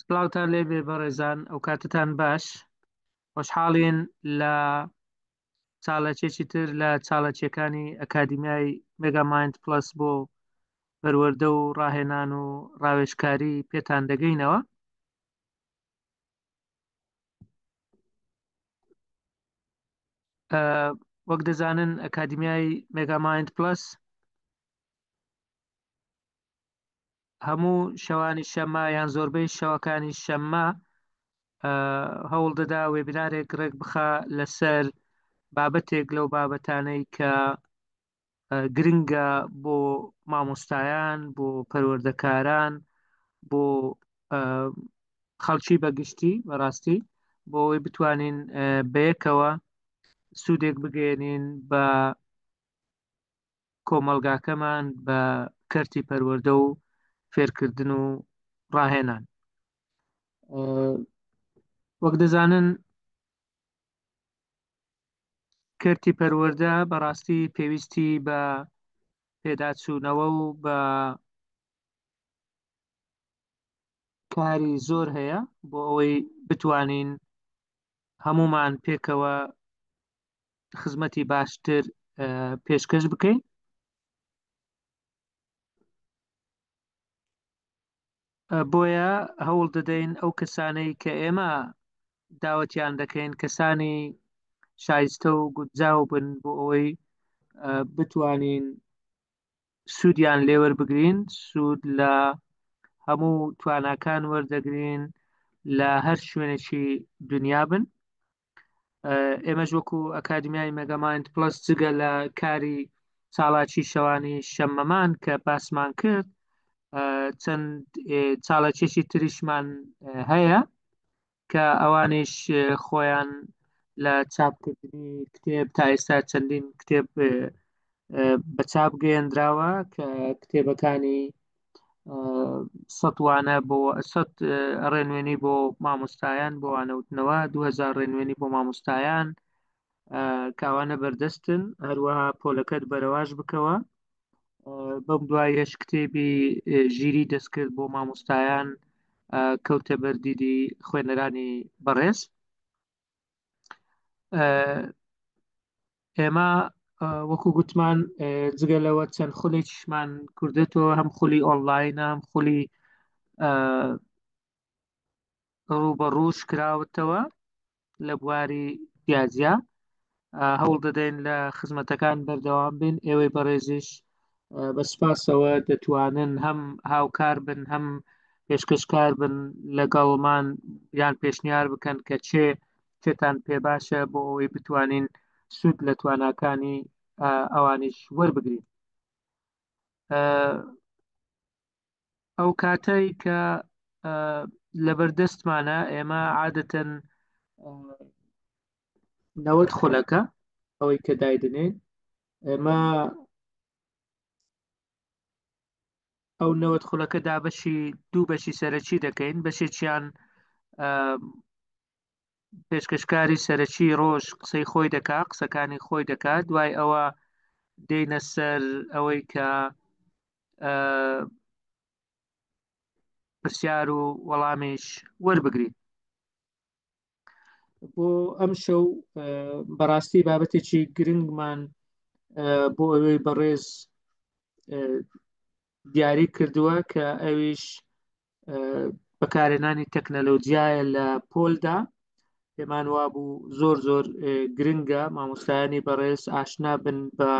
سلااوتان لێبێ بەڕێزان ئەو کاتتان باش خۆشحاڵین لە چاڵەچێکی تر لە چاڵەچیەکانی ئەکادمیای مگامایند پلس بۆ بەروەەردە و ڕاهێنان و ڕاوێشکاری پێتان دەگەینەوە وەک دەزانن ئەکادمیای مگامایند پلس هەموو شەوانی شەما یان زۆربەی شەوەکانی شەممە هەوڵ دەدا وێبینارێک ڕێک بخە لەسەر بابەتێک لەو بابەتانەی کە گرنگە بۆ مامۆستایان بۆ پەروەردەکاران بۆ خەڵکی بەگشتی بەڕاستی بۆ ئەوی بتوانین بەیەکەوە سوودێک بگەێنین بە کۆمەلگاکەمان بە کەرتی پەروەەردە و فێرکردن و ڕاهێنان وەک دەزانن کردی پەروەەردە بەڕاستی پێویستی بە پێداچوونەوە و بە کاری زۆر هەیە بۆ ئەوەی بتوانین هەمومان پێکەوە خزمەتی باشتر پێشکەش بکەین بۆیە هەوڵ دەدەین ئەو کەسانەی کە ئێمە داوەتیان دەکەین کەسانی شایستە و گوتجااو بن بۆ ئەوەی بتوانین سوودیان لێوە بگرین سوود لە هەموو تواناکان وەردەگرین لە هەر شوێنێکی دنیا بن ئێمەش وەکو ئەکادمیای مەگەمایند پلس جگە لە کاری ساڵاچی شەوانی شەمەمان کە باسمان کرد چەند چاڵە چێشی تریشمان هەیە کە ئەوانش خۆیان لە چاپکردنی کتێب تا ئێستا چەندین کتێب بە چاپ گەێنراوە کە کتێبەکانی سەوانە بۆ ڕێنوێنی بۆ مامۆستایان بۆوانەوتنەوە 2000 ڕێنوێنی بۆ مامۆستایان کاوانە بەردەستن هەروەها پۆلەکەت بەرەواش بکەوە بەم دوای هەش کتێبی ژیری دەستکرد بۆ مامۆستایان کەوتە بەردیدی خوێنەرانی بەڕێز ئێمە وەکو گوتمان جگە لەوە چەند خولێکشمان کوردێتەوە هەم خولی ئۆنلاینە هەم خولی ڕوبە ڕوش کراوتەوە لە بواری پیازیا هەوڵ دەدەین لە خزمەتەکان بەردەوام بین ئێوەی بەڕێزیش بە سپاسەوە دەتوانن هەم هاوکار بن هەم پێشکەشکار بن لەگەڵمان یان پێشنیار بکەن کە چێ چێتان پێ باشە بۆ ئەوەی بتوانین سوود لە تواناکانی ئەوانش وەربگرین ئەو کاتەی کە لەبەردەستمانە ئێمە عادەتەن نەوەت خولەکە ئەوەی کە دایدنێن ئێمە ئەو نەوەت خولەکەدا بەشی دوو بەشی سەرەکی دەکەین بەشێکیان پێشکەشکاری سەرەکی ڕۆژ قسەی خۆی دەکا قسەکانی خۆی دەکات دوای ئەوە دێنە سەر ئەوەی کە پرسیار و وەڵامیش وەربگریت بۆ ئەم شەو بەڕاستی بابەتێکی گرنگمان بۆ ئەوەی بەڕێز دیاری کردووە کە ئەویش بەکارێنانی تەکنەلۆجیایە لە پۆلدا پێمان وا بوو زۆر زۆر گرنگە مامۆستایانی بەڕێز ئاشنا بن بە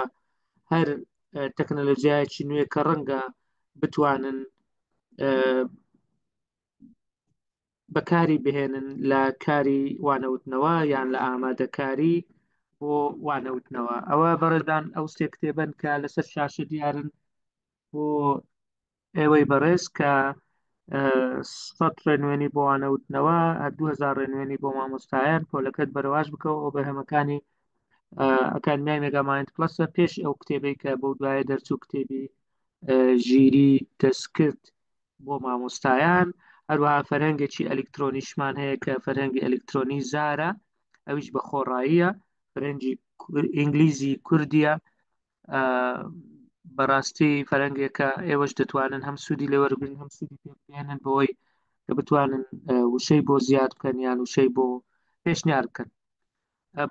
هەر تەکنەلۆجیایکی نوێ کە ڕەنگە بتوانن بەکاری بهێنن لە کاری وانەوتنەوە یان لە ئامادەکاری بۆ وانەوتنەوە ئەوە بەڕێدان ئەو سێ کتێبن کە لەسەر شاشە دیارن بۆ ئێوەی بەڕێز کە سەد ڕێنوێنی بۆوانە وتنەوە هەر ڕێنوێنی بۆ مامۆستایەن پۆلەکەت بەرەواش بکەوە ئەو بەرهەمەکانی ئەکادمیای مێگامایند پلسە پێش ئەو کتێبەی کە بەو دوایە دەرچوو کتێبی ژیری دەستکرد بۆ مامۆستایان هەروەها فەرەنگێکی ئەلکترۆنیشمان هەیە کە فەرەنگی ئەلکترۆنی زارە ئەویش بە خۆڕاییە فەرەنجی ئینگلیزی کوردیە بەڕاستی فەرەنگێکە ئێوەش دەتوانن هەم سوودی لەوەرگن هەم سوودی پێێنن بۆی کە بتوانن وشەی بۆ زیاد بکەن یان وشەی بۆ پێشنیار بکەن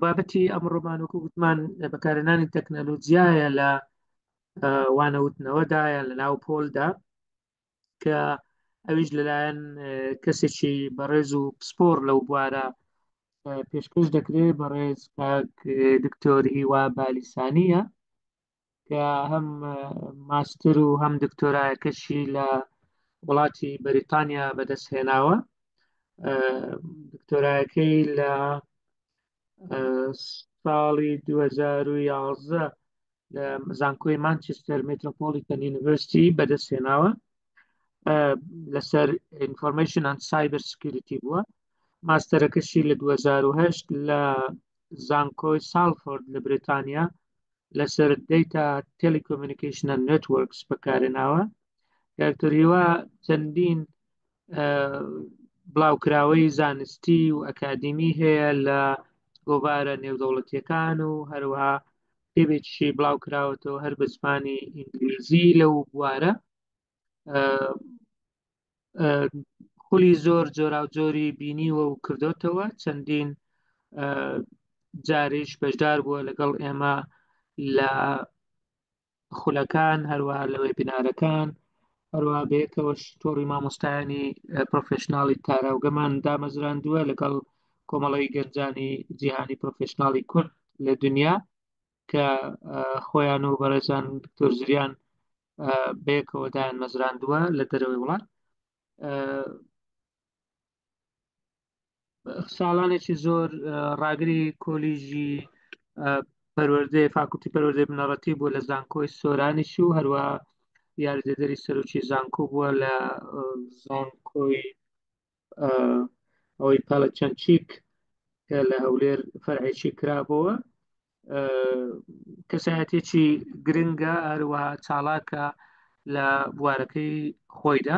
بابەتی ئەمڕۆمانوەکو گوتمان بەکارێنانی تەکنەلۆجیایە لە وانەوتنەوەدایە لە ناو پۆلدا کە ئەویش لەلایەن کەسێکی بەڕێز و پسپۆر لەو بوارە پێشکەش دەکرێت بەڕێز دکتۆر هیوا بالیسانیە کە هەم ماستر و هەم دکتۆرایەکەشی لە وڵاتی بەریتانیا بەدەستهێناوە دکتۆرایەکەی لە ساڵی 2011 لە زانکۆی مانچستر مترۆپۆلیتەن یونیڤرسیتی بەدەستێناوە لەسەر ئینفۆرمشن ئەن سایبەر سکریتی بووە ماستەرەکەشی لە 2010 لە زانکۆی سالفۆرد لە بریتانیا لەسەر دیتا تەلیکۆمیکیشنە نێتوەرکس بەکارێناوە یاکتریوە چەندین بڵاوکراوەی زانستی و ئەکادمی هەیە لە گۆبارە نێودەوڵەتیەکان و هەروەها پێبێکشی بڵاوکراوەتەوە هەر بە زمانی ئینگلیزی لەو بوارە خولی زۆر جۆرا جۆری بینیوە و کردوتەوە چەندین جارێش بەشدار بووە لەگەڵ ئێمە لە خولەکان هەروە لەوەی بینارەکان هەروە بەیەکەوەش تۆڕی مامۆستایانی پرۆفشنناڵی تاراوگەمان دامەزراندووە لەگەڵ کۆمەڵی گەنجانی جیهانی پرۆفشنناڵی کورد لە دنیا کە خۆیان و بەرەزان دکتۆر زریان بەیەکەوەدایان مەزراندووە لە دەرەوەی وڵات ساڵانێکی زۆر ڕاگری کۆلیژی پەروەردەیە فاکوتی پەروەردەی بنەڕەتی بوو لە زانکۆی سۆرانیش و هەروە یاردێدەری سەرروکی زانکۆ بووە لە زانکۆی ئەوەی پاڵە چەند چیک کە لە هەولێر فەرعێکی کرابەوە کەسایەتێکی گرنگە هەروە چاڵاکە لە بوارەکەی خۆیدا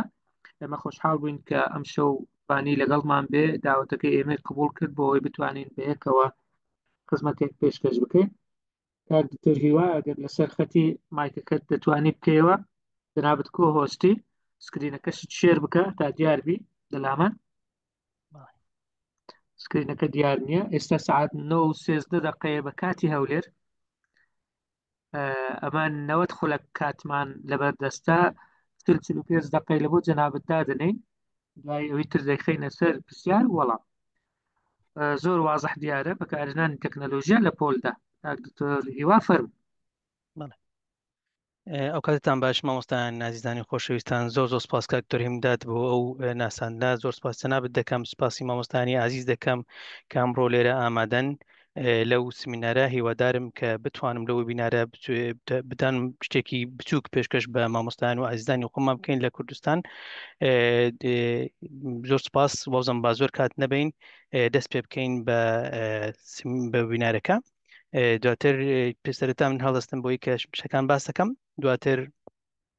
ئەمە خۆشحال بووین کە ئەم شەو بانی لەگەڵمان بێ داوەتەکەی ئێمە قبول کرد بۆ ئەوی بتوانین بەیەکەوە خزمەتێک پێشکەش بکەین کارتر هیوایە دەب لەسەر خەتی مایکەکەت دەتوانی بکەوە دەنابەت کۆ هۆستی سکرینەکەشت شێر بکە تا دیاربی دەلامەن سکرینەکە دیار نییە ئێستا سعات 9 سێزدە دەقەیە بە کاتی هەولێر ئەمان نەوەت خولە کاتمان لەبەردەستا پێ دقی لە بۆ جەنابەتدا دەنین دوای ئەوی تر دەیخینە سەر پرسیار وەڵام زۆر وازح دیارە بەکارێنانی تەکنەلۆژیە لە پۆلدا هیوا فەرم ئەو کاتتان باش مامۆستان نازیزانی خۆشەویستان زۆر زۆر سپاسکەکتۆرهمدات بۆ ئەو ناساندا زۆر سپاسەنابێت دەکەم سپاسی مامۆستانی ئازیز دەکەم کامڕۆ لێرە ئامادەن لەو سمینارە هیوادارم کە بتوانم لەوە بینارە بدان شتێکی بچووک پێشکەش بە مامۆستان و ئازیزانی خۆمان بکەین لە کوردستان زۆر سپاس وازم با زۆر کات نەبین دەست پێ بکەین بە وینارەکە. دواتر پێسەرتا من هەڵستم بۆی کە شەکان باس دەکەم دواتر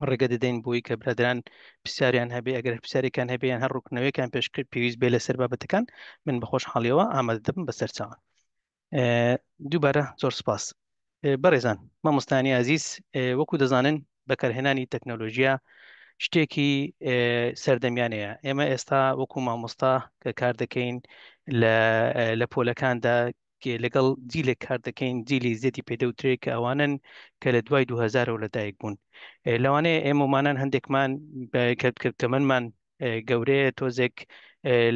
ڕێگە دەدەین بۆی کە برادران پرسیاریان هەبێ ئەگەر پرسیارێکان هەبیان هەر ڕووکنەوەیەکان پێشکرد پێویست بێ لەسەر بابەتەکان من بەخۆش حاڵیەوە ئامادەدەم بەسەرچوان دووبارە زۆر سپاس بەڕێزان مامۆستانی عزیز وەکو دەزانن بەکارهێنانی تەکنۆلۆژیە شتێکی سەردەمیانەیە ئێمە ئێستا وەکو مامۆستا کە کار دەکەین لە پۆلەکاندا کێ لەگەڵ جیلێک کار دەکەین جیلی زێتی پێدەوترێک کە ئەوانن کە لە دوای 2000ەوە لەدایک بوون لەوانەیە ئێمەمانان هەندێکمان کەمەمان گەورەیە تۆزێک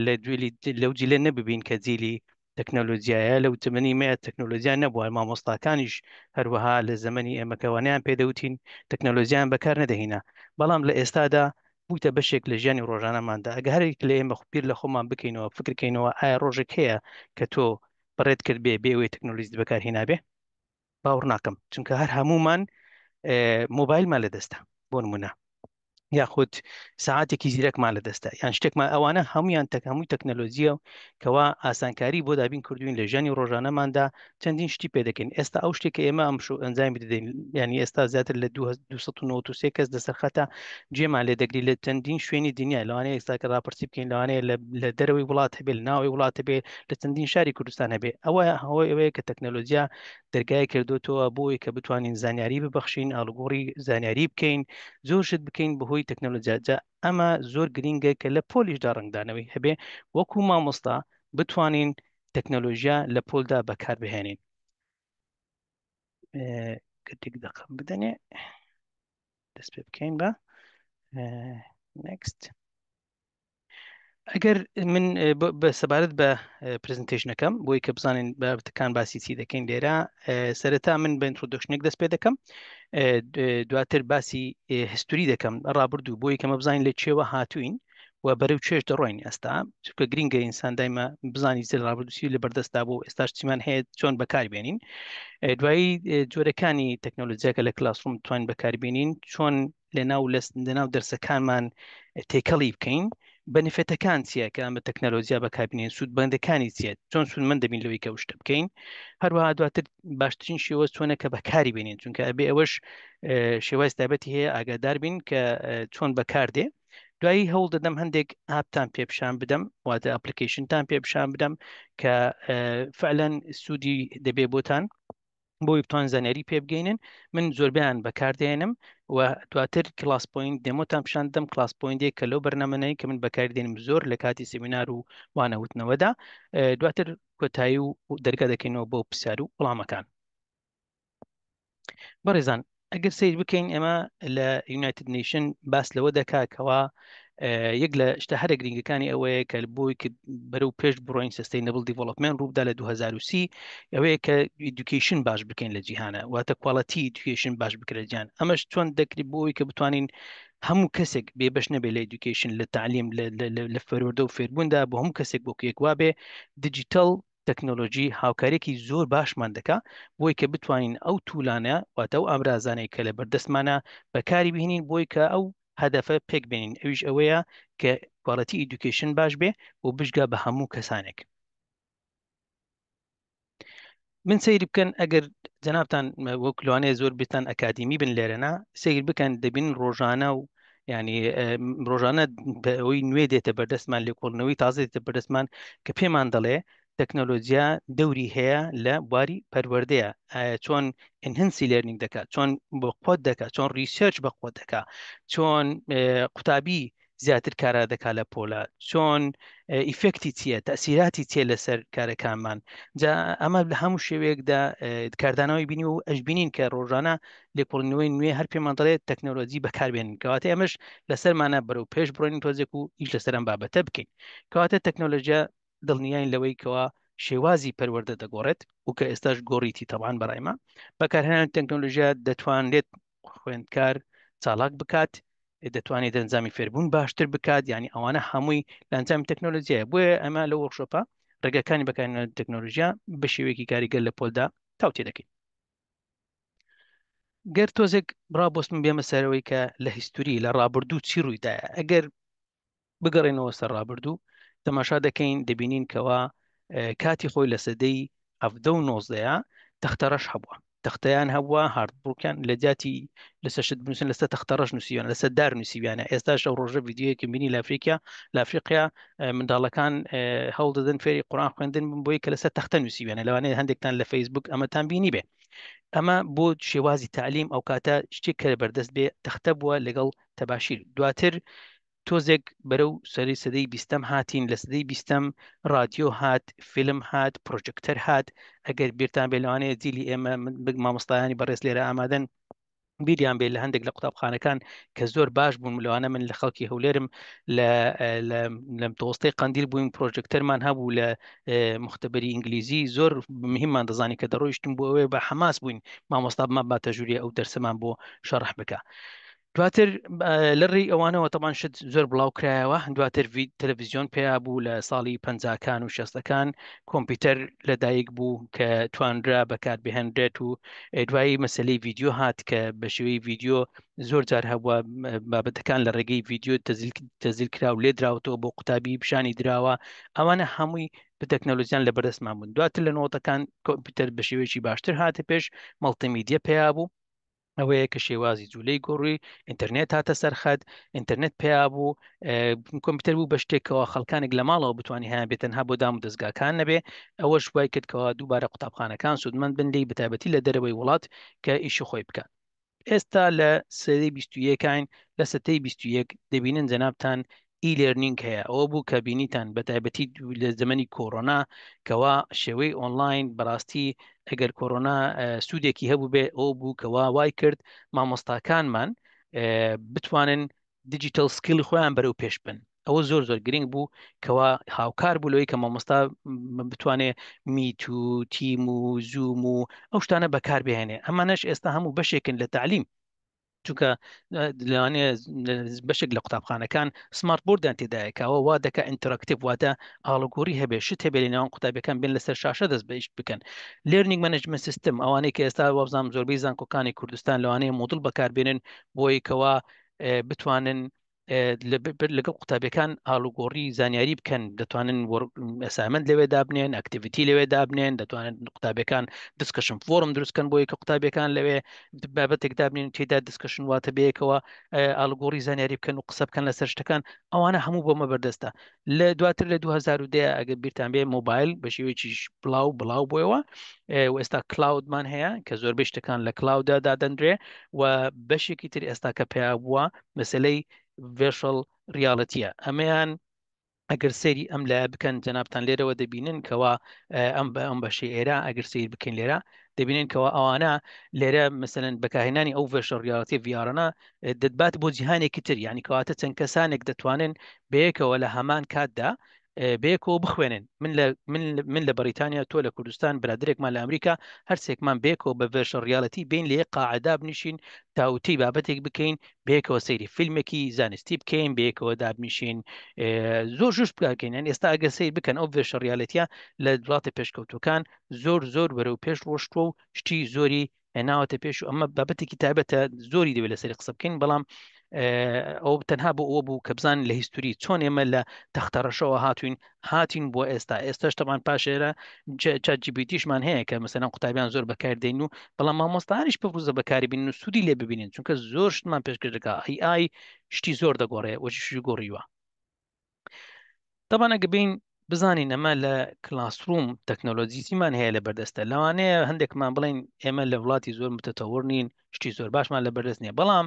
لە دوێلی لەو جیلە نەببین کە جیلی تەکنەلۆجیایە لەو تمەنی مەیە تەکنۆلۆژیان نەبووە مامۆستاکانیش هەروەها لە زمانی ئێمەکەوانیان پێدەوتین تەکنەلۆژیان بەکار نەدەهینا بەڵام لە ئێستادا بووتە بەشێک لە ژیانی ڕۆژانەماندا ئەگە هەرێک لە ئێمە خوپیر لە خۆمان بکەینەوە فکرکەینەوە ئایا ڕۆژێک هەیە کە تۆ بڕێت کرد بێ بێەوەی تەکنۆلیزی بەکارهێنابێ باوەڕ ناکەم چونکە هەر هەمومان مۆبایلمان لە دەستە بۆ نمونە یاخود ساعاتێکی زیرەکمان لە دەستە یان شتێکمان ئەوانە هەمویان تەکەمووی تەکنەلۆزیە و کەوا ئاسانکاری بۆ دابین کردوین لە ژانی ڕۆژانەماندا چەندین شتی پێدەکەین ئێستا ئەو شتێککە ئێمە ئەمشو ئەنجامی بدەین ینی ئێستا زیاتر لە 1993 کەس دەسەرخەتە جێمان لێ دەگری لە چەندین شوێنی دنیا لەوانەیە ئێستاکە راپەرسی بکەین لەوانەیە لە دەرەوەی وڵات هەبێ لە ناوی وڵات هەبێ لە چەندین شاری کوردستان هەبێ ئەوە هەوای ئەوەیە کە تەکنەلۆژیا دەرگای کردوتەوە بۆی کە بتوانین زانیاری ببەخشین ئالگۆری زانیاری بکەین زۆرشت بکەین بەهۆی بۆی تەکنەلۆجیجا ئەمە زۆر گرینگە کە لە پۆلیشدا ڕنگدانەوەی هەبێ وەکو مامۆستا بتوانین تەکنەلۆژیا لە پۆلدا بەکاربهێنین کتێک دەقم بدەنێ دەست پێ بکەین بە نکست ئەگەر من سەبارەت بە پرزنتێژنەکەم بۆی کە بزانین بەتەکان باسی چی دەکەین لێرە سەرەتا من بە ئینترۆدۆشنێک دەست پێ دەکەم دواتر باسی هستوری دەکەم ڕابردوو بۆی کەمە بزانین لە چێوە هاتوین و بەرەو چێش دەڕۆین ئێستا چکە گرینگە ئینسان دایمە بزانانی زل ڕابردوسی لە بەردەستا بۆ ئێستاش چیمان هەیە چۆن بەکاربێنین دوایی جۆرەکانی تەکنۆلۆجیەکە لە کلاسروم توان بەکاربیێنین چۆن لە ناو لەناو دەرسەکانمان تێکەڵی بکەین بەنفێتەکان چییە کە ئەمە تەکنەلۆزییا بەکبینێن سوود بەندەکانی چێت چۆن سون من دەبین لەوەی کە شتە بکەین هەروەها دواتر باشترین شێوە چۆنە کە بەکاری بینین چونکە ئەبێ ئەوەش شێوای تابەتی هەیە ئاگادار بین کە چۆن بەکاردێ دوایی هەوڵ دەدەم هەندێک ئاپتان پێپشان بدەم واتە ئەپلیکیشنتان پێپشان بدەم کە فعلەن سوودی دەبێ بۆتان بۆی بتوان زانیاری پێبگەینن من زۆربیان بەکاردێنم و دواتر کلاس پوین دێمۆتان پیشاندەم کلاس پوینندێک کە لەو بەرنمەی کە من بەکاردێنم زۆر لە کاتی سمینار و وانەوتنەوەدا دواتر کۆتایی و دەرگا دەکەینەوە بۆ پرسیار و وڵامەکان بەڕێزان ئەگەر سیر بکەین ئێمە لە یونایتد نیشن باس لەوە دەکا کەەوە یەک لە شتە هەرە گرنگەکانی ئەوەیە کە بۆی کە بەرەو پێش بڕۆین سستەی نەبڵ دیڤڵپمنت ڕوودا لە 2030 ئەوەیە کە ئیدوکیشن باش بکەین لە جیهانە واتە کوڵەتی ئیدوکیشن باش بکرە جیان ئەمەش چۆن دەکری بۆی کە بتوانین هەموو کەسێک بێبش نەبێ لە ئیدوکیشن لە تعلیم لە فەروەردە و فێربووندا بۆ هەموو کەسێک بۆ یەکوا بێ دیجیتال تەکنۆلۆژی هاوکارێکی زۆر باشمان دەکا بۆی کە بتوانین ئەو توولانە واتە ئەو ئامرازانەی کە لە بەردەستمانە بەکاری بهێنین بۆی کە ئەو هەدەفە پێک بێنین ئەویش ئەوەیە کە کوڵەتی ئیدوکیشن باش بێ و بشگا بە هەموو کەسانێک من سەیری بکەن ئەگەر جەنابان وەکلوانەیە زۆر بتان ئەکادمی بن لێرەنا سیر بکەن دەبین ڕۆژانە و ینی ڕۆژانە بەەوەی نوێ دێتە بەردەستمان لێکۆڵنەوەی تازە دێتە بەردەستمان کە پێمان دەڵێ تەکنۆلۆجییا دەوری هەیە لە بواری پەروەردەیە چۆن ئەهنسی لێرننگ دەکات چۆن بۆ قۆت دەکات چۆن ریسرچ بە قۆت دەکات چۆن قوتابی زیاتر کارە دەکا لە پۆلا چۆن ئیفکتی چییە تەسیراتی چێ لەسەر کارەکانمان جا ئەمە لە هەموو شێوەیەکدا کاردانەوەی بینی و ئەشبینین کە ڕۆژانە لێکۆڵنەوەی نوێ هەر پێمان دەڵێت تەکنۆلۆجی بەکاربێنن کەواتە ئەمەش لەسەرمانە بەرەو پێش بڕۆین تۆزێک و ئیش لەسەرم بابەتە بکەین کەواتە تەکنۆلژیا دڵنیایین لەوەی کەەوە شێوازی پەروەەردە دەگۆڕێت و کە ئێستاش گۆڕیتی تەوان بەڕایمە بەکارهێنان تەکنۆلژیا دەتوانێت خوێندکار چالاک بکات دەتوانێت دەنجامی فێربوون باشتر بکات ینی ئەوانە هەمووی لەنجامی تەکنۆلژیە بۆیە ئەمە لە وەرشۆپە ڕێگەکانی بەکارێنان تەکنۆلژیا بە شێوەیەکی کاریگەر لە پۆلدا تاوتێ دەکەین گەر تۆزێک ڕابۆستم بێمە سەرەوەی کە لە هیستوری لە ڕابردوو چی ڕوویداە ئەگەر بگەڕێنەوە سەر ڕابردوو تەماشا دەکەین دەبینین کەەوە کاتی خۆی لە سەدەی ئەفدە و نۆزەیە تەختەرەش هەبووە تەختەیان هەبووە هاردبووکان لە جاتی لەسەشت بنووسن لەستا تەختەڕش نووسیوان لەسە دار نووسیوانە ئێستاش ئەو ڕۆژە یددیوەیەکی بینی لە ئەفریقیا لە ئەفریقیا منداڵەکان هەڵ دەدەن فێری قڕان خوێندن بۆی کە لەسە تەختە نووسیوانە لەوانەیە هەندێکتان لە فەیسبوک ئەمەتان بینی بێ ئەمە بۆ شێوازی تعلیم ئەو کاتە شتێک کە بەردەست بێ تەختە بووە لەگەڵ تەباشیر دواتر تۆزێک بەرەو سەری سەدەی بیستەم هاتین لە سدەی بیستەم رادیۆ هات فلم هات پرۆژکتەر هات ئەگەر بیران بێ لەوانەیە جیلی ئێمە مامۆستایانی بەڕێز لێرە ئامادەن بیریان بێت لە هەندێک لە قوتابخانەکان کە زۆر باش بوون ملوانە من لە خەڵکی هەولێرم لەم تۆستەی قندیل بووین پرۆژکتەرمان هەبوو لە مختبری ئینگلیزی زۆر مهممان دەزانانی کە دەڕۆیشتم بۆ ئەوێ بە حماس بووین مامۆستا بمە باتە ژووری ئەو دەرسمان بۆ شەڕح بکە. دواتر لەڕێی ئەوانەوە تەمان شت زۆر بڵاوکرایەوە دواتر تەلەڤزیۆن پێیا بوو لە ساڵی پەنجکان و شەستەکان کۆمپیوتەر لەدایک بوو کە توانرا بەکار بهێنرێت و دوایی مەسلەی ویددیو هات کە بە شێوەی ویددیو زۆر جار هەبووە بابەتەکان لە ڕێگەی ویددیو تەزیل کرا و لێ درراوتەوە بۆ قوتابی پیشانی دراوە ئەوانە هەمووی بە تەکنەلۆژیان لە بەدەستمان بوون دواتر لە نۆتەکان کۆمپیوتەر بە شێوێکی باشتر هاتە پێش مەڵتەمیدیە پێیا بوو ئەوەیە کە شێوازی جوولەی گۆڕی ئینتەرنێت هاتە سەرخەت ئینتەرنێت پێیا بوو کۆمپیوتەر بوو بە شتێکەوە خەکانێک لە ماڵەوە بتوانانی هیان بێتەنها بۆ دام و دەستگاکان نەبێ ئەوەش وای کردکەوە دووبارە قوتابخانەکان سوودمەند بندەی بەتابەتی لە دەرەوەی وڵات کە ئیشی خۆی بکە ئێستا لە سەدەی 21کین لە سەتەی 21 دەبینن جەنابان ئیلێرنینگ هەیە ئەوە بوو کە بینیتان بە تایبەتی لە زمانی کۆرۆنا کەوا شێوەی ئۆنلاین بەڕاستی ئەگەر کۆرۆنا سوودێکی هەبوو بێ ئەو بوو کەوا وای کرد مامۆستاکانمان بتوانن دیجیتال سکیل خۆیان بەرەو پێش بن ئەوە زۆر زۆر گرنگ بوو کەوا هاوکار بووەوەی کە مامۆستا بتوانێت میت و تیم و زووم و ئەو شتانە بەکار بهێنێ ئەمانەش ئێستا هەموو بەشێکن لە تعلیم چونکە لەوانێ بەشێک لە قوتابخانەکان سمارت بردان تێدایکەوە وا دەکە ئینتراکتیب واتە ئاڵگۆری هەبێشت هەبێ لەناوان قوتابەکان بین لەسەر شاشە دەست بەیش بکەن لێرنینگ مەنجمە سیستم ئەوانەیە کە ئێستا وابزانام زۆربەی زانکۆکانی کوردستان لەوانەیە مدل بەکاربێنن بۆیکەوە بتوانن لەگەڵ قوتابەکان ئالوگۆڕی زانیاری بکەن دەتوانن ئەسامەند لەوێ دابنێن ئەکتیڤیتی لەوێ دابنێن دەتوانن قوتابەکان دسکەشن فۆرم دروستکەن بۆ یکە قوتابەکان لەوێ بابەتێک دابنین تێدا دسکەشن واتە بەیەکەوە ئالگۆری زانیاری بکەن و قسە بکەن لە سەرشتەکان ئەوانە هەموو بۆمە بەردەستە لە دواتر لە 2010 ئەگە بیرتان بێ مۆبایل بە شێوەیەکیش بڵاو بڵاو بۆیەوە ئێستا کلاودمان هەیە کە زۆربەی شتەکان لە کلاوددا دادەندرێ و بەشێکی تر ئێستا کە پێیا بووە مەسلەی ڤێشەڵ ریاڵەتیە ئەمەیان ئەگەر سەری ئەم لای بکەن جەنابان لێرەوە دەبینن کەوا ئەم بە ئەم بەشی ئێرا ئەگەر سیر بکەین لێرە دەبینن کەەوە ئەوانە لێرە مثلەن بەکاهێنانی ئەو ڤێشە ریاڵەتی ڤارانە دەدبات بۆ جیهانێکی تر یانی کەواتە چەند کەسانێک دەتوانن بەیەکەوە لە هەمان کاتدا بێکۆ بخوێنن من لە بەریتانیا تۆ لە کوردستان برادێکمان لە ئەمریکا هەرسێکمان بێکۆ بە ڤێشە ڕیاەتی بین لێ قاعدا بنیشین تاوتی بابەتێک بکەین بێکەوە سەیری فیلمێکی زانستی بکەین بێکەوە دابنیشین زۆر ژوش بکەین یان ئێستا ئەگە سیر بکەن ئەو ڤێشە ڕیاەتە لە دوڵاتی پێشکەوتەکان زۆر زۆر بەرەو پێش ڕۆشتوە و شتی زۆری ناوەتە پێش و ئەمە بابەتێکی تابەتە زۆری دەوێت لەسەری قسە بکەین بەڵام ئەو تەنها بۆ ئەوە بوو کە بزان لە هیستوری چۆن ئێمە لە تەختەڕەشەوە هاتوین هاتین بۆ ئێستا ئێستاش تەمان پاشێرە چاجیبیتیشمان هەیە کە مثلەن قوتابیان زۆر بەکاردین و بەڵام مامۆستاریش بڕوزە بەکاری بین و سوودی لێ ببینین چونکە زۆر شتمان پێشکردەکە هی ئای شتی زۆر دەگۆڕێ وەشی گۆڕیوە تەبانە گەبین بزانین ئەمە لە کلاسروم تەکنۆلۆجیسیمان هەیە لە بەردەستە لەوانەیە هەندێکمان بڵین ئێمە لە وڵاتی زۆر متتەوەڕ نین شتی زۆر باشمان لە بەردەست نیە بەڵام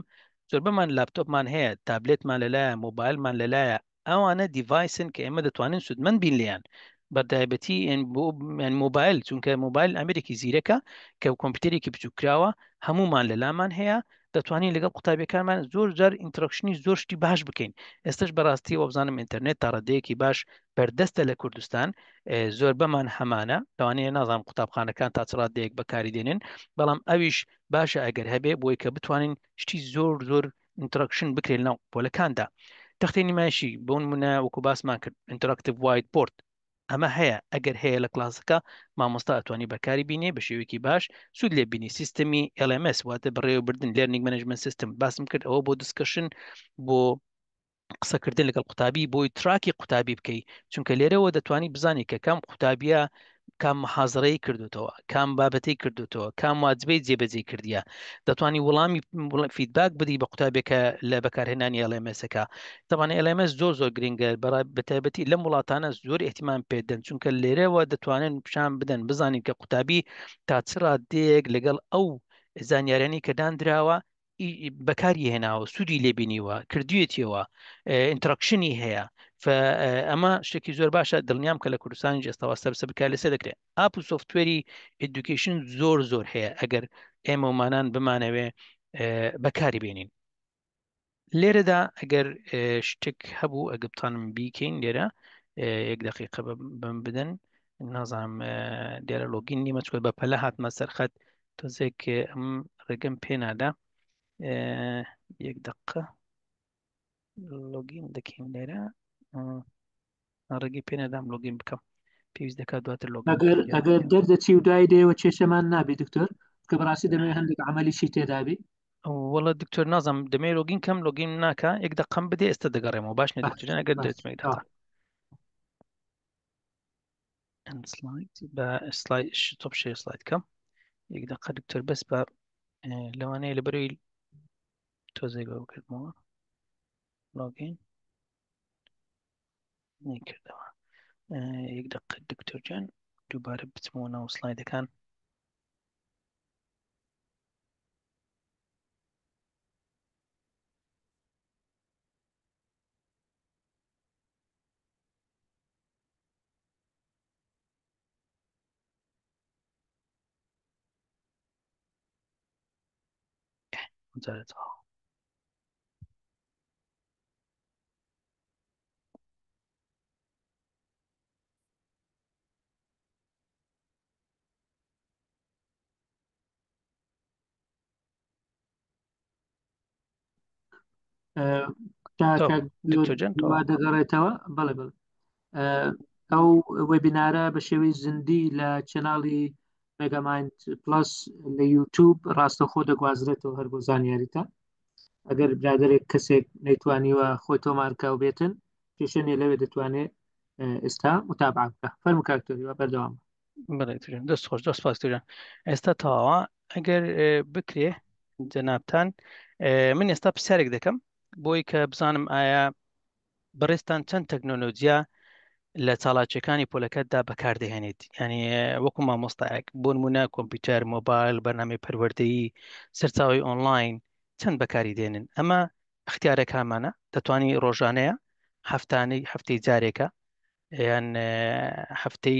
زۆربەمان لاپتۆپمان هەیە تابلێتمان لەلایە مۆبایلمان لەلایە ئەوانە دیڤایسن کە ئێمە دەتوانن سوودمەند بین لیان بەدایبەتی مۆبایل چونکە مۆبایل ئەمریکی زیرەکە کە و کۆمپیوتەرێکی بچووکراوە هەمومان لەلامان هەیە دەتوانین لەگەڵ قوتابیەکانمان زۆر جار ئینتراکشنی زۆر شتی باش بکەین ئێستش بەڕاستی وەبزانم ئینتەرنێت تا ڕدەیەکی باش بەردەستە لە کوردستان زۆر بەمان هەمانە لەوانەیە نازانم قوتابخانەکان تا چڕات دەیەک بەکاری دێنن بەڵام ئەویش باشە ئەگەر هەبێ بۆی کە بتوانین شتی زۆر زۆر ئینتراکشن بکرێن ناو پۆلەکاندا تەختی نمایشی بۆن منە وەکو باسمان کرد ئینتراکتیو وایت پۆرت ئەمە هەیە ئەگەر هەیە لە کلاسەکە مامۆستا ئەتوانی بەکاری بینێ بە شێوەیەکی باش سود لێ بینی سیستمی LMS واتە بەڕێوەبردن لێرننگ منەجمن سیستم باسم کرد ئەوە بۆ دیسکەشن بۆ قسەکردن لەگەڵ قوتابی بۆی تراکی قوتابی بکەیت چونکە لێرەوە دەتوانی بزانی کە کەم قوتابیە کام حازڕەی کردوتەوە کام بابەتی کردوتەوە کام واجبەی جێبەجێ کردیە دەتوانانی وەڵامی فیدباک بدی بە قوتابێکە لە بەکارهێنانی ئەلمسەکە تەوانێت ئەلمس زۆر زۆر گرنگە بەتایبەتی لەم وڵاتانە زۆر احتیمان پێدەن چونکە لێرەوە دەتوانن پیشان بدەن بزانین کە قوتابی تا چرا دێک لەگەڵ ئەو زانیارانی کە دانراوە بەکاری هێناوە سوودی لێبینیوە کردوێتیەوە ئینتراکشنی هەیە ئەمە شتێکی زۆر باشە دڵنیام کە لە کوردستان جێستەوە سەرسە بکار لەسێ دەکرێت ئاپ و سوفتوێری ئیدوکیشن زۆر زۆر هەیە ئەگەر ئێمەمانان بمانەوێ بەکاری بێنین لێرەدا ئەگەر شتێک هەبوو ئەگەبتانم بیکەین لێرە یەک دقیقە بم بدەن نازانم دێرە لۆگین نیمە چۆت بە پەلە هاتمە سەرخەت تۆزێک ئەم ڕێگەم پێنادا یەک دقه لۆگین دەکەم لێرە ڕێگەی پێنەدام لۆگین بکەم پێویست دەکات دواتر لۆ ئەگەر دەردەچی و دوای دێەوە چێشەمان نابی دکتۆر کە بەڕاستی دەمێ هەندێک عملیشی تێدابی وڵە دکتۆر نازم دەمێ لۆگین کەم لۆگین ناکە یەک دەقم بدێ ئێستا دەگەڕێمەوە باش نەگەر دەچمێک بە سلای تۆپ شێ سلایت کەم یەک دقه دکتۆر بەس بە لەوانەیە لەبەروی توزيع was a Google more. Login. يقدر آه يدق الدكتور جان دوباره بتمونه وسلايد كان ممتاز دەگەڕێتەوە بەڵێ بڵ ئەو وبینارە بە شێوەی زندی لە چناڵی مگەمایند پلس لە یوتوب ڕاستەخۆ دەگوازرێتەوە هەر بۆ زانیاریتە ئەگەر برادێک کەسێک نەیتوانیوە خۆی تۆمارکاو بێتن پێشێنێ لەوێ دەتوانێت ئێستا متابع بکە فەرم کاکتۆریوە بەردەوام بڵێترین دەست خۆش دەست پاستوران ئێستا تاوا ئەگەر بکرێ جەنابان من ئێستا پرسیارێک دەکەم بۆی کە بزانم ئایا بەڕێستان چەند تەکنۆلۆجییا لە چاڵاچەکانی پۆلەکەتدا بەکاردەهێنێت ینی وەکو مامۆستایەک بۆ نمونە کۆمپیوتەر مۆبایل بەنامەی پەروەردەیی سەرچاوی ئۆنلاین چەند بەکاری دێنن ئەمە اختیارێک هامانە دەتوانانی ڕۆژانەیە هەفتانەی هەفتەی جارێکە یان هەفتەی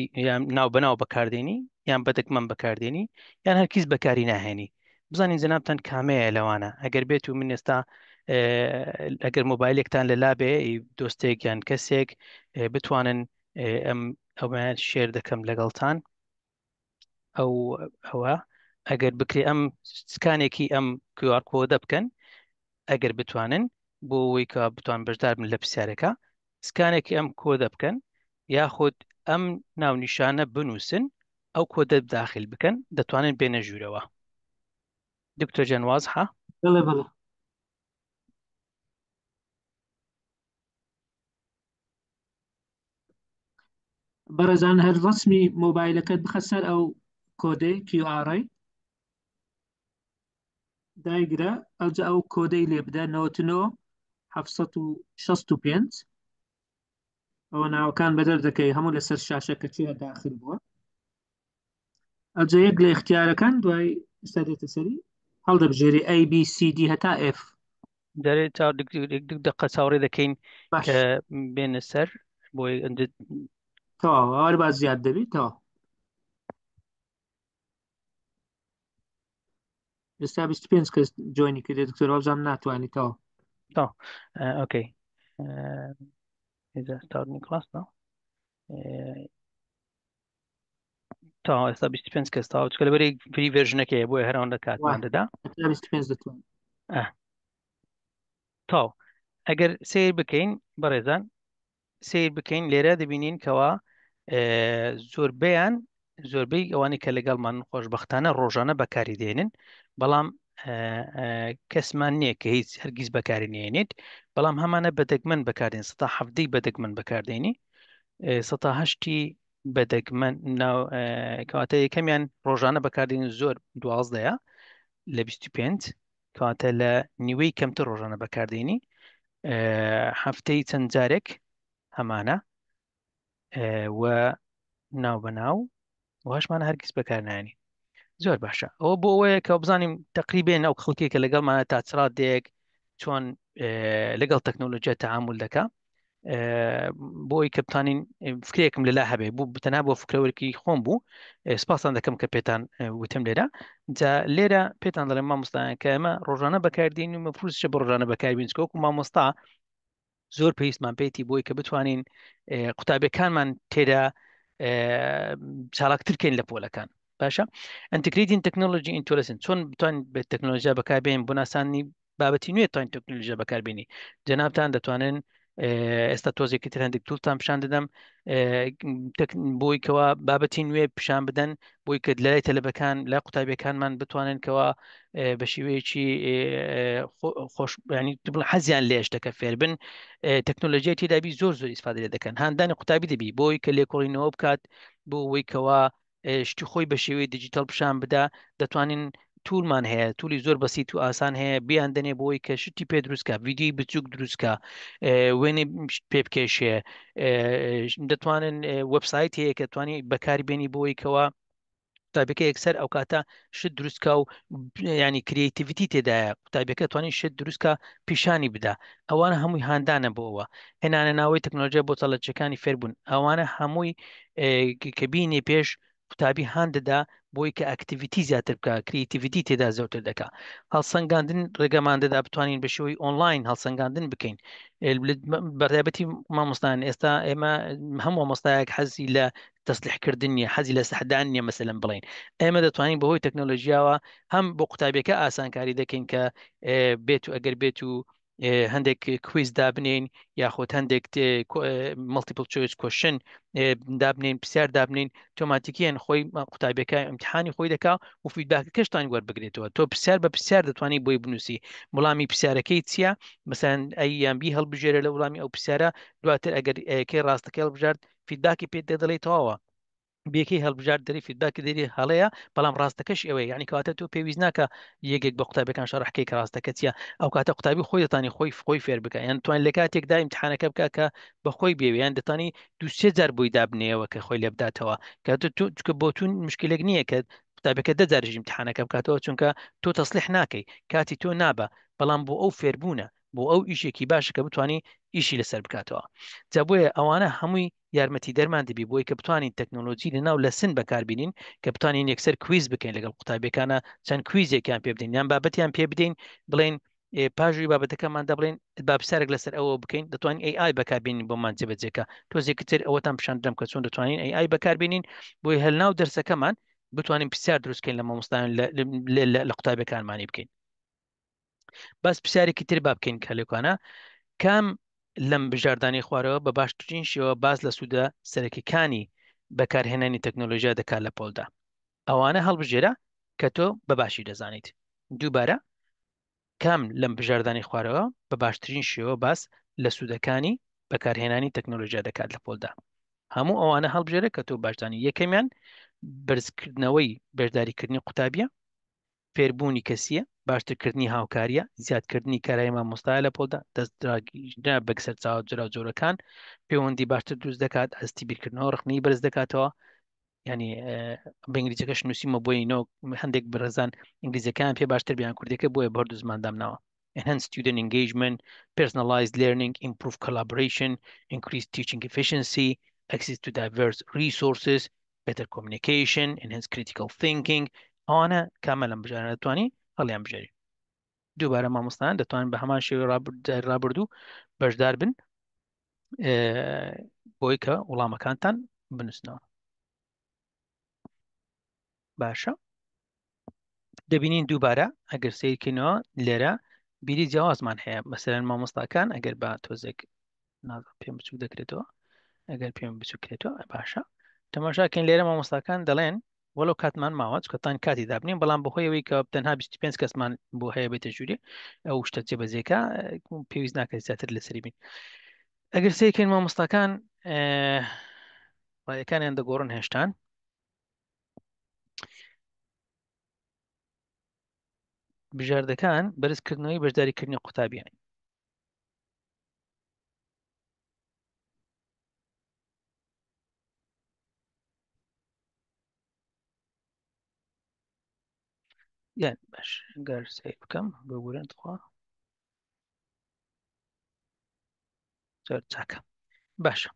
ناو بەناو بەکاردێنی یان بەدەکمەم بەکاردێنی یان هەرگیز بەکاری ناهێنی بزانین جەنابتان کامەیە لەوانە ئەگەر بێت و من ئێستا ئەگەر مۆبایلێکتان لە لابێ دۆستێک یان کەسێک بتوانن ئەم ئەومان شێر دەکەم لەگەڵتان ئەو ئەوە ئەگەر بکری ئەم سکانێکی ئەم QR کۆدە بکەن ئەگەر بتوانن بۆ ئەوەی کە بتوان بەشدار من لە پرسیارەکە سکانێکی ئەم کۆدە بکەن یاخود ئەم ناونیشانە بنووسن ئەو کۆدە داخل بکەن دەتوانن بێنە ژوورەوە دکتۆر جەنوازها بڵێ بڵێ بەرەزان هەر ڕسمی مۆبایلەکەت بخەسەر ئەو کۆدەی QRی دایگرە ئەوجا ئەو کۆدەی لێ بدە نۆتنۆ 1965 ئەوە ناوەکان بەدەر دەکەی هەموو لەسەر شاشەکە چیە داخل بووە ئەجا یەک لە اختیارەکان دوای ئستا دێتە سەری هەڵدەبژێری ABCD هەتا F دەرێت چاو دقە چاوڕێ دەکەین بێنە سەر بۆی تا هەر با زیاد دەبێت تا ئێستا بیست پێنج کەس جوینی کردێت دکتۆر ئازام ناتوانانی تا تا ئۆکەی ئێستاردنی کلاس تا تا ئێستا بیست پێنج کەس تا چکە لەبەری فری ڤێژنەکەی بۆی هەران دەکاتوان دەدا تا ئەگەر سیر بکەین بەڕێزان سیر بکەین لێرە دەبینین کەەوە زۆربیان زۆربەی ئەوانی کە لەگەڵمان خۆشببختانە ڕۆژانە بەکاری دێنن بەڵام کەسمان نییە کە هیچ هەرگیز بەکاری نێنێت بەڵام هەمانە بەدەگمەن بەکارێن ستا هەفتەی بەدەگمەن بەکاردێنی سەهشتی بەدەگمەن کەواتە یەکەمیان ڕۆژانە بەکاردێن زۆر دوازدەیە لە 25 کاتە لە نیوەی کەمتە ڕۆژانە بەکاردێنی هەفتەی چەند جارێک هەمانە و ناو بەناو وهشمانە هەرگیز بەکارنانی زۆر باشە ئەوە بۆ ئەوەیە کە بزانیم تقریبێن ئەو خەڵکێکە لەگەڵمانە تاچرا دەیەک چۆن لەگەڵ تەکنۆلۆژیە تەعامل دەکە بۆی کە بتانین فکرێکم لەلا هەبێ بوو بتەنا بۆ فکرەوەکی خۆم بوو سپاسان دەکەم کە پێتان وتم لێرە جا لێرە پێتان دەڵێن مامۆستایان کە ئەمە ڕۆژانە بەکاردین و مەفروزشە بە ڕۆژانە بەکاربین چکۆک و مامۆستا زۆر پێویستمان پێیتی بۆی کە بتوانین قوتابەکانمان تێدا چالاکترکەین لە پۆلەکان باشە ئەتیکریدین تەکنۆلژی ئینتۆلسن چۆن بتوان بە تەکنۆلژیا بەکاربێن بۆ ناسانی بابەتی نوێ توان تەکنۆلژیا بەکاربیێنی جەنابان دەتوانن ئێستا تۆزێکی تر هەندێک توولتان پیشان دەدەم بۆیکەوە بابەتی نوێ پیشان بدەن بۆی کە لای تەلەبەکان لای قوتابیەکانمان بتوانێنکەوە بە شێوەیەکی خۆشبیانی بڵ حەزیان لێش دەکە فێربن تەکنۆلژیای تێدابی زۆر زۆر ئیسفااد لێ دەکەن هەندانی قوتابی دەبی بۆی کە لێکۆڵینەوە بکات بۆ ئەوەیکەوە شتی خۆی بە شێوەی دیجیتال پیشان بدا دەتوانین تولمان هەیە تولی زۆر بەسییت و ئاسان هەیە بیان دەنێ بۆی کە شتی پێ دروستکە ویددیوی بچووک دروستکە وێنێ پێ بکێشێ دەتوانن وبسایت هەیە کە توانانی بەکاربیێنی بۆی کەەوە قوتابەکە یەکسەر ئەو کاتە شت دروستکە و ینی کریتیڤیتی تێدایە قوتابەکە توانین شت دروستکە پیشانی بدا ئەوانە هەمووی هاندانە بۆەوە هێنانە ناوەی تەکنۆلژیە بۆ تەڵەتچەکانی فێربوون ئەوانە هەمووی کە بینێ پێش قوتابی هاان دەدا بۆی کە ئەکتیویتی زیاتر بکە کریتیویتی تێدا زۆرتر دەکا هەڵسەنگاندن ڕێگەمان دەدا بتوانین بە شێوەی ئۆنلاین هەڵسەنگاندن بکەین بەردابەتی مامۆستان ئێستا ئێمە هەموو مۆمەستایەک حەزی لە تەسلحکردنی حەزی لە سەحدان نیە مەسلم بڵین ئێمە دەتوانین بەهۆی تەکنۆلژیاوە هەم بۆ قوتابەکە ئاسانکاری دەکەین کە بێت و ئەگەر بێت و هەندێک کویز دابنین یاخۆت هەندێک ملتیپل چویس کۆشن دابنین پرسیار دابنین تۆماتیکیان خۆی قوتابیەکە ئەمتحانی خۆی دەکا و فیدباکە کەشتان وەربگرێتەوە تۆ پرسیار بە پرسیار دەتوانانی بۆی بنووسی وڵامی پرسیارەکەی چییە مەسەن ئەییانبی هەڵبژێرە لە وڵامی ئەو پرسیارە دواتر ئەگەر ئەیەکەی ڕاستەکە هەڵبژارد فیدداکی پێ دەدەڵێت تەواوە بەکەی هەڵبژار دەری فیدباک دەری هەڵەیە بەڵام ڕاستەکەش ئەوەی یعنی کەواتە تۆ پێویست ناکە یەکێک بە قوتابەکان شەڕحکەی کە ڕاستەکە چیە ئەو کاتە قوتابی خۆیتانی خۆی خۆی فێر بکە یان توان لە کاتێکدا امتحانەکە بکە کە بەخۆی بێویان دەتانی دوسێ جار بووی دابنەوە کە خۆی لێ بداتەوە کە چکە بۆ تون مشکلێک نییە کە قوتابەکە دەجارژی امتحانەکە بکاتەوە چونکە تۆ تەسلح ناکەی کاتی تۆ نابە بەڵام بۆ ئەو فێربوونە بۆ ئەو ئیشێکی باشە کە بتانی ئیشی لەسەر بکاتەوە جابە ئەوانە هەمووی یارمەتی دەرمان دەبی بۆی کە بتوانین تەکنۆلۆژی لە ناو لە سن بەکاربیین کە بتانین یەکسەر کویز بکەین لەگەڵ قوتابەکانە چەند کویزێکیان پێ بدەین یان بابەتیان پێ بدەین بڵێن پاژوی بابەتەکەمان دەبڵێن بابسەرێک لەسەر ئەوە بکەین دەتوانین AI بەکاربیین بۆمان جێبەجێکە تۆزێکتر ئەوەتان پیشاندرم کە چۆن دەتوانین AI بەکاربیین بۆی هەلناو دەرسەکەمان بتوانین پرسیار دروستکەین لە مامۆستان لە قوتابەکانمانی بکەین بەس پرسیارێکی تر با بکەین کەلێکوانە کام لەم بژاردانی خوارەوە بە باشترین شێوە باز لە سوودە سەرەکیەکانی بەکارهێنانی تەکنۆلۆژیا دەکات لە پۆلدا ئەوانە هەڵبژێرە کە تۆ بەباشی دەزانیت دووبارە کام لەم بژاردانی خوارەوە بە باشترین شێوە باس لە سوودەکانی بەکارهێنانی تەکنۆلۆژیا دەکات لە پۆلدا هەموو ئەوانە هەڵبژێرە کە تۆ باشدانی یەکەمیان برزکردنەوەی بەشداریکردنی قوتابیە فێربوونی کەسیە باشترکردنی هاوکاریە زیادکردنی کارای مامۆستایە لە پۆلدا دەستراگیرا بەکسەر چاوە جرا جۆرەکان پەیوەندی باشتر دروست دەکات ئەستی بیرکردنەوە ڕخنی بەرز دەکاتەوە ینی بەنگلیزیەکەش نووسیمە بۆی نەوە هەندێک بەرەزان ئینگلیزیەکان پێ باشتر بیان کوردەکە بۆیە بەردو زماندامناوە enhance student engagement, personalized learning, improve collaboration, increase teaching efficiency, access to diverse resources, better communication, enhance critical thinking, ئەوانە کامە لەم بژارە دەتوانی هەڵیان بژێری دووبارە مامۆستان دەتوان بە هەمان شێوی ڕابردوو بەشدار بن بۆی کە وڵامەکانتان بنووسنەوە باشە دەبینین دووبارە ئەگەر سیرکردنەوە لێرە بیری جیاوازمان هەیە مەسەرەن مامۆستاکان ئەگەر بە تۆزێک پێم بچوک دەکرێتەوە ئەگەر پێم بچووکرێتەوە باشە تەماشاکەین لێرە مامۆستاکان دەڵێن وەلو کاتمان ماوەچ کەتان کاتی دابنین بەڵام بەخۆیەوەی کە تەنها 25 کەسمان بۆ هەیە بێتە ژووری ئەو شتە جێبەزیەکە پێویست ناکە زیاتر لەسری بین ئەگەر سێکەین مامۆستاکان وڵایەکانیان دەگۆڕن هێشتان بژاردەکان بەرزکردنەوەی بەشداریکردنی قوتابیانی یان باش گەر سیر بکەم بگورێنخوا چاکەم باشە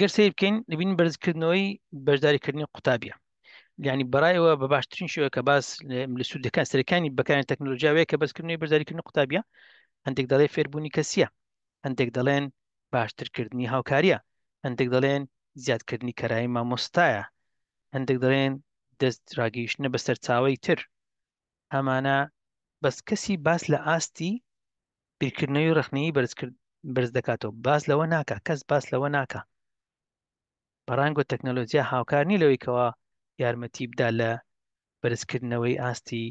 گەر سیر بکەین دەبین بەرزکردنەوەی بەشداریکردنی قوتابیە ینی بەڕایەوە بە باشترین شوەیە کە باس لە سوودەکان سەرەکانی بەکانی تەکنۆلژیاوەیە کە بەسکردنی بەرزاریکردنی قوتابیە هەندێک دەڵێ فێربوونی کەسیە هەندێک دەڵێن باشترکردنی هاوکاریە هەندێک دەڵێن زیادکردنی کەرایی مامۆستایە هەندێک دەڵێن دەست ڕاگەیشتە بەسەر چاوەی تر ئەمانە بەس کەسی باس لە ئاستی بیرکردنەوەی ڕخنەی بەرزکرد بەرز دەکاتەوە باس لەوە ناکە کەس باس لەوە ناکە بەڕانگۆ تەکنەلۆجییا هاوکارنی لەوەیکەوە یارمەتی بدا لە بەرزکردنەوەی ئاستی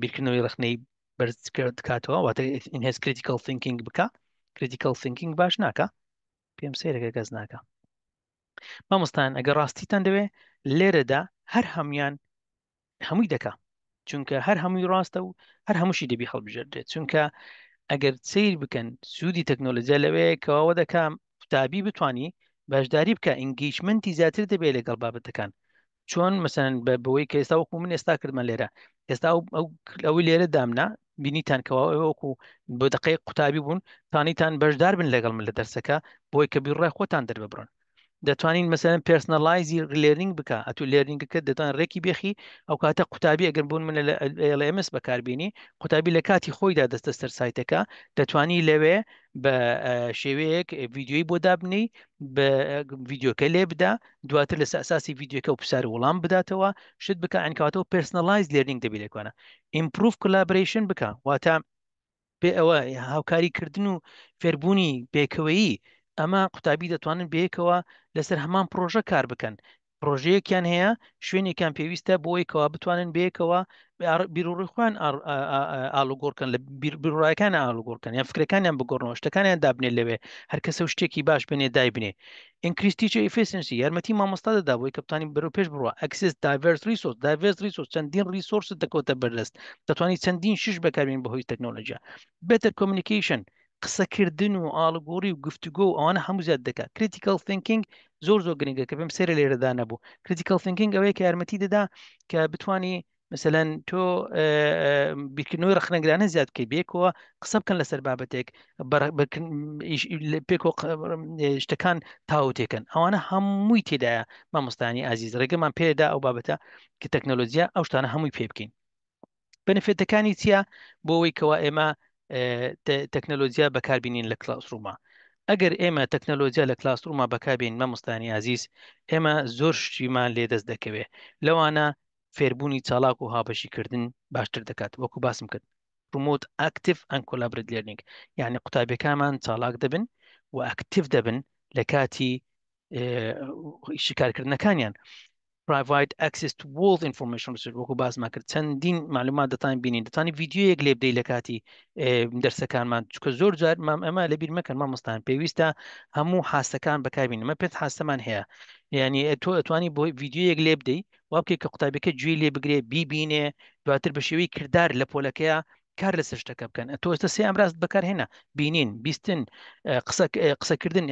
بیرکردنەوەی ڕخنەی بەرزکرد دکاتەوە واتە هێز کریتیکل تینکینگ بکە کریتیکل تینکینگ باش ناکە پێم سێرەکە گەز ناکە مامۆستان ئەگەر ڕاستیتان دەوێ لێرەدا هەر هەمان هەمووی دەکە چونکە هەر هەمووی ڕاستە و هەر هەمووشی دەبی هەڵبژێردێت چونکە ئەگەر سیر بکەن سوودی تەکنۆلژیا لەوەیە کەەوە دەکەم قوتابی بتانی باشداری بکە ئینگیشمنتی زیاتر دەبێت لەگەڵ بابەتەکان چۆن مەسەن بەوەی کە ئێستا وەکو من ئێستا کردمە لێرە ئێستا ئەوی لێرە دامنا بینیتانکەەوە ئەوەکو بە دقی قوتابی بوون تانیتان بەشدار بن لەگەڵ من لە دەرسەکە بۆی کە بیڕای خۆتان دەرببڕن دەتوانین مەسەرن پرسنەلایزی لێرنگ بک ئەتو لێرنگەکە دەتوان ڕێکی بێخی ئەو کاتە قوتابی ئەگەر بوون منە لەMS بەکاربیانی قوتابی لە کاتی خۆیدا دەستە سەر سایتەکە دەتوانی لەوێ بە شێوەیەک ویددیوی بۆ دابنی بە ویددیوکە لێ بدا دواتر لە ساسی ویددیوکە و پسسار وڵام بداتەوە شت بکە ئەنکاتەوە پرسنەلایز لێرنگ دەبی لەکوانە ئیمپروف کلابریشن بکە واتە پێ ئەوە هاوکاریکردن و فێربوونی پێکەوەیی ئەمە قوتابی دەتوانن بەیەکەوە لەسەر هەمان پرۆژە کار بکەن پرۆژەیەکیان هەیە شوێنێکیان پێویستە بۆیکەوە بتوانن بەیەکەوە بیرروڕی خۆیان ئالوگۆرکن لە بڕایەکان ئالوگۆرکن یان فکرەکانیان بگۆڕنەوە شتەکانیان دابنێ لەوێ هەرکەسە شتێکی باش بنێ دای بنێ ئینکریستیچە ئیفسنسی یارمەتی مامۆستا دەدابەوەی کە بتانی بەرەو پێش بڕوە ئەکسس داڤرس ریسۆس داڤرس ریسۆس چەندین ریسۆرس دەکەوتە بەردەست دەتوانانی چەندین شش بەکاربیین بەهۆی تەکنۆلژیا بێتەر کۆمنیکیشن قسەکردن و ئالگۆری و گفتوگۆ و ئەوانە هەموو زیاد دەکا کریتیکل تینکینگ زۆر زۆر گرنگگە کە بم سێرە لێرەدا نەبوو کریتیکل تینکینگ ئەوەیە کە یارمەتی دەدا کە بتانی مثلەن تۆ بیرکردنەوەی رەخنەگرانە زیاد بکەی بێکەوە قسە بکەن لەسەر بابەتێک پێک شتەکان تاوتێکن ئەوانە هەمووی تێدایە مامۆستانی ئازیز ڕێگەمان پێدا ئەو بابەتە کە تەکنۆلۆژیا ئەو شتانە هەمووی پێ بکەین بەنفێتەکانی چییە بۆ ئەوەی کەوا ئێمە تەکنەلۆجییا بەکاربیین لە کلاسڕوما ئەگەر ئێمە تەکنەلۆجییا لە کلاسڕوما بەکاربین مەمستانی عزیز ئێمە زۆر شتیمان لێدەست دەکەوێت لەوانە فێربوونی چالاک و هاپەشیکردن باشتر دەکات وەکو باسم کرد پرموت ئاکتیف ئەن کۆلابرد لێرنینگ یعنی قوتابیەکانمان چالاک دەبن و ئەکتیف دەبن لە کاتی شکارکردنەکانیان provide access to world information research وەکو بازمان کرد چەندین معلومات دەتان بینین دەتانی ویددیوەک لێ بدەی لە کاتی دەرسەکانمان چکە زۆر جار مام ئەمە لەبییر مەکەن مامۆستان پێویستە هەموو حاستەکان بەکاربین ئەمە پێت حاستەمان هەیە یعنی تۆ ئەتوانی بۆ ویددیوەک لێ بدەی وابکە کە قوتابەکە گوێ لێ بگرێ بیبینێ دواتر بە شێوەی کردار لە پۆلەکەیە کار لە سشتەکە بکەن تۆستە سێ ئەمراست بەکارهێنا بینین بیستن قسەکردن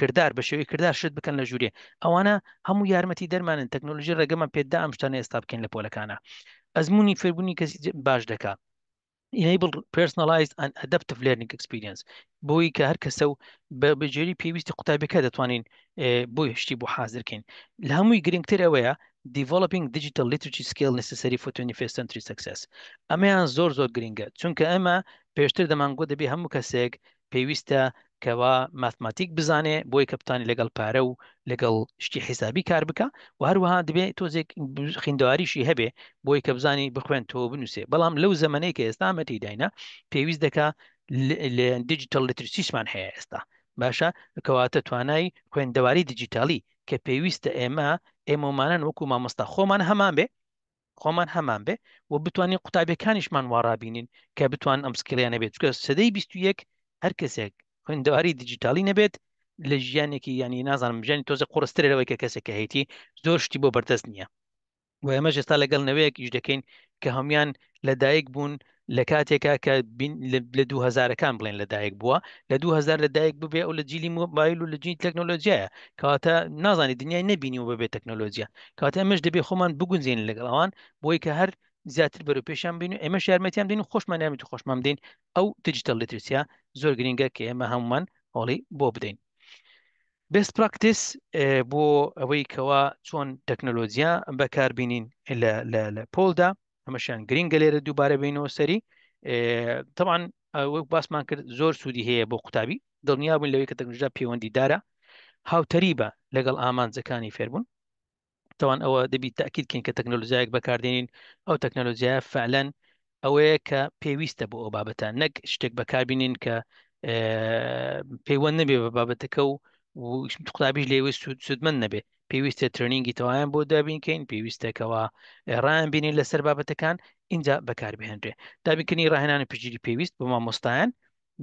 کردار بە شێوەی کردار شت بکەن لە ژوورێ ئەوانە هەموو یارمەتی دەرمانن تەکنۆلژی ڕێگەمان پێدا ئەم شتانە ئێستا بکەین لە پۆلەکانە ئەزمموی فێربوونی کەسی باش دەکات enable personalized and adaptive learning experience بۆی کە هەر کەسە و بە بەجێری پێویستی قوتابەکە دەتوانین بۆی هشتی بۆ حازرکەین لە هەمووی گرنگتر ئەوەیە developing digital literacy skill necessary for 21st century success ئەمەیان زۆر زۆر گرینگە چونکە ئەمە پێشتر دەمانگۆ دەبی هەموو کەسێک پێویستە کەوا ماتماتیک بزانێ بۆی کەپتانی لەگەڵ پارە و لەگەڵ شتی حیسابی کار بکە و هەروەها دەبێت تۆزێک خوێندواریشی هەبێ بۆی کە بزانی بخوێن تۆ بنووسێ بەڵام لەو زەمەەی کە ئێستا مەتی داینە پێویست دەکا دیجیتال لترسیسمان هەیە ئێستا باشە کەواتە توانای خوێندەواری دیجیتالی کە پێویستە ئێمە ئێمەمانەن وەکو مامۆستا خۆمان هەمان بێ خۆمان هەمان بێ و بتوانین قوتابەکانیشمان وارابینین کە بتوان ئەم سکلیانە بێت چکە سەدەی 21 هەر کەسێک خوێندەواری دیجیتالی نەبێت لە ژیانێکی ینی نازانم ژیانی تۆزە قڕسترەوەی کە کەسێکە هەیتی زۆر شتی بۆ بەردەست نییە و ئێمە جێستا لەگەڵ نەوەیەکیش دەکەین کە هەمویان لەدایک بوون لە کاتێکا کە لە دوو هزارەکان بڵێن لەدایک بووە لە دوو هزار لەدایک ببێ ئەو لە جیلی مۆبایل و لە جین تەکنۆلۆژیایە کەواتە نازانی دنیای نبینی و بەبێ تەکنۆلۆژیە کاتە ئەمەش دەبێ خۆمان بگونجێن لەگەڵ ئەوان بۆی کە هەر زیاتر بەرە پێشان بین و ئێمە یارمەتیان دین و خۆشمان یامی و خۆشمان بدەین ئەو دیجیتال لترسیا زۆر گرنگە کە ئێمە هەمومان هەڵی بۆ بدەین بست پراکتس بۆ ئەوەی کەوا چۆن تەکنۆلۆجییا بەکاربینین لە پۆلدا ئەمەشیان گرینگە لێرە دووبارە بینەوە سەری تەوان وەک باسمان کرد زۆر سوودی هەیە بۆ قوتابی دڵنیا بوون لەوەی کە تەکنژدا پەیوەندی دارە هاوتەری بە لەگەڵ ئامانجەکانی فێربوون تەوان ئەوە دەبی تاکیدکەین کە تەکنۆلۆژایەک بەکاردێنین ئەو تەکنۆلۆژیای فعلەن ئەوەیە کە پێویستە بۆ ئەو بابەتە نەک شتێک بەکاربینین کە پەیوەند نەبێ بە بابەتەکە و قوتابیش لێوە سوودمەند نەبێ پێویستە ترنینگی تەوایان بۆ دابینکەین پێویستەکەەوە ڕایان بینین لەسەر بابەتەکان اینجا بەکاربهێنرێ دابینکردنی ڕاهێنانی پرگیری پێویست بۆ مامۆستایان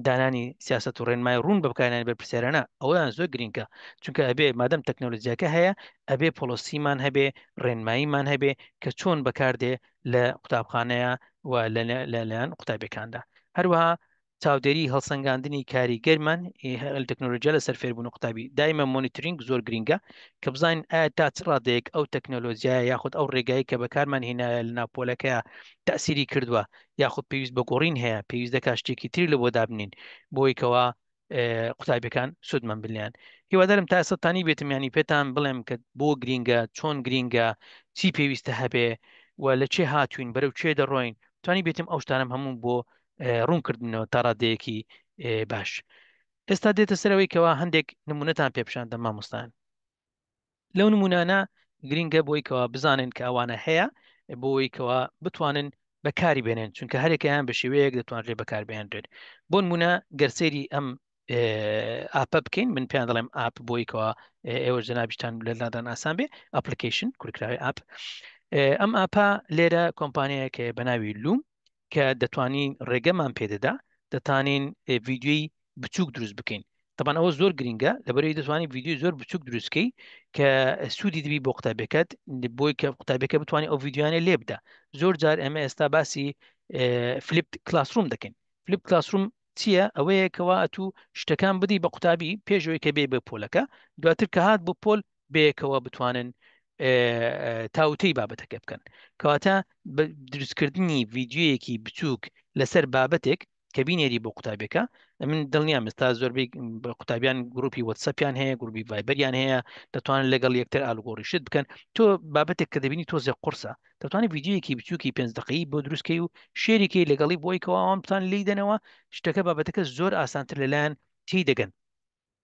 دانانی سیاست و ڕێنمای ڕوون بە بکارانی بەرپرسێرانە ئەویان زۆر گرینکە چونکە ئەبێ مادەم تەکنۆلژیەکە هەیە ئەبێ پۆلۆسیمان هەبێ ڕێنماییمان هەبێ کە چۆن بەکاردێ لە قوتابخانەیە و لەلاەن قوتابەکاندا هەروەها چاودێری هەڵسەنگاندنی کاریگەرمان هەل تەکنۆلۆژیا لە سەر فێربوون قوتابی دایمە مۆنیترینگ زۆر گرنگە کە بزانین ئایا تا چ ڕادەیەک ئەو تەکنۆلۆزیایە یاخود ئەو ڕێگایی کە بەکارمان هینایە لە ناپۆلەکەە تاسیری کردووە یاخود پێویست بە گۆڕین هەیە پێویست دەکا شتێکی تری لە بۆ دابنین بۆیکەوە قوتابەکان سودمان بلیان هیوادارم تا ئێستانی بێتمیانی پێتان بڵێم کە بۆ گرینگە چۆن گرینگە چی پێویستە هەبێ و لە چێ هاتوین بەرەو چێ دەڕۆین توانی بێتم ئەو شتانم هەموو بۆ ڕوونکردنەوە تا ڕادەیەکی باش ئێستا دێتە سەرەوەی کەوا هەندێک نمونونەتان پێپشاندە مامۆستان لەو نمونانە گرینگە بۆیکەوە بزانن کە ئەوانە هەیە بۆیکەوە بتوانن بەکاری بێنن چونکە هەرێکیان بە شێوەیەک دەتوانێت بەکاربیاندرێت بۆن مونە گەرسێری ئەم ئاپە بکەین من پێیان دەڵێم ئاپ بۆیکەوە ئێوە جەنابیشتان لەلادان ئاسان بێ ئەپلیکیشن کورکراوی ئاپ ئەم ئاپا لێرە کۆمپانیەیەکە بەناوی لوم کە دەتوانین ڕێگەمان پێدەدا دەتانین ویدیوی بچووک دروست بکەین طبعاان ئەوە زۆر گرینگە لەبەرەوەی دەتوانانی ویدیو زۆر بچوک دروستکەی کە سوودی دبی بۆ قوتابەکەت بۆی کە قوتابەکە بتوانانی ئەو ویددیوانە لێ بدا زۆر جار ئەمە ئێستا باسی فلیپ کلاسروم دەکەین فلیپ کلاسروم چییە ئەوەیەکەوە ئەتو شتەکان بدی بە قوتابی پێشەوەی کە بێ بە پۆلەکە دواتر کە هات بۆ پۆل بەیەکەوە بتوانن تاوتەی بابەتەکە بکەن کەواتە دروستکردنی ڤیددیوەیەکی بچووک لەسەر بابەتێک کە بینێری بۆ قوتابەکە من دڵنییا مستا زۆربەی قوتابیان گروپی وەتسەپیان هەیە گروپی ڤایبەریان هەیە دەتوانن لەگەڵ یەکتر ئالگۆریشت بکەن تۆ بابەتێک کە دەبینی تۆزێ قرسە دەتوانێت یددیوەکی بچووکی پێنجدەقی بۆ دروستکەی و شێریکەی لەگەڵی بۆیکەوە ئەوان بتان لی دەنەوە شتەکە بابەتەکە زۆر ئاسانتر لەلایەن تی دەگەن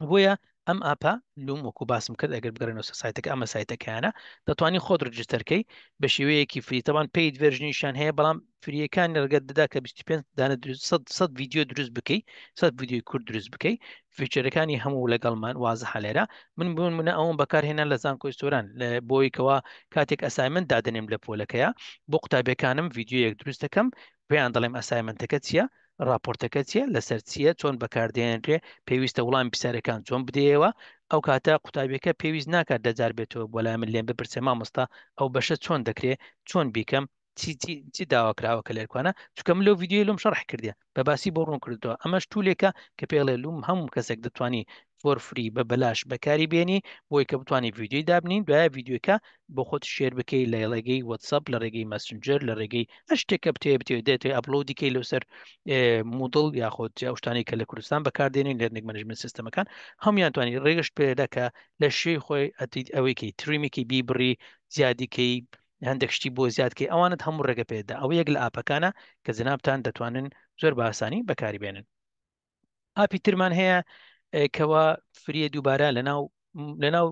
بۆیە ئەم ئاپا لوم وەکو باسم کرد ئەگەر بگەرنەوە سایتەکە ئەمە سایتەکانە دەتوانانی خۆت ڕجستەرکەی بە شێوەیەکی فریتەبان پێیت ڤێژنیشان هەیە بەڵام فریەکان لەگەت دەدا کە 25 دانە سە ویددیو دروست بکەیت سەد ویددیوی کورد دروست بکەیت فیچەرەکانی هەموو لەگەڵمان وازە حالێرە من بوون منە ئەوم بەکارهێنان لە زان کۆستۆران بۆیکەوە کاتێک ئەسایمن دادنێم لە پۆلەکەیە بۆ قوتابەکانم ویددیو یەک دروست دەکەم پێیان دەڵێم ئەسایمنتەکە چییە راپۆرتەکە چییە لەسەر چییە چۆن بەکاردێنرێ پێویستە وڵام پرسیارەکان چۆن بدەیەوە ئەو کاتە قوتابیەکە پێویست ناکات دەجار بێتەوە بۆ لای من لێن بپرسێ مامۆستا ئەو بەشە چۆن دەکرێت چۆن بیکەم چی داواکراوە کە لێرکوانە چکەم لەو یددیو لەم شەڕح کردێ بە باسی بۆ ڕوون کردەوە ئەمەش تولێکە کە پێڵێ لوم هەموو کەسێک دەتوانی فۆرفری بە بەلاش بەکاری بێنی بۆی کە بتوانانی یددیوی دابنین دوایە یددیوەکە بۆ خۆت شێر بکەی لە ڕێگەی وتسەپ لە ڕێگەی مەسنجەر لە ڕێگەی هە شتێکە بتێ بتێ دێتێ ئەپلۆدیکەی لەسەر مودڵ یاخۆت جیاوشتانی کە لە کوردستان بەکاردێنین لە نێکمەنجمن سیستمەکان هەمویان توانانی ڕێگەشت پێدەکە لە شێ خۆی ئەتیت ئەوەیکەی تریمێکی بیبڕی زیادیکەی هەندێکشتی بۆ زیادکەی ئەوانت هەموو ڕێگە پێدا ئەو یەک لە ئاپەکانە کە زنابتان دەتوانن زۆر باسانی بەکاری بێنن ئاپی ترمان هەیە کەوا فریە دووبارە لە ناو لەناو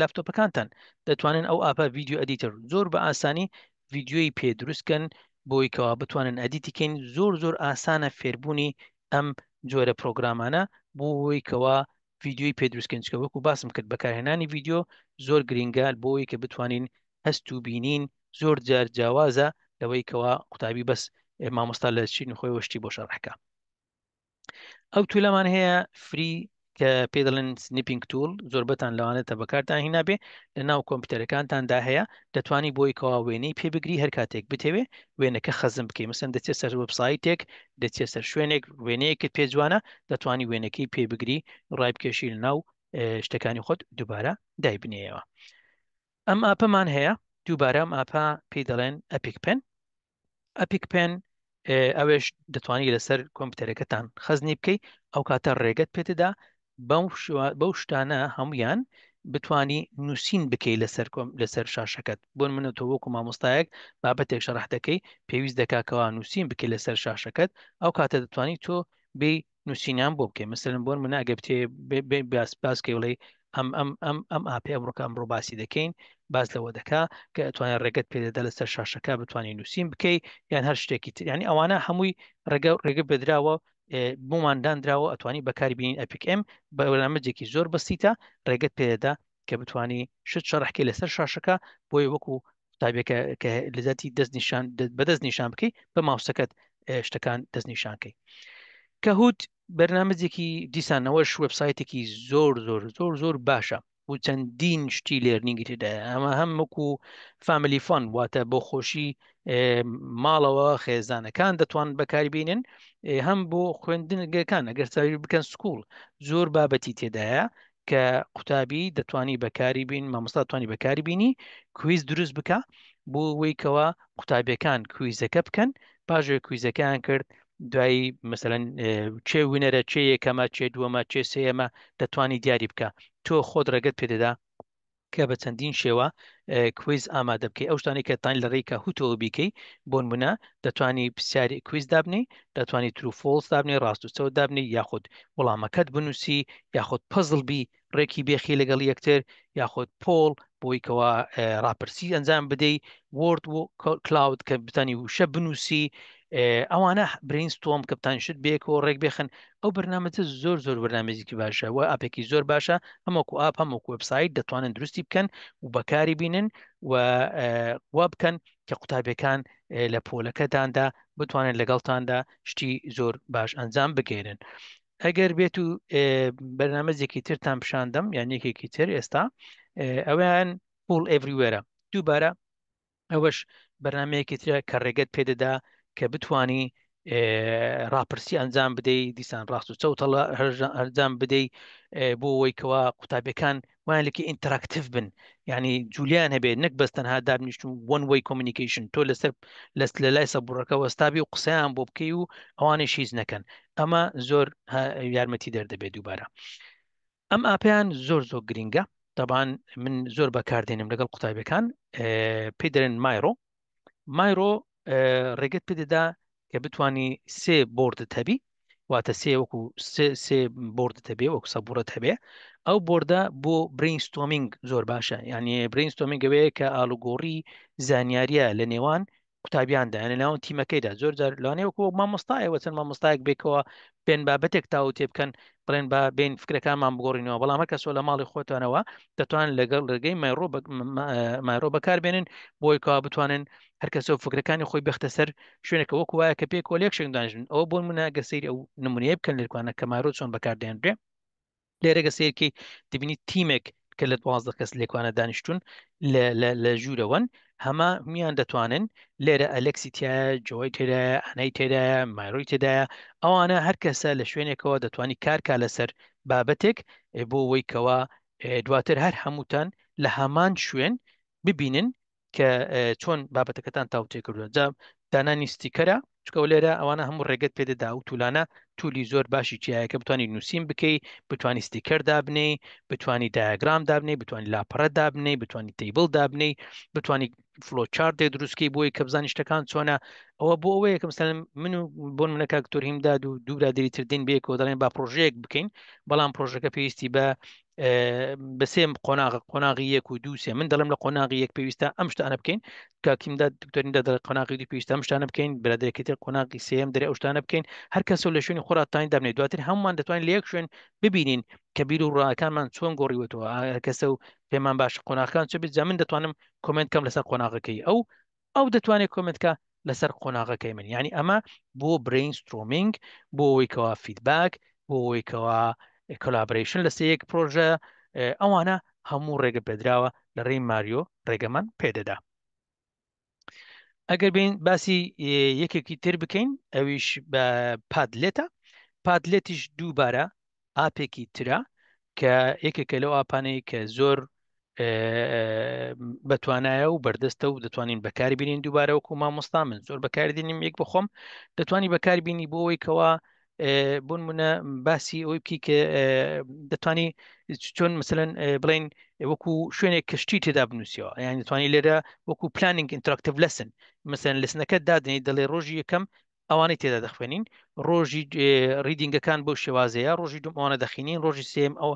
لاپتۆپەکانتان دەتوانن ئەو ئاپا ویددیو ئەدیتر زۆر بە ئاسانی ویددیوی پێدروستکەن بۆی کەوا بتوانن ئەدیتیکەین زۆر زۆر ئاسانە فێربوونی ئەم جۆرە پرۆگرامانە بۆی کەوا ویددیوی پێدروستکەن چکە وەکو باسم کرد بەکارهێنانی ویددیو زۆر گرنگال بۆی کە بتوانین هەست و بینین زۆر جار جیاوازە لەوەی کەوا قوتابی بەس مامۆستا لە چین خۆی وەشتی بۆ شەڕحکە ئەو تولەمان هەیە فری کە پێ دەڵێن سنیپینگ تول زۆربەتان لەوانێتە بەکارتان هینا بێ لە ناو کۆمپیوتەرەکانتاندا هەیە دەتوانی بۆی کەوا وێنەی پێبگری هەر کاتێک بتەوێ وێنەکە خەزم بکەی مەسن دەچێت سەر وبسایتێک دەچێت سەر شوێنێک وێنەیەکت پێ جوانە دەتوانی وێنەکەی پێبگری ڕای بکێشی لە ناو شتەکانی خۆت دووبارە دای بنێەوە ئەم ئاپەمان هەیە دووبارە ئەم ئاپا پێی دەڵێن ئەپیک پێن ئەپیک پێن ئەوێش دەتوانانی لەسەر کۆمپیوتەرەکەتان خەزنی بکەیت ئەو کاتە ڕێگەت پێتدا بەو شتانە هەمویان بتانی نووسین بکەیت لەسەر لەسەر شاشەکەت بۆن منە تۆ وەکو مامۆستایەک بابەتێک شەڕحتەکەی پێویست دەکاکەوە نووسین بکەیت لەسەر شاشەکەت ئەو کاتە دەتوانانی تۆ بێ نووسینیان بۆ بکەین مثلن بۆن منە ئەگەبتێ باسپاسکە وڵی ئەم ئەم ئەم ئەم ئاپی ئەمڕۆکە ئەمڕۆ باسی دەکەین باز لەوە دەکا کە ئەتوانێت ڕێگەت پێدەدا لەسەر شاشەکە بتوانین نووسین بکەیت یان هەر شتێکی تر ینی ئەوانە هەمووی ڕێگە ڕێگە بدراوە بۆماندان درراوە ئەتوانی بەکاری بینین ئەپیکM بە بەرنامەجێکی زۆر بەستیتە ڕێگەت پێدەدا کە بتانی شت شەڕحکی لەسەر شاشەکە بۆی وەکو تابێکە کە لەزەتی دەست نیشان بەدەست نیشان بکەیت بە ماوسەکەت شتەکان دەست نیشانکەی کەهوت بەرنمەجێکی دیسانەوەش وبسایتێکی زۆر زۆر زۆر زۆر باشە و چەندین شتی لێرنینگی تدایە ئەمە هەموکو فامیلی فۆن واتە بۆ خۆشی ماڵەوە خێزانەکان دەتوان بەکاری بینن هەم بۆ خوێندنگەکان ئەگەر چاوی بکەن سکوڵ زۆر بابەتی تێدایە کە قوتابی دەتوانی بەکاری بین مامۆستا توانی بەکاری بینی کویز دروست بکە بۆ وەیکەوە قوتابیەکان کویزەکە بکەن پاژێ کویزەکان کرد دوایی مثلەن چێ وینەرە چێ یەکەمە چێ دووەمە چێ سێمە دەتوانی دیاری بکە تۆ خۆت ڕگەت پێدەدا کە بە چەندین شێوە کویز ئامادە بکەی ئەو شتانی کە تان لە ڕێککە هوتۆ بیکەی بۆن منە دەتانی پرسیاری کویز دابنی دەتانی تروفۆلس دابنی ڕاست و چەوە دابنی یاخود وەڵامەکەت بنووسی یاخود پەزڵبی ڕێکی بێخی لەگەڵ یەکتر یاخود پۆل بۆیکەوە راپرسی ئەنجام بدەیت ورد و کلااود کە بتانی وشە بنووسی ئەوانە برینستۆم کەپتانشت بێکەوە ڕێک بێخن ئەو برنامەتە زۆر زۆر بەنامێزیکی باشە و ئاپێکی زۆر باشە هەمووکو ئاپ هەمووکو وبسایت دەتوانن دروستی بکەن و بەکاری بینن و وا بکەن کە قوتابەکان لە پۆلەکەتاندا بتوانن لەگەڵتاندا شتی زۆر باش ئەنجام بگێنن. ئەگەر بێت و بەرنامەزێکی ترتان پیشاندەم یان یەکێکی تر ئێستا ئەویان پول ئەڤریوەرە دووبارە ئەوەش بەرنمەیەکی ترە کە ڕێگەت پێدەدا کە بتانی راپرسی ئەنجام بدەی دیسان ڕاست و چەوتەڵە هەرجام بدەی بۆ ئەوەیەوە قوتابەکان وان لەکی ئینتراکتیف بن ینی جولیان هەبێت نەک بەستەنها دابنیشت و وان وی کمیکیشن تۆ لەسەر لەست لە لای سەبوورەکە وەستابی و قسەیان بۆ بکەی و ئەوانش هیچ نەکەن ئەمە زۆر یارمەتی دەردەبێت دووبارە ئەم ئاپیان زۆر زۆر گرینگە دەبان من زۆر بەکاردێنم لەگەڵ قوتابەکان پێدرن مایرۆ مایرۆ ڕێگەت پێدەدا کە بتانی سێ بردت هەبی واتە سێ وەکو سێ بردت هەبێ وەکو سەبورەت هەبێ ئەو بردە بۆ برینستۆمینگ زۆر باشە یعنی برینستۆمینگەوەەیە کە ئالوگۆڕی زانیاریە لە نێوان قوتابیاندا ئەە ناون تیمەکەیدا زۆر جار لەوانەیەوەکو مامۆستایەوە چەند مامۆستایەک بێکەوە پێن بابەتێک تاو تێ بکەن بڵێن بە بین فکرەکانمان بگۆڕینەوە بەڵام کە سۆ لە ماڵی خۆتانەوە دەتوان لەگەڵ ڕێگەی مایڕۆ مایڕۆ بەکاربێنن بۆیکەوە بتوانن هەرکە سۆ فکرەکانی خۆی بەختە سەر شوێنەکە وەک وایە کە پێ کۆلێکشن دانژن ئەوە بۆ مناگە سری ئەو نمونەیە بکەن لێکوانە کەمارۆ چۆن بەکاردێنرێ لێرەگە سیرکی دبینی تیمێک کە لە دوازدە کەس لێکوانە دانیشتون لە ژوورەوەن هەما میان دەتوانن لێرە ئەلەکسی تایە جۆی تێدایە ئەنەی تێدایە مایرۆی تێدایە ئەوانە هەر کەسە لە شوێنێکەوە دەتوانی کارکە لەسەر بابەتێک بۆ وەیکەوە دواتر هەر هەمووتان لە هەمان شوێن ببینن کە چۆن بابەتەکەتان تاوتێ کردووە جا دانانی ستیکەرە چکەوە لێرە ئەوانە هەموو ڕێگەت پێدەدا و تولانە تولی زۆر باشی چیایەکە بتانی نووسیم بکەی بتانی ستیکەر دابنەی بتانی دایگرام دابنەی بتانی لاپەڕە دابنەی بتانی تیبل دابنەی بتانی فلۆچاردێ دروستکەی بۆی کە بزانانی شتەکان چۆنە ئەوە بۆ ئەوە یەکەم سەرم من و بۆن منە کاکتۆریم داد و دوورا دەریتردین بێکەوە دەڵێن با پرۆژەیەک بکەین بەڵام پرۆژەکە پێویستی بە بەسێم قۆناغ قۆناغی یەک و دووسێ من دەڵم لە قۆناغی یەک پێویستە ئەم شتانە بکەین کاکیمدا دکتۆریندا دە قۆناغی دو پێویستە ئەم شتانە بکەین برادێکێتی قۆناغی سم دەرێ ئەو شتانە بکەین هەر کەسە لە شوێنی خۆراتانی دەبنێت دواتر هەمومان دەتوانین لە یەک شوێن ببینین کەبیر و ڕاکانمان چۆن گۆڕیوەتەوە کەسە و پێمان باش قۆناغەکان چ بێت من دەتوانم کمنت کەم لەسەر قۆناغەکەی ئەو ئەو دەتوانێت کمنتکە لەسەر قۆناغەکەی من ینی ئەمە بۆ برینسترومینگ بۆ ئەوەیەوە فیدباک بۆ ئەوەیەوە کلابریشن لەس یەک پرۆژە ئەوانە هەموو ڕێگە پێدراوە لە ڕێی ماریۆ ڕێگەمان پێدەدا ئەگەر بین باسی یەکێکی تر بکەین ئەویش بە پادلێتە پادلێتیش دووبارە ئاپێکی ترە کە یەکێکە لەو ئاپانەی کە زۆر بەتوانایە و بەردەستە و دەتوانین بەکاری بینین دووبارەوەکو مامۆستا من زۆر بەکاردێنیم یەک بخۆم دەتوانی بەکاربینی بۆەوەی کەەوە بوون منە باسی ئەوی بکی کە دەتانی چۆن مثلەن بڵین وەکو شوێنێک کەشتی تێدا بنووسەوە یان دەتوانانی لێرە وەکو پلانینگ ئینتراکتیو لەسن مثلەن لەسنەکە دادنی دەڵێ ڕۆژی یەکەم ئەوانەی تێدا دەخوێنین ڕۆژی ریدینگەکان بەو شێوازەیە ڕۆژی دومانە دەخینین ڕۆژی سم ئەو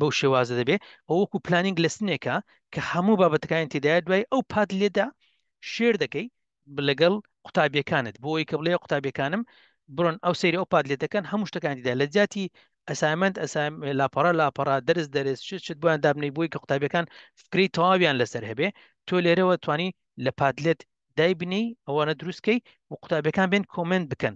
بەو شێوازە دەبێت ئەوەکو پلانینگ لەستنێکە کە هەموو بابەتەکان تێدای دوای ئەو پاد لێدا شێر دەکەی لەگەڵ قوتابیەکانت بۆی کە بڵێ قوتابیەکانم بڕۆن ئەو سری ئەو پاد لێتەکەن هەموو شتەکانیدا لە جاتی ئەسایمنت ئەسایم لاپەڕە لاپەڕا دەرس دەرس شت شت بۆیان دابنەی بۆی کە قوتابیەکان فکری تەواویان لەسەر هەبێ تۆ لێرەوە توانی لە پادلێت دایبنی ئەوانە دروستکەی و قوتابەکان بێن کۆمنت بکەن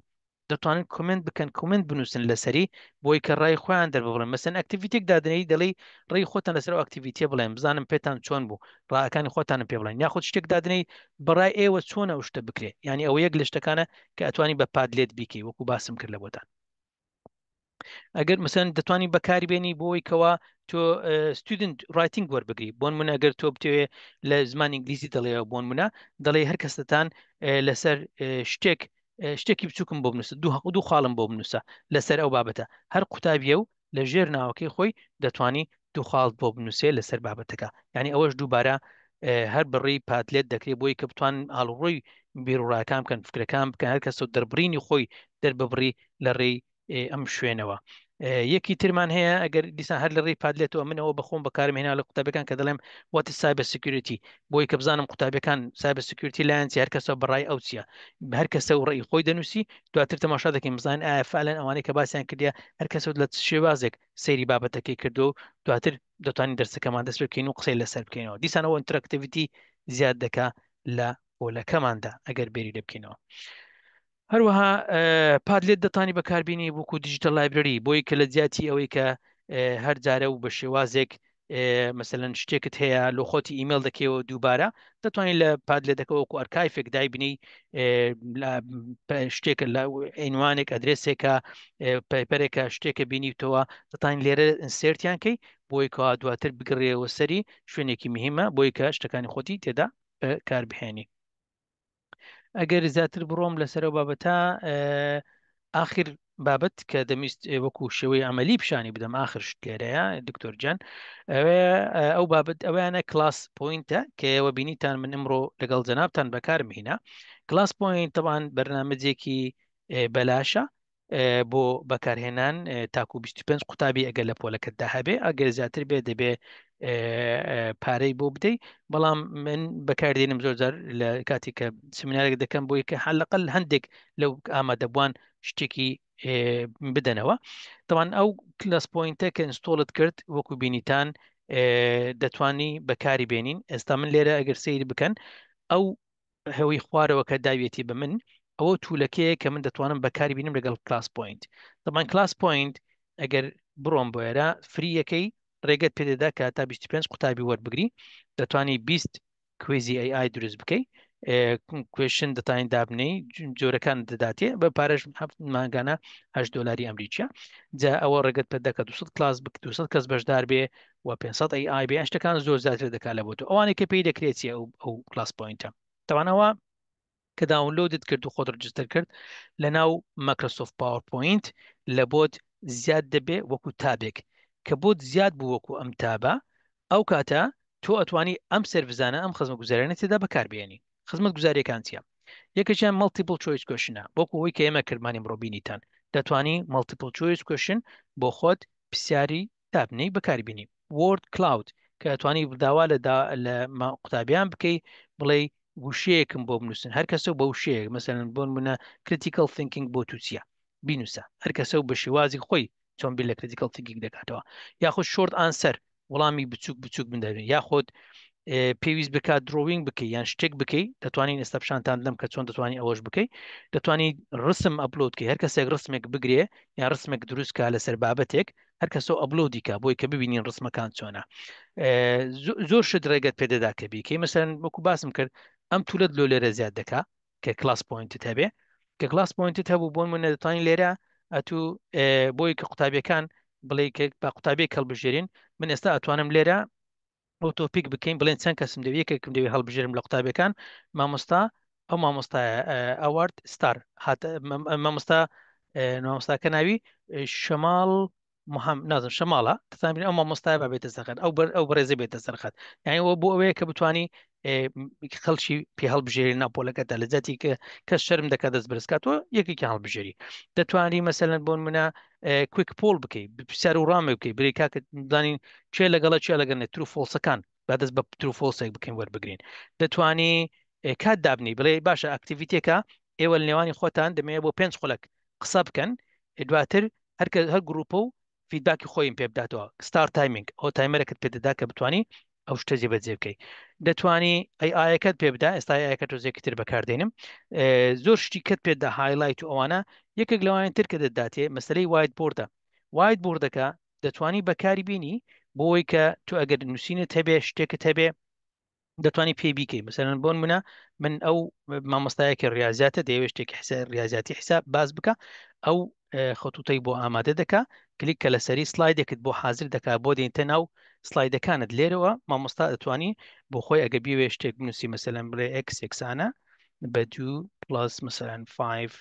دەتوانن کمنت بکەن کمنت بنووسن لەسەری بۆی کە ڕای خۆیان دەربڕن مەسن ئەکتیڤیتێک دادنەی دەڵی ڕێی خۆتان لەسەر ئەکتیڤیتە بڵێن بزانم پێتان چۆن بوو ڕاکانی خۆتانە پێ بڵێن یاخود شتێک دادنەی بەڕای ئێوە چۆنە شتە بکرێت ینی ئەو یەک لە شتەکانە کە ئەتوانی بە پادلێت بیکەی وەکو باسم کرد لە بۆتان ئەگەر مەسەن دەتوانانی بەکاری بێنی بۆی کەەوە تۆ ستودنت رایتنگ وەربگری بۆن منە ئەگەر تۆ بتوێ لە زمان ئینگلیزی دەڵێەوە بۆن منە دەڵێ هەر کەستان لەسەر شتێک شتێکی بچووکم بۆ بنووسە دوو حق دوو خاڵم بۆ بنووسە لەسەر ئەو بابەتە هەر قوتابیە و لە ژێر ناوەکەی خۆی دەتوانی دوو خاڵ بۆ بنووسێ لەسەر بابەتەکە یعنی ئەوەش دووبارە هەر بڕی پاتلێت دەکرێت بۆی کە بتوان ئاڵڕۆی بیرڕاکان بکەن فکرەکان بکە هەر کەس دەربڕینی خۆی دەرببڕی لە ڕێی ئەم شوێنەوە یەکی ترمان هەیە ئەگەر دیسان هەر لە ڕێی پادلێتەوە منەوە بەخۆم بەکارمێنا لە قوتابەکان کە دەڵێم وات سایبە سکیورتی بۆی کە بزانم قوتابەکان سایبە سکیورتی لایەنسی هەر کەسە بەڕای ئەو چیە هەر کەسە و ڕێی خۆی دەنووسی دواتر تەماشا دەکەین بزانین ئافالەن ئەوانەی کە باسییان کردیا هەر کەس لە شێوازێک سەیری بابەتەکەی کردو و دواتر دەتوانین دەرسەکەمان دەست بکەین و قسەی لەسەر بکەینەوە دیسانەوە ئینتراکتیویتی زیاد دەکا لە پۆلەکەماندا ئەگەر بێری دەبکەینەوە. هەروەها پادلێت دەتانی بەکاربیینی بکو دیجیتە لایبرری بۆی کە لە زیاتی ئەوەی کە هەر جارە و بە شێوازێک مثلەن شتێکت هەیە لۆخۆتی ئیممەل دەکەوە دووبارە دەتوانین لە پادلێتەکەوەکو ئەرکایفێک دایبنی شتێک لە عینوانێک ئەدرسێکە پەیپەرێکە شتێکە بینیتەوە دەتان لێرە ئەسێرتیان کەی بۆی کا دواتر بگڕێەوە سەری شوێنێکی مهمە بۆی کە شتەکانی خۆتی تێدا کار بهێنی ئەگەر زیاتر بڕۆم لەسەر بابەتە آخر بابەت کە دەمیست وەکو شێوەی ئەعملی پیشانی بدەم آخر شتێرەیە دکتۆر جان ئەو بابەت ئەویانە کلاس پوینتە کەەوە بینیتان من ئەمڕۆ لەگەڵ جەنابان بەکارم هینا کلاس پوین تەوان بەرنمەجێکی بەلاشە بۆ بەکارهێنان تاکو 25 قوتابی ئەگەر لە پۆلەکەتدا هەبێ ئەگەر زیاتر بێ دەبێ پارەی بۆ بدەیت بەڵام من بەکاردێنم زۆرجار لە کاتی کە سمینارێک دەکەم بۆی کە حلقل هەندێک لەو ئامادەبوان شتێکی بدەنەوە تەوان ئەو کلاس پوینتە کە ئینستۆڵت کرد وەکو بینیتان دەتوانی بەکاری بێنین ئێستا من لێرە ئەگەر سیر بکەن ئەو هەوی خوارەوە کە داوێتی بە من ئەوە توولەکەیە کە من دەتوانم بەکاری بینم لەگەڵ کلاس پوینت دەمان کلاس پوینت ئەگەر بڕۆم بۆ ێرە فریەکەی ڕێگەت پێدەدا کە تا 25 قوتابی وەربگری دەتوانی 20 کوێزی AI دروست بکەیت کوێشن دەتانی دابنەی جۆرەکان دەداتێ بە پارەش ماگانە ه دلاری ئەمریکیا جا ئەوە ڕگەت پێدەکە 200 کلاس ب 200 کەس بەشدار بێ و 500 AI بێ شتەکان زۆر زیاتر دەکا لە بۆ ئەوانێک کە پێی دەکرێتی ئەو ئەو کلاس پوینتە تەوانەوە کە داونلودت کرد و خۆت ڕجستر کرد لە ناو مەکرسۆف پاورپۆینت لە بۆت زیاد دەبێ وەکو تابێک کە بۆت زیاد بوو وەکو ئەم تابە ئەو کاتە تۆ ئەتوانی ئەم سربزانە ئەم خزمە گوزارێنە تێدا بەکاربیێنی خزمەت گوزاریەکان چیە یەکەچیان مەڵتیپل چۆیس کۆشنە بۆکو ئەوی کە ئێمە کردمانی مرۆبینیتان دەتوانی مەڵتیپل چۆیس کۆشن بۆ خۆت پرسیاری تابنەی بەکاربیینی وورد کلااود کە ئەتوانی داوا لە قوتابیان بکەی بڵێ وشەیەکم بۆ بنووسن هەر کەسە بە وشەیەک مەسەرن بۆن منە کریتیکل تینکینگ بۆ تووسە بینوسە هەر کەسە بە شێوازی خۆی چۆن بیر لە کریتیکل تینکینگ دەکاتەوە یاخود شۆرت ئانسەر وەڵامی بچوک بچوک بدەبێت یاخود پێویست بکات درۆینگ بکەی یان شتێک بکەیت دەتوانین ئێستا پیششانتان دەم کە چۆن دەتوانین ئەوەش بکەیت دەتوانیت ڕسم ئەپلۆدکە هەر کەسێک ڕسمێک بگرێ یان ڕسمێک دروستکە لەسەر بابەتێک هەر کەسە ئەبلۆدیکە بۆی کە ببینین ڕسمەکان چۆنە زۆر شت ڕێگەت پێدەدا کە بیکەی مەسەرن وەکو باسم کرد ئەم تولت لۆ لێرە زیاد دەکا کە کلاس پوینتت هەبێ کە کلاس پوینتت هەبوو بۆن منە دەتوانین لێرە ئەتو بۆی کە قوتابیەکان بڵێ بە قوتابی کەڵبژێرین من ئێستا ئەتوانم لێرە ئەو تۆپیک بکەین بڵێن چەند کەسم دەوێت کەکم دەوێت هەڵبژێرم لە قوتابەکان مامۆستا ئەو مامۆستا ئەوارد ستار مامۆستا مامۆستاکە ناوی شەماڵ محەم نازم شەماڵە تەسامبیین ئەو مامۆستای با بێتە سەرخەت ئەو ئەو بەڕێزی بێتە سەرخەت یانیەوە بۆ ئەوەیە کە بتانی خەڵکی پێ هەڵبژێری ناپۆلەکەدا لە جاتی کە کەس شەرم دەکات دەست برسکاتەوە یەکێکی هەڵبژێری دەتوانی مەسەلەن بۆن منە کوێک پۆل بکەیت پرسیار و ڕامێ بکەیت بریکا کە دانین چێ لەگەڵە چێ لەگەنێت ترو فۆلسەکان با دەست بە ترو فۆلسێک بکەین وەربگرین دەتانی کات دابنی بڵێ باشە ئەکتیڤیتێکە ئێوە لە نێوانی خۆتان دەمەیە بۆ پێنج خۆلک قسە بکەن دواتر هەرکە هەر گروپە و فیدباکی خۆیم پێ بداتەوە ستار تایمنگ ئەو تایمەرەکەت پێدەدا کە بتانی ئەو شتەزی بەجێ بکەیت دەتانی ئەی ئاەکەت پێ بدا ئێستا ئاەکە تۆزێکی تر بەکاردێنم زۆر شتی کەت پێدا هایلایت و ئەوانە یەکێک لەوانێن تر کە دەداتێ مەسلەی وایت بردە وایت بردەکە دەتانی بەکاری بینی بۆی کە تو ئەگەر نووسینە هەبێ شتێکت هەبێ دەتوانانی پێ بیکەی مەسەرەن بۆن منە من ئەو مامۆستایەکی ریاضاتە دەیەوێت شتێکی حسە ریاضاتی حساب باز بکە ئەو خەتوتەی بۆ ئامادە دەکا کلیککە لەسەری سلایدێکت بۆ حاضر دەکا بۆ دێنتە ناو سلایدەکانت لێرەوە مامۆستا دەتوانی بۆ خۆی ئەگە بیوێ شتێک بنووسی مەسەلەن بڵێ ئەکسێکسانە بە دو پلس مەسەلەن 5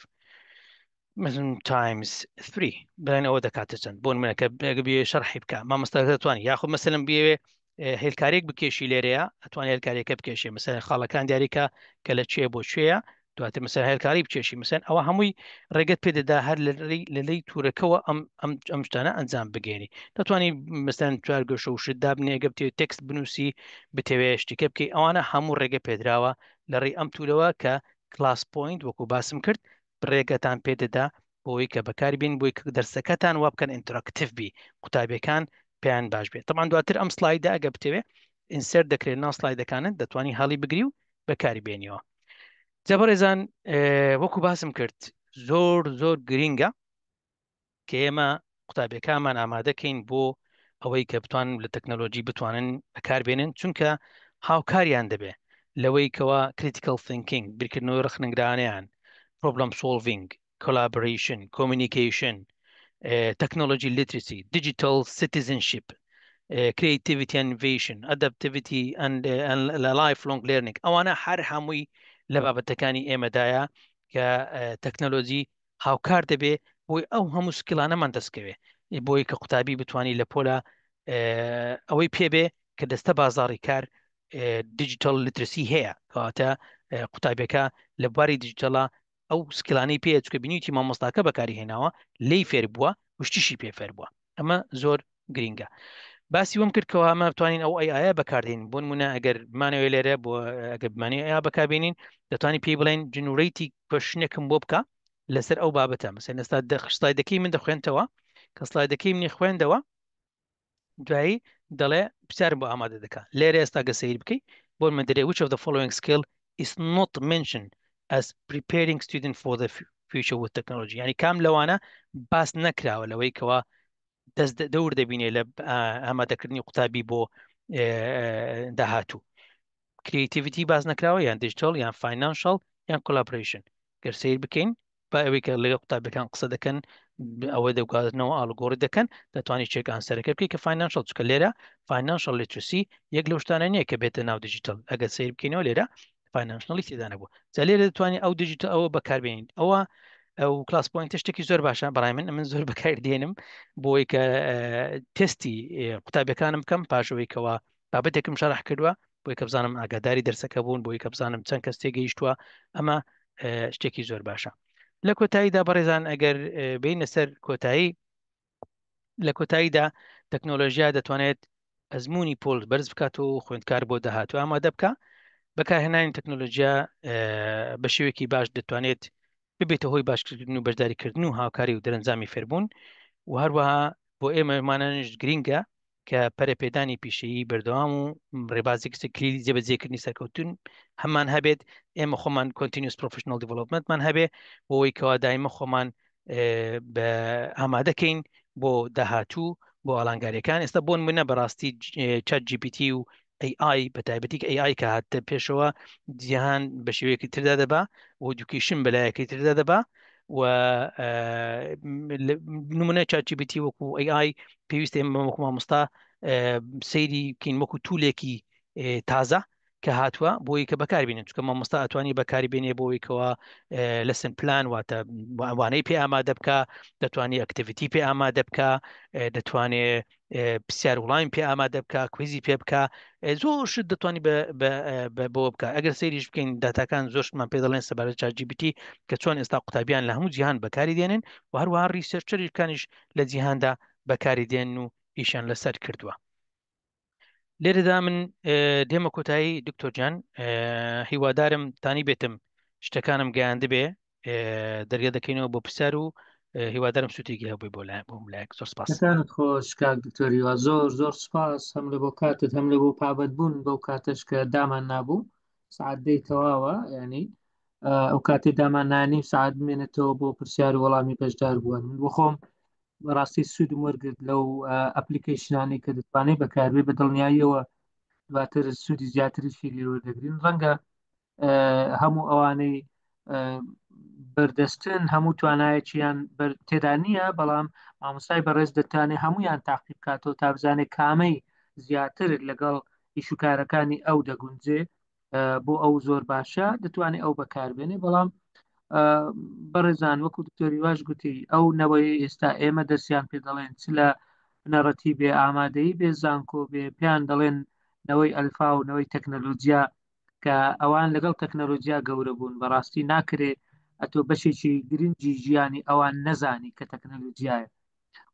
تایمز 3 بلەن ئەوە دەکاتە چەند بۆن منەکە بێ شەرحی بکە مامۆستا دەتوانانی یاخود مەسەلم بێوێ هێلکارێک بکێشی لێرەیە ئەتوان هێلکارێکە بکێشێ مەسەر خاڵەکان دیاریکە کە لە چێ بۆ شوێە دواتر مەسەر هێرکاری بچێشی مەسەن ئەوە هەمووی ڕێگەت پێدەدا هەر لە لی تورەکەەوە ئەمشتانە ئەنجام بگەێنی دەتوانانی مەستان چوار گەشە و شدا بنێگە بتێ تەکست بنووسی بتەوێشتیکە بکەی ئەوانە هەموو ڕێگە پێدراوە لە ڕێ ئەم تولەوە کە کلاس پوینت وەکو باسم کرد ڕێگەتان پێدەدا بۆی کە بەکار بین بۆی دەرسەکەتان وابکەن ئینتراکتیف بی قوتابیەکان پێیان باش بێت تەمان دواتر ئەم سلایدا ئەگە بتەوێ ئینسەر دەکرێت ناسلایدەکانت دەتوانانی هەڵی بگری و بەکاری بێنیەوە جەبەڕێزان وەکو باسم کرد زۆر زۆر گرینگە کە ئێمە قوتابیەکانمان ئامادەکەین بۆ ئەوەی کە بتوان لە تەکنەلۆژی بتوانن بەکاربێنن چونکە هاوکاریان دەبێ لەوەی کەەوە کریتیکل تینکینگ بیرکردنەوەی رەخنەگرانیان پرۆبلم سۆڤنگ کۆلابریشن کۆمیکیشن تەکنۆلۆژی لیتریسی دیجیتال سیتیزنشپ کریتیڤیتیان ڤیشن ئەدەپتیڤیتی لە لایف لۆنگ لێرنێک ئەوانە هەر هەمووی لە بابەتەکانی ئێمەدایە کە تەکنەلۆجی هاوکار دەبێ بۆی ئەو هەموو سکلانەمان دەستکەوێ بۆی کە قوتابی بتانی لە پۆلا ئەوەی پێبێ کە دەستە بازاری کار دیجیتال لترسی هەیە کەواتە قوتابەکە لە بواری دیجیتەلا ئەو سکلانی پێ چکە بینیتی مامۆستاکە بەکاری هێناوە لی فێر بووە وشتیشی پێ فێر بووە ئەمە زۆر گرینگە. باسی وم کرد کەەوە ئەمە بتوانین ئەو ئایە بەکاردێن بۆن منە ئەگەر مانەوێ لێرە بۆ ئەگەبمانی ئایا بەکبێنین دەتوانانی پێی بڵێن جنوڕێتی پشنێکم بۆ بکە لەسەر ئەو بابەتە مەسەر ئێستا دەخشتایدەکەی من دەخوێنتەوە کە سلایدەکەی منی خوێندەوە دوایی دەڵێ پرسیارم بۆ ئامادە دەکە لێرە ئێستا گە سیر بکەیت بۆ من دەرێ which of the following skill is not mentioned as preparing student for the future with technology یعنی کام لەوانە باس نەکراوە لەوەی کەەوە دەست دەور دەبینێ لە ئامادەکردنی قوتابی بۆ داهاتوو کریتیڤیتی باز نکراوە یان دیجیتال یان فینانشال یان کۆلاپریشن گەر سیر بکەین با ئەوەی کە لەگە قوتابەکان قسە دەکەن ئەوە دەگاتنەوە ئالگۆری دەکەن دەتوانانی چێکان سەرەکە بکەی کە فینانشال چکە لێرە فینانشال لترسی یەک لە شتانە نییە کە بێتە ناو دیجیتال ئەگە سیر بکەینەوە لێرە فینانشنەلی تێدانەبوو جا لێرە دەتوانین ئەو دیجیتال ئەوە بەکاربێنین ئەوە ئەو کلاس پوینتە شتێکی زۆر باشە بەڕای من من زۆر بەکار دێنم بۆی کە تستی قوتابەکانم بکەم پاشەوەیکەوە بابەتێکم شەرح کردووە بۆی کە بزانم ئاگاداری دەرسەکە بوون بۆی کە بزانم چەند کەس تێگەیشتووە ئەمە شتێکی زۆر باشە لە کۆتاییدا بەڕێزان ئەگەر بینە سەر کۆتایی لە کۆتاییدا تەکنۆلۆژیا دەتوانێت ئەزمموی پۆل بەرز بکات و خوێندکار بۆ داهاتوە ئامادە بکە بەکارهێنانی تەکنۆلۆژیا بە شێوێکی باش دەتوانێت ببێتە هۆی باشکردن و بەشداریکردن و هاوکاری و دەرەنجامی فێربوون و هەروەها بۆ ئێمەمانانش گرینگە کە پەرەپێدانی پیشەیی بەردەوام و ڕێبازی کسی کلیدی جێبەجێکردنی سەرکەوتون هەمان هەبێت ئێمە خۆمان کنتینیوس پرۆفشنال دیڤلوپمنتمان هەبێ بۆەوەی کەوا دایمە خۆمان بە ئامادەکەین بۆ داهاتوو بۆ ئالانگاریەکان ئێستا بۆن منە بەڕاستی چەت GPT و AI بە تایبەتیک AI کە هاتە پێشەوە جیهان بە شێوەیەکی تردا دەبا و دوکیشن بەلایەکەی تردا دەبا و نمونە چاچیبیتی وەکو AI پێویست ئێمە وەکوما مستا سەیری بکەین وەکو تولێکی تازە کە هاتووە بۆی کە بەکاربیێن چکە مامۆستا ئەتوانی بەکاربیێنێ بۆیکەوە لە سن پلان واتە وانەی پێ ئامادە بکە دەتوانانی ئەکتیڤیتی پێ ئامادە بکە دەتوانێت پرسیار وڵایم پێ ئامادە بکە کوێزی پێ بکە زۆر شت دەتوانانی بۆ بکە ئەگەر سریش بکەین دااتکان زۆرشمان پێ دەڵێن سەبارە چاجیبیتی کە چۆن ئێستا قوتابیان لە هەموو جیهان بەکاری دێنن و هەروەها ریسەرچریکانیش لە جیهاندا بەکاری دێن و ئیشان لەسەر کردووە لێرەدا من دێمە کۆتایی دکتۆرجان هیوادارم تانی بێتم شتەکانم گەیان دەبێ دەرگە دەکەینەوە بۆ پرسیار و هیوادارم سووتێکی هەبووی بۆ لای بۆم لایەک زۆر سپاسەکانت خۆشکات دکتۆریوا زۆر زۆر سپاس هەم لە بۆ کاتت هەم لە بۆ پابەت بوون بەو کاتەش کە دامان نابوو سعات دەی تەواوە ینی ئەو کاتێ دامان نانیم سعات منێنێتەوە بۆ پرسیار وەڵامی پێشدار بوون بۆ خۆم ڕاستی سوودم وەرگرت لەو ئەپلیکیشنانی کە دەتوانێت بەکاربێ بە دڵنیاییەوە دواتر سوودی زیاتریشی لێوە دەگرین ڕەنگە هەموو ئەوانەی بەردەستن هەموو توانایەکییان تێدا نییە بەڵام مامۆسای بەڕێز دەتوانێت هەمویان تاقیب کاتەوە تا بزانێت کامەی زیاتر لەگەڵ ئیشوکارەکانی ئەو دەگونجێ بۆ ئەو زۆر باشە دەتوانێت ئەو بەکاربێنێ بەڵام بەڕێزان وەکو دکتۆریواش گوتی ئەو نەوەی ئێستا ئێمە دەستیان پێ دەڵێن چ لە نەڕەتی بێ ئامادەی بێزانکۆ بێ پێیان دەڵێن نەوەی ئەلفا و نەوەی تەکنەلۆجیا کە ئەوان لەگەڵ تەکنەلۆجیا گەورە بوون بەڕاستی ناکرێ ئەتۆ بەشێکی گرنگی ژیانی ئەوان نەزانی کە تەکنەلۆجیایە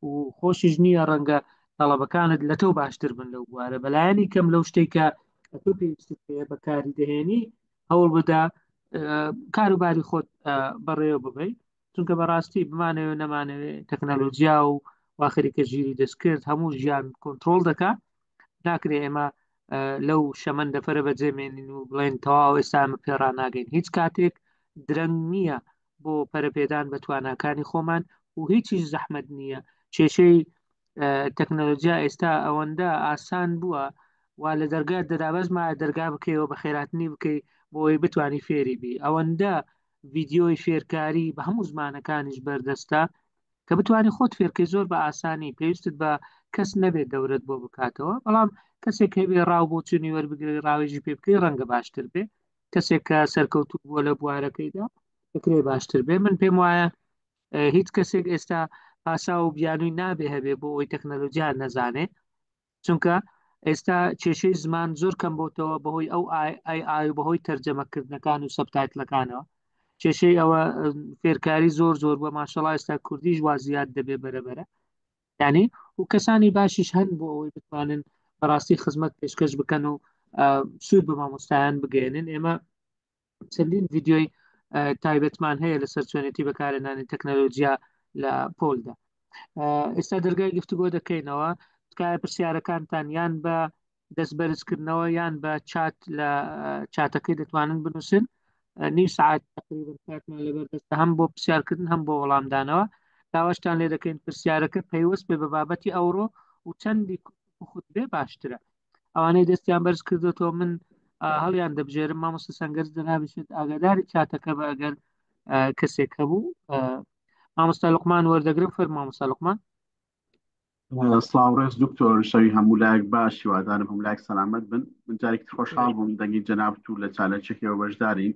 و خۆشیش نییە ڕەنگە تەڵەبەکانت لە تۆ باشتر بن لەو بوارە بەلایانی کەم لەو شتێکە ئەتۆ پێ بەکاری دەهێنی هەوڵ بدا کاروباری خۆت بەڕێوە ببیت چونکە بەڕاستی بمانەوە نەمانەوێت تەکنەلۆجییا و واخری کە ژیری دەستکرد هەموو ژیان کۆنتترۆل دکا ناکرێ ئێمە لەو شەمەند دەفرە بەجێمێنین و بڵێن تەواو ئێستامە پێڕ ناگەین هیچ کاتێک درەنگ نییە بۆ پەرەپێدان بە توانەکانی خۆمان و هیچیش زەحمد نییە کێشەی تەکنەلۆجییا ئێستا ئەوەندە ئاسان بووە وا لە دەرگات دەدابەزما دەرگا بکەیەوە بە خێراتنی بکەیت بۆی بتانی فێری بی ئەوەندە ویددیۆی فێرکاری بە هەموو زمانەکانیش بەردەستا کە بتانی خۆت فێرکی زۆر بە ئاسانی پێویستت بە کەس نەبێت دەورت بۆ بکاتەوە بەڵام کەسێک هەبێ ڕاو بۆ چنی وەربگری ڕاوێژی پێ بکەی ڕەنگە باشتر بێ کەسێک کە سەرکەوتوو بووە لە بوارەکەیدا بکرێ باشتر بێ من پێم وایە هیچ کەسێک ئێستا پاسا و بیانووی نابێ هەبێ بۆ ئەوی تەکنەلوژیان نەزانێ چونکە ئێستا کێشەی زمان زۆر کەم بۆتەوە بەهۆی ئەو ئای بەهۆی تەرجەمەکردنەکان و سەبتایتلەکانەوە کێشەی ئەوە فێرکاری زۆر زۆر بە ماشەڵا ئێستا کوردیش وازیات دەبێ بەرەبەرە یعنی و کەسانی باشیش هەن بۆ ئەوەی بتوانن بەڕاستی خزمەت پێشکەش بکەن و سوود بە مامۆستایان بگەێنن ئێمە چەندین ویددیۆی تایبەتمان هەیە لەسەر چێنێتی بەکارێنانی تەکنەلۆژیا لە پۆلدا ئێستا دەرگای گفتوگۆ دەکەینەوە تکایە پرسیارەکانتان یان بە دەست بەرزکردنەوە یان بە چات لە چاتەکەی دەتوانن بنووسن نی ساعت لەبەر دەستە هەم بۆ پرسیارکردن هەم بۆ وەڵامدانەوە داواشتان لێ دەکەین پرسیارەکە پێیوەست بێ بە بابەتی ئەوڕۆ و چەندی خود بێ باشترە ئەوانەی دەستیان بەرز کردەوە من هەڵیان دەبژێرم مامۆستا سنگەرز دەنابشێت ئاگاداری چاتەکە بە ئەگەر کەسێک هەبوو مامۆستا لقمان وەردەگرم فەر مامۆستا لقمان سلااو ڕێز دکتۆر شەوی هەموو لایەک باشی وادانم هەم لایک سەلامەت بن من جارێک خۆشحال بووم دەنگی جەنابتو لە چالەچێکەوە بەشدارین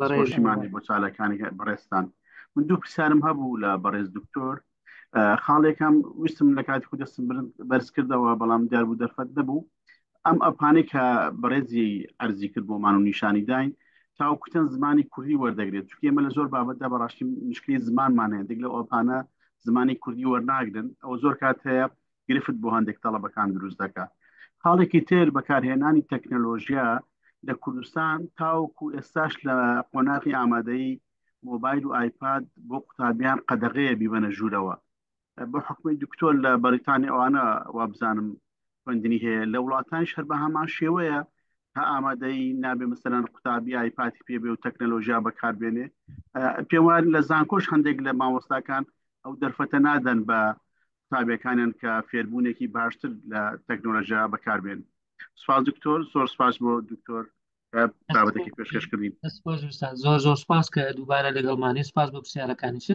بەڕێژیمانی بۆ چالەکانی بەڕێستان من دوو پرسیارم هەبوو لە بەڕێز دکتۆر خاڵێکم ویستم لە کاتی خود دەستم بەرز کردەوە بەڵام دیار بوو دەرفەت نەبوو ئەم ئەپانێک کە بەڕێزی ئەرزی کرد بۆمان و نیشانی داین تاو کوتن زمانی کوردی وەردەگرێت چکێمە لە زۆر بابەتدا بەڕاشی مشکلی زمانمانەیە دەگلە ئۆپانە زمانی کوردی وەرناگرن ئەوە زۆر کات هەیە گرفت بۆ هەندێک تەڵەبەکان دروست دەکات خاڵێکی تر بەکارهێنانی تەکنەلۆژیا لە کوردستان تاوکو ئێستاش لە قۆناقی ئامادەی مۆبایل و ئایپاد بۆ قوتابیان قەدەغەیە بیبەنە ژوورەوە بە حکومی دکتۆر لە بەریتانی ئەوانە وابزانم خوێندنی هەیە لە وڵاتانی شەر بە هەمان شێوەیە تا ئامادەی نابێ مثلەن قوتابی ئایپاتی پێبێ و تەکنەلۆژیا بەکاربێنێ پێوان لە زانکۆش هەندێک لە مامۆستاکان ئەو دەرفەتە نادەن بە که کە فێربوونێکی باشتر لە تەکنۆلژیا بین سپاس دکتۆر زۆر سپاس بۆ دکتۆر بابەتێکی پێشکەشکردین زۆر زۆر سپاس کە دووبارە لەگەڵمانی سپاس بۆ پرسیارەکانیش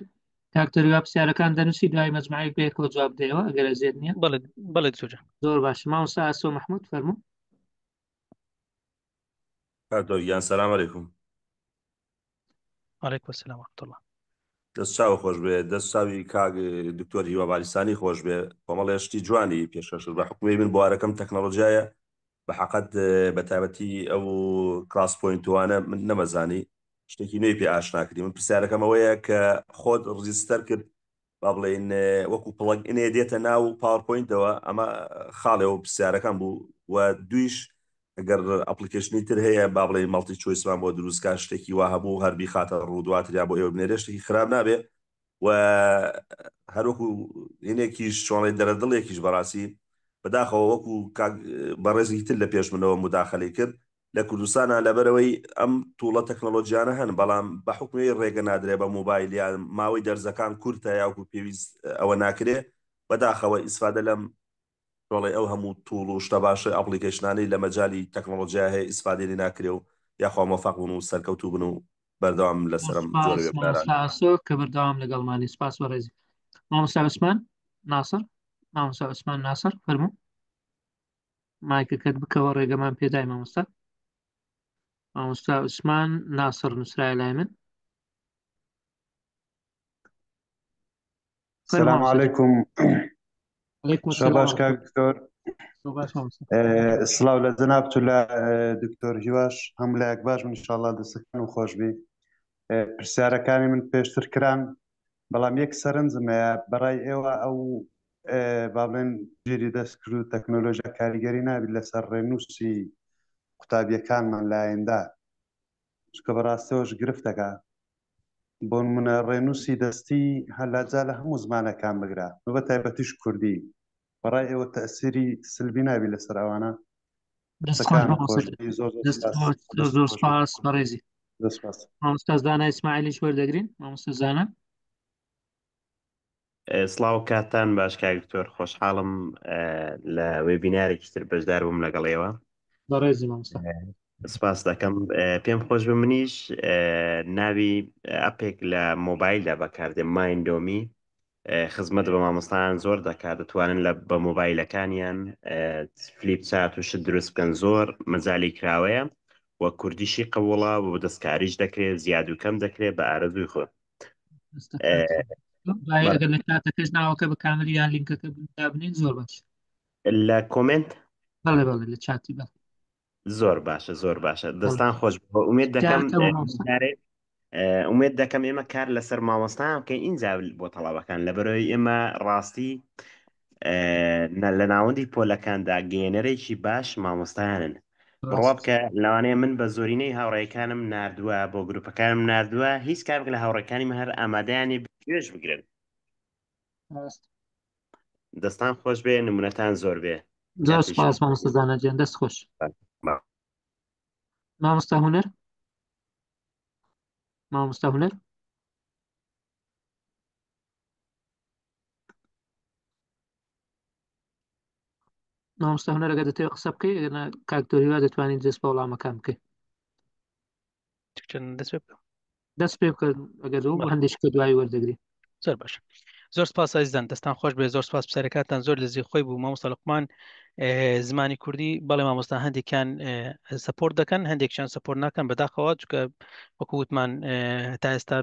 کاکتەروا پرسیارەکان دەنووسی دوای مەجمعی پێکەوە جواب دەوە ئەگەرە زێر نییە بڵێت بله، بله سوجا زۆر باش ماوسا ئاسۆ مححمود فەرمو کاکتۆر سلام علیکم علیکم سلام ورحمة الله دەست چاو خۆش بێ دەست چاوی کاگ دکتۆر هیواباریستانی خۆش بێ کۆمەڵێ شتی جوانی پێشەشر بە حکوی من بوارەکەم تەکنەلۆژایە بە حقت بە تایبەتی ئەو کلاس پوینتوانە من نەمەزانی شتێکی نوێی پێ ئاشناکردی من پرسیارەکەم ئەوەیە کە خۆت ڕزیستەر کرد با بڵێن وەکو پڵنگ ئێ دێتە ناو پاوەپۆینتەوە ئەمە خاڵێ و پرسیارەکەم بوو و دویش ئەگەر ئەپلیکیشنی تر هەیە با بڵێ مەڵتی چۆیسمان بۆ دروستکە شتێکی وا هەبوو هەربی خاتە ڕوودواتریا بۆ ئێوە بنێرە شتێکی خراب نابێ و هەروەکو هینێکیش چۆڵی دەرەدڵێکیش بەڕاستی بەداخەوە وەکو بەڕێزی تر لە پێش منەوە مداخلی کرد لە کوردستانە لەبەرەوەی ئەم توڵە تەکنەلۆجییانە هەن بەڵام بە حکوی ڕێگە نادرێ بە موبایلیان ماوەی دەرزەکان کورتە یاکو پێویست ئەوە ناکرێ بەداخەوە ئیسفادە لەم بەڵێ ئەو هەموو توول و شتە باشە ئەپلیکیشنانی لە مەجای تەکنۆلۆژیا هەیە ئیسفادێنی ناکرێ و یاخوا مۆفاق بوون و سەرکەوتو بن و بەردەوام لەسرم کە بەردەوام لەگەڵمانی سپاس بە ڕێزی مامستا عوسمان ناسر مامستا عوسمان ناسر فەرمو مایکەکەت بکەوە ڕێگەمان پێدای مامۆستا مامۆستا عوسمان ناسر نووسرای لای من سلام عیکم باش دکتۆر سلااو لە جەنابچوو لە دکتۆر هیواش هەم لایەک باش منشاءله دەسەکان و خۆشببی پرسیارەکانی من پێشتر کران بەڵام یەک سەرنجمەیە بەڕای ئێوە ئەو بابلێن گیری دەستکرد و تەکنۆلۆژیا کاریگەری نابیت لەسەر ڕێنووسی قوتابیەکانمان لایەندا چکە بەڕاستەوەش گرفتەکە بۆ منە ڕێنوسی دەستی هەلاجا لە هەموو زمانەکان بگرە بە تایبەتیش کوردی بەڕای ئێوە تەسیری سلبی نابی لە سەراوانە بەڕێزی مامۆستاز دانا ئیسماعیلیش وەردەگرین مامۆستازانە سلااو کاتان باش کاکتۆر خۆشحاڵم لە وێبینارێکی تر بەشدار بووم لەگەڵ ئێوە بەڕێزی مامۆستا سپاس دەکەم پێم خۆش بە منیش ناوی ئەپێک لە مۆبایلدا بەکاردێ مایندۆمی خزمەت بە مامۆستان زۆر دەکات دەتوانن لە بە مۆبایلەکانیان فلیپ چات وش دروست بکەن زۆر مەزالی کراوەیە وە کوردیشی قەوڵا و دەستکاریش دەکرێت زیاد و کەم دەکرێت بە ئارزوی خۆ لە کاتەکەش ناوەکە بە کاملیان لینکەکە بنین زۆر باش لە کۆمنت بەڵێ بەڵێ لە چاتی بە زۆر باشە زۆر باشە دەستان خۆش ئومێت دەکەم ئومێت دەکەم ئێمە کار لەسەر مامۆستان کە ئینجاول بۆ تەڵابەکان لە بەرەوەی ئێمە ڕاستی لە ناوەندی پۆلەکاندا گێنەرێکی باش مامۆستایانن بڕوا بکە لەوانەیە من بە زۆرینەی هاوڕێکانم نردووە بۆ گروپەکانم نردووە هیچ کارک لە هاوڕەکانیم هەر ئامادەیانی بێژ بگرن دەستان خۆش بێ نمونەتان زۆر بێ زۆر سپاس مامۆستازانە جێن دەست خۆش. ما مستهونر ما مستهونر ما مستهونر ئەگە دەتەوێت قسە بکەی ئەگەنا کاکتۆریوا دەتوانین دەست بە وڵامەکان بکەی دەست پێ بکە دەست پێ بکە ئەگەر هەندێک کە دوای وەردەگری زۆر باش. زۆر سپاس ئازیزان دەستان خۆش بێ زۆر سپاس پسەرەکاتان زۆر لەزی خۆی بوو مامۆستا لقمان زمانی کوردی بەڵێ مامۆستا هەندێکیان سپۆرت دەکەن هەندێکیان سپۆر ناکەن بەداخەوە چکە وەکو وتمان تا ئێستا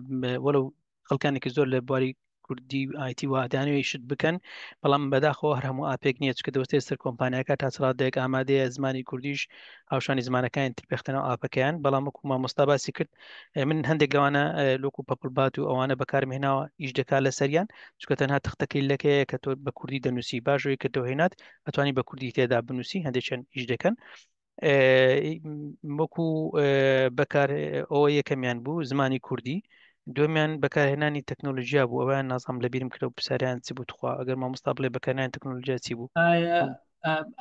وەلو خەکانێکی زۆر لە بواری کوردی آیتی وادانەوەیشت بکەن بەڵام بەداخۆ هەر هەموو ئاپێک نییە چکە دەستێ سەر کۆمپانیەکە تا چڵات دێک ئامادەیە زمانی کوردیش هاوشانی زمانەکان ترپێختنەوە ئاپەکەیان بەڵام وەکو مامۆستا باسی کرد من هەندێک لەوانە لۆک و پەپلبات و ئەوانە بەکارمێناوە ئیش دەکا لە سەریان چکە تەنها تختەکەی لەکەیە کە تۆ بە کوردی دەنووسی باشوی کە دەهێنات ئەتوانی بە کوردی تێدا بنووسی هەندێکیان ئیش دەکەن. وەکو بەکار ئەوە یەکەمیان بوو زمانی کوردی دومیان بەکارهێنانی تەکنۆلژیا بوو ئەویان نازام لە بیرم کرد و پرسیاریان چی بوو تخوا ئەگەر مامۆستا بڵێ بەکارهێنانی تەکنۆلژیا چی بوو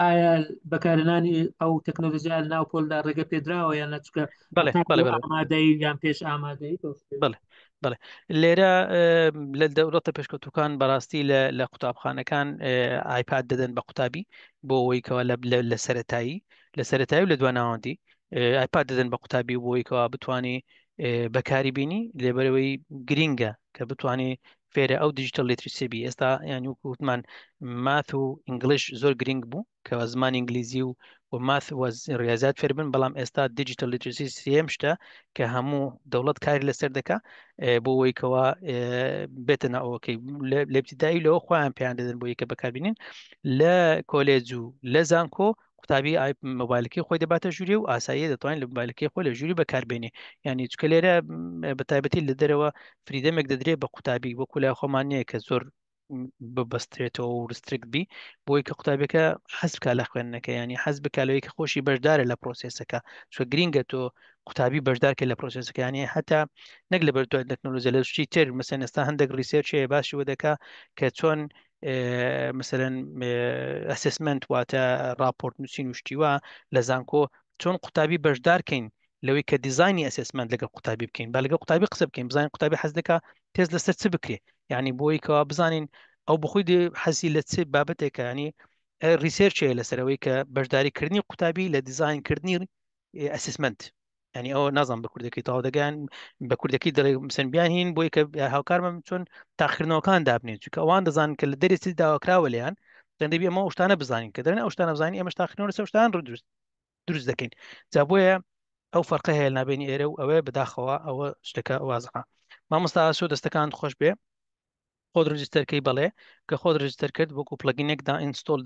ئایا بەکارهێنانی ئەو تەکنۆلژیا ناو پۆلدا ڕێگە پێدراوە یان نچکە بڵێ ئامادەی یان پێش ئامادەی بڵێ بڵێ لێرە لە دەوڵەتە پێشکەوتەکان بەڕاستی لە قوتابخانەکان ئایپاد دەدەن بە قوتابی بۆ ئەوەیەوە لە سەتایی لە سەتایی و لە دواناوەندی ئایپاد دەدەن بە قوتابی بۆیکەوە بتانی بەکاری بینی لێبەرەوەی گرینگە کە بتانی فێرە ئەو دیجیتال لترسیبی ئێستا یان وکووتمان ماث و ئینگلیش زۆر گرنگ بوو کەەوە زمان ئینگلیزی و و ماث ریاضات فێربن بەڵام ئێستا دیجیتال لترسی سم شتە کە هەموو دەوڵەت کاری لەسەر دەکا بۆ ئەوەیکەوە بێتەنە ئەوەکەی لەبتیدایی لەوە خۆیان پێیان دەدەن بۆ یکە بەکاربینین لە کۆلێج و لە زانکۆ قوتابی مۆبایلەکەی خۆی دەباتە ژووری و ئاساییە دەتوانین لە موبایلەکەی خۆی لە ژووری بەکاربێنێ ینی چکە لێرە بەتایبەتی لە دەرەوە فریدەمێک دەدرێت بە قوتابی وەکو لای خۆمانەیە کە زۆر ببەسترێتەوە و رسترکبی بۆی کە قوتابەکە حەز بک لە خوێندنەکە ینی حەز بکالەوەیکە خۆشی بەشدارە لە پرۆسیسەکە چ گرینگە تۆ قوتابی بەشدارکە لە پرۆسیسەکانی هەتا نەک لە بەردوای تەکنۆلۆژی لە شتی تر مەسەن ئێستا هەندێک ریسێرچێ باشی وەدەکا کە چۆن مثلەن ئەسسمنت واتە راپۆرت نووسین وشتیوە لە زانکۆ چۆن قوتابی بەشدارکەین لەوەی کە دیزانی ئەسسمنت لەگە قوتابی بکەین با لەگە قوتابی قسە بکەین بزانین قوتابی حەزدەکە تێز لەسەر چ بکرێ یعنی بۆیکەوە بزانین ئەو بخۆی حەزی لە چ بابەتێکانی ریسێرچێ لەسەرەوەی کە بەشداریکردنی قوتابی لە دیزاینکردنی ئەسسمنت ینی ئەو نازانم بە کوردەکەی تاوا دەگەیان بە کوردەکەی دەڵێ مسنبیان هین بۆی کە هاوکارمەم چۆن تاخیرنەوەکان دابنێن چونکە ئەوان دەزان کە لە دەرێتی داواکراوە لیان دەندەبی ئەمە شتانە بزانین کە دەرێن ئەو شتانە بزانین ئەمە تاخینەوە لەسەر شتان دروست دروست دەکەین جا بۆیە ئەو فەرقە هەیە نابێنی ئێرە و ئەوەیە بەداخەوە ئەوە شتەکە وازەکە مامۆستا ئاسۆ دەستەکان خۆش بێ خۆت ڕجستەرکەی بەڵێ کە خۆت ڕجستەر کرد وەکو پلگینێکدا ئینستۆل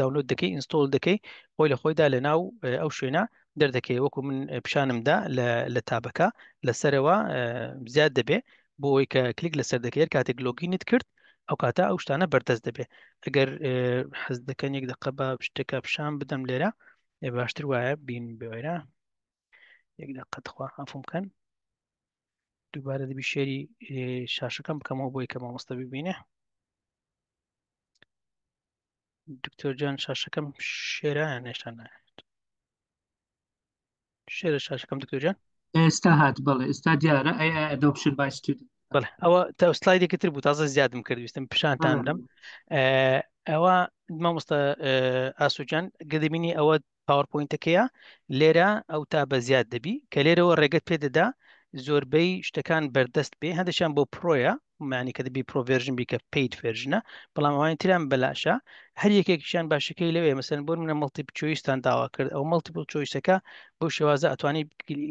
داونلود دەکەی ئینستۆل دەکەی خۆی لە خۆیدا لە ناو ئەو شوێنە دەردەکەی وەکو من پیشانمدا لە تابەکە لەسەرەوە زیاد دەبێ بۆ ئەوی کە کلیک لەسەر دەکەێت کاتێک لۆگینت کرد ئەو کاتە ئەو شتانە بەردەست دەبێ ئەگەر حەز دەکەن یەک دقە بە شتەکە پیشان بدەم لێرە باشتر وایە بین بوێرە یەک دقەتخوا هەفومکەن دووبارە دەبی شێری شاشەکەم بکەمەوە بۆی کە مامۆستا ببینێ دکتۆرجان شاشەکەم شێرایان نێشتان نایێت شێرە شاشەکەم دکتۆرجان ئێستا هات بڵێ ئێستا دیارە ئەدۆپشن باشتو بڵێ ئەوە تا سلایدێکتر بوو تازە زیادم کردویستم پیشانتان دەم ئەوە مامۆستا ئاسوجان گەدەبینی ئەوە پاوەپۆینتەکەیە لێرە ئەو تا بە زیاد دەبی کە لێرەوە ڕێگەت پێدەدا زۆربەی شتەکان بەردەست بێ هەندێکیان بۆ پرۆیە معنی کە دەبی پرۆڤێژن بیکە پیت فێژنە بەڵام ئەوان تریان بەلاشە هەر یەکێکیشان باشەکەی لەوێ مەسن بۆ منە مەڵتیب چۆیستان داوا کرد ئەو مەڵتیپل چۆیسەکە بۆ شێوازە ئەتوانی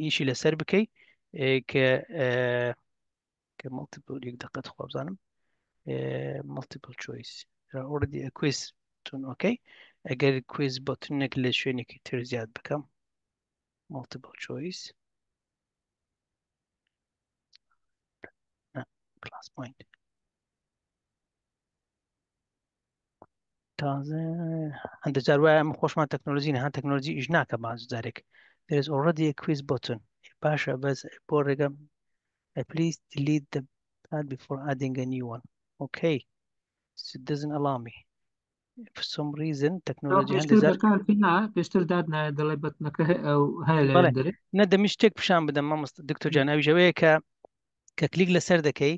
ئیشی لەسەر بکەیت کە کە مەڵتیپل یەک دقت خۆ بزانم مەڵتیپل چۆیس ئۆردی ئەکویس تون ئۆکەی ئەگەر کوێز بۆتونێک لە شوێنێکی تر زیاد بکەم مەڵتیپل چۆیس class And the Zarwa I'm Hoshma technology and technology is not about Zarek. There is already a quiz button. A Pasha was a program. Uh, please delete the pad before adding a new one. Okay. So it doesn't allow me. For some reason, technology no, and the Zarek. No, the mistake, Pshamba, the Mamas, Dr. Jan, I was aware. کە کلیک لەسەر دەکەی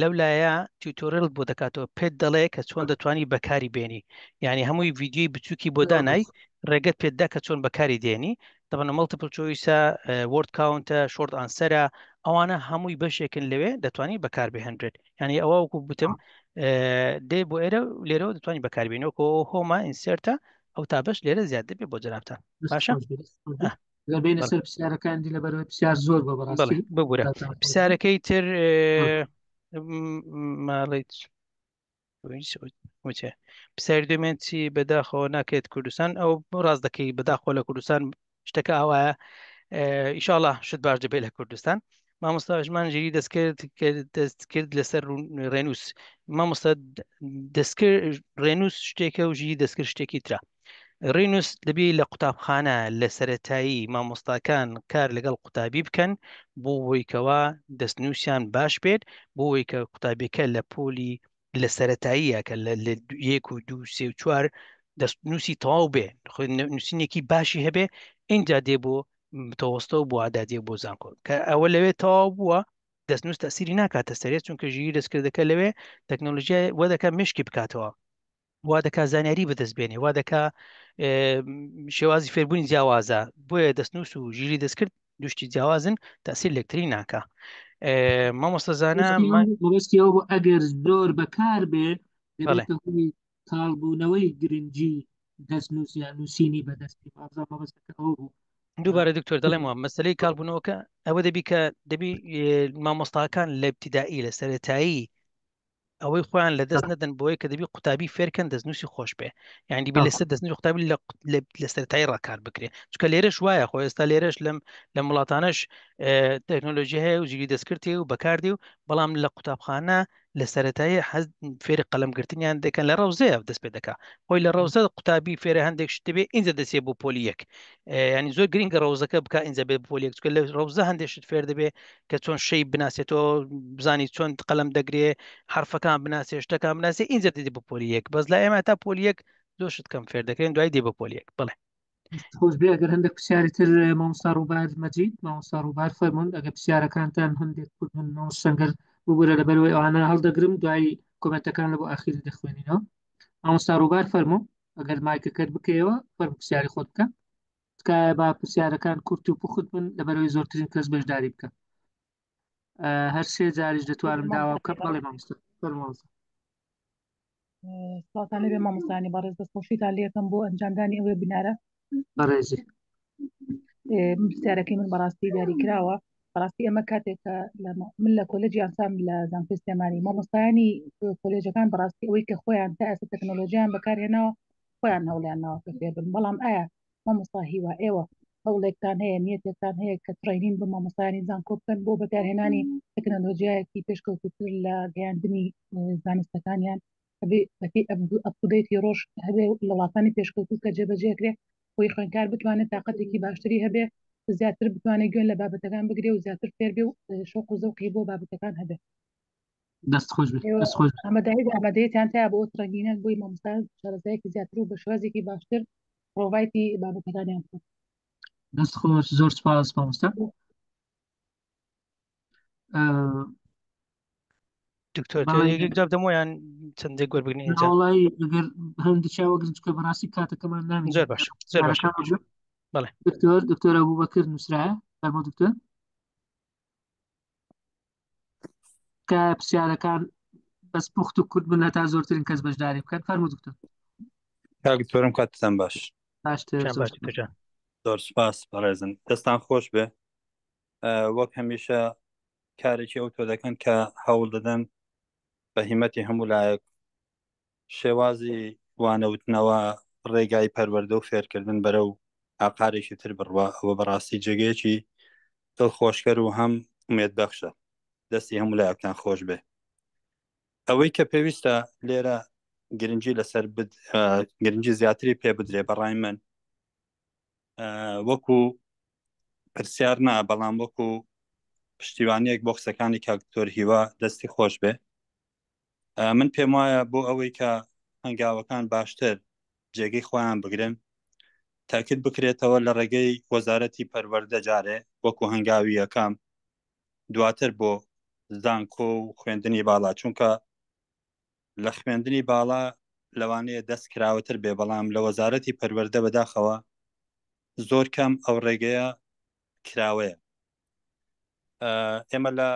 لەو لایە تیوتۆرل بۆ دەکاتەوە پێت دەڵێ کە چۆن دەتوانی بەکاری بێنی یعنی هەمووی ویددیوی بچووکی بۆ دانای ڕێگەت پێدا کە چۆن بەکاری دێنی دەبنە مەڵتیپل چۆیسە ورد کاونتە شۆرت ئانسەرە ئەوانە هەمووی بەشێکن لەوێ دەتوانانی بەکار بهێنرێت یعنی ئەوە وەکو بتم دێ بۆ ئێرە لێرەوە دەتوانانی بەکاربیینەوە کۆ هۆما ئینسرتە ئەو تا بەش لێرە زیاد دەبێ بۆ جرابتان باشە لە بینە سەر پرسیارەکانی لە بەرەوە پرسیار زۆر بە بەڕاستی ببورە پرسیارەکەی تر ماڵیت پسیر دوێن چی بەداخەوە ناکێت کوردستان ئەو ڕاست دەکەی بەداخۆ لە کوردستان شتەکە ئاواە ئیشاڵە شت باش دەبێت لە کوردستان مامۆستاژمان ژیری دەستکرد کە دەست کرد لەسەر ڕێنووس مامۆستا دەستکرد ڕێنووس شتێکە و ژی دەستکرد شتێکی تررا ڕینوس دەبێ لە قوتابخانە لە سەتایی مامۆستاکان کار لەگەڵ قوتابی بکەن بۆ بۆیکەوە دەستنووسیان باش بێت بۆ ئەوەی کە قوتابەکە لە پۆلی لە سەتاییە کە لە یەک و دو سێ و چوار دەستنووسی تەواو بێ نووسینێکی باشی هەبێ اینجا دێ بۆ تەوەستە و بۆعادا دێ بۆ زانکۆ کە ئەوە لەوێ تەواو بووە دەستنووس تەسیری ناکاتە سەرێت چونکە ژی دەستکردەکە لەوێ تەکنۆلژیای وەدەکە مشکی بکاتەوە وا دەکا زانیاری بەدەستبێنێ وا دەکا شێوازی فێربوونی جیاوازە بۆیە دەستنووس و ژیری دەستکرد دوشتی جیاوازن تاسیر لەکتری ناکە مامۆستازانە بەستیەوە بۆ ئەگەر زۆر بەکار بێ تاڵبوونەوەی گرنگجی دەستنووسیان نووسینی بەدەستی مابستەکەەوە بوو دووبارە دکتۆر دەڵێم وە مەسلەی کاربوونەوەکە ئەوە دەبی کە دەبی مامۆستاکان لە ابتدایی لە سەرەتایی ئەوەی خۆیان لە دەست نەدەن بۆی کە دەبی قوتابی فێرکەن دەستنووسی خۆش بێ یعنی بی لەسەر دەستنی قوتابی لە سەرای ڕکار بکرێ چکە لێرەش وایە خۆ ئێستا لێرەش لەم لە وڵاتانش تەکنۆلۆژی هەیە و جگی دەستکردی و بەکاردی و بەڵام لە قوتابخانە لە سەتایی حەز فێری قەلمگرتنیان دەکەن لە ڕەوزەیە دەست پێ دەکا خۆی لە ڕەوزە قوتابی فێرە هەندێک شتبێ ئینجە دەسێ بۆ پۆلیەک ینی زۆر گرینگە ڕەوزەکە بک ئینجە بێت پۆلیەک چکە لە ڕەوزە هەندێکشت فێر دەبێ کە چۆن شەی بناسێتەوە بزانی چۆن قەلم دەگرێ حرفەکان بناسێ شتەکان بناسێ ئینجە دێ بە پۆلیەک بەس لە ئێمە تا پۆلیەک دۆشت کەم فێر دەکەین دوای دێ بە پۆلیەک بڵێ خۆش بێ ئەگەر هەندێک پرسیاری تر مامۆستا ڕووبار مەجید مامۆستا ڕووبار فەرمونند ئەگە پرسیارەکانتان هەندێک کورد من سەنگەر ببوورە لەبەرەوەی ئەوانە هەڵدەگرم دوایی کۆمەتەکان لە بۆ ئاخیری دەخوێنینەوە ئامۆستا ڕووبار فەرمو ئەگەر مایکەکەت بکەیەوە فەرم پرسیاری خۆت بکە تکایە با پرسیارەکان کورت و پخت بن لەبەرەوەی زۆرترین کەس بەشداری بکە هەر سێ جاریش دەتوانم داوا بکە بەڵێ مامۆستا فەرمۆزە ساتان لەبێ مامۆستانی بەڕێز دەستخۆشی تا لێەکەم بۆ ئەنجامدانی ئەوێ بنارە بەڕێزی پرسیارەکەی من بەڕاستی دیاری کراوە بەڕاستی ئەمە کاتێکە من لە کۆلجی ئاسام لە زانکۆستێمانی مامۆستایانی کۆلێجەکان بەڕاستی ئەوەی کە خۆیان تا ئەس تەکنۆلۆژیان بەکارهێنەوە خۆیان هەولیانەوە بن بەڵام ئایا مامۆستا هیوا ئێوە هەوڵێکتان هەیە نیەتێکتان هەیە کە ترینین بە مامۆستانی زانکۆ بکەن بۆ بەکارهێنانی تەکنۆلۆژیایەکی پێشکەوتتر لە گەیاندنی زانستەکانیان ئەپودەیتی ڕۆژ هەبێ لەڵاتانی پێشکەوت کە جێبەجێکرێ خۆی خوێنکار بتوانێت تااقەتێکی باشتری هەبێ زیاتر بتوانێت گوێن لە بابەتەکان بگرێ و زیاتر فێر بێ و شۆق و زەوقی بۆ بابەتەکان هەبێ دەست خۆش ئەمەدای ئامادەیەیان تا بۆ ڕنگینە بۆی مامۆستان شارەزایەکی زیاتر و بە شوازێکی باشتر ڕۆڤایتی بابەتەکانیان دەست خۆش زۆر سپاس مامۆستا دکتۆرگراب دەمۆیان چەندێک گۆربگرین هەڵی ئەگەر هەندی چاوەگرن کە بەڕاستی کاتەکەمان نامی زۆر باش زۆر باش بڵێ دکتۆر دکتۆر ئەبوو بەکرد نووسراە ئەمە دکتۆر کە پرسیارەکان بەس پوخت و کورد بن لە تا زۆرترین کەس بەشداری بکات فەرمو دکتۆر دکتۆرم کاتتان باش زۆر سپاس بەڕێزن دەستان خۆش بێ وەک هەمیشە کارێکی ئەو تۆ دەکەن کە هەوڵ دەدەن بە هیمەتی هەموو لایەک شێوازی وانەوتنەوە ڕێگای پەروەەردە و فێرکردن بەرە و ئاقارێکی تر بڕوە ئەوە بەڕاستی جێگەیەکی دڵ خۆشکەر و هەم ێت بەخشە دەستی هەموو لایەکتان خۆش بێ ئەوەی کە پێویستە لێرە گرنگی لەسەر گرنگی زیاتری پێ بدرێ بەڕای من وەکو پرسیار نا بەڵام وەکو پشتیوانیەک بۆ قسەکانی کاکتۆر هیوا دەستی خۆش بێ من پێم وایە بۆ ئەوەی کە هەنگاوەکان باشتر جێگەی خۆیان بگرن تاکرد بکرێتەوە لە ڕێگەی وەزارەتی پەروەەردە جارێ وەکو هەنگاویەکەم دواتر بۆ زانکۆ و خوێندنی باڵا چونکە لە خوێندنی باڵا لەوانەیە دەست کراوەتر بێ بەڵام لە وەزارەتی پەروەەردە بەداخەوە زۆر کەم ئەو ڕێگەیە کراوەیە ئێمە لە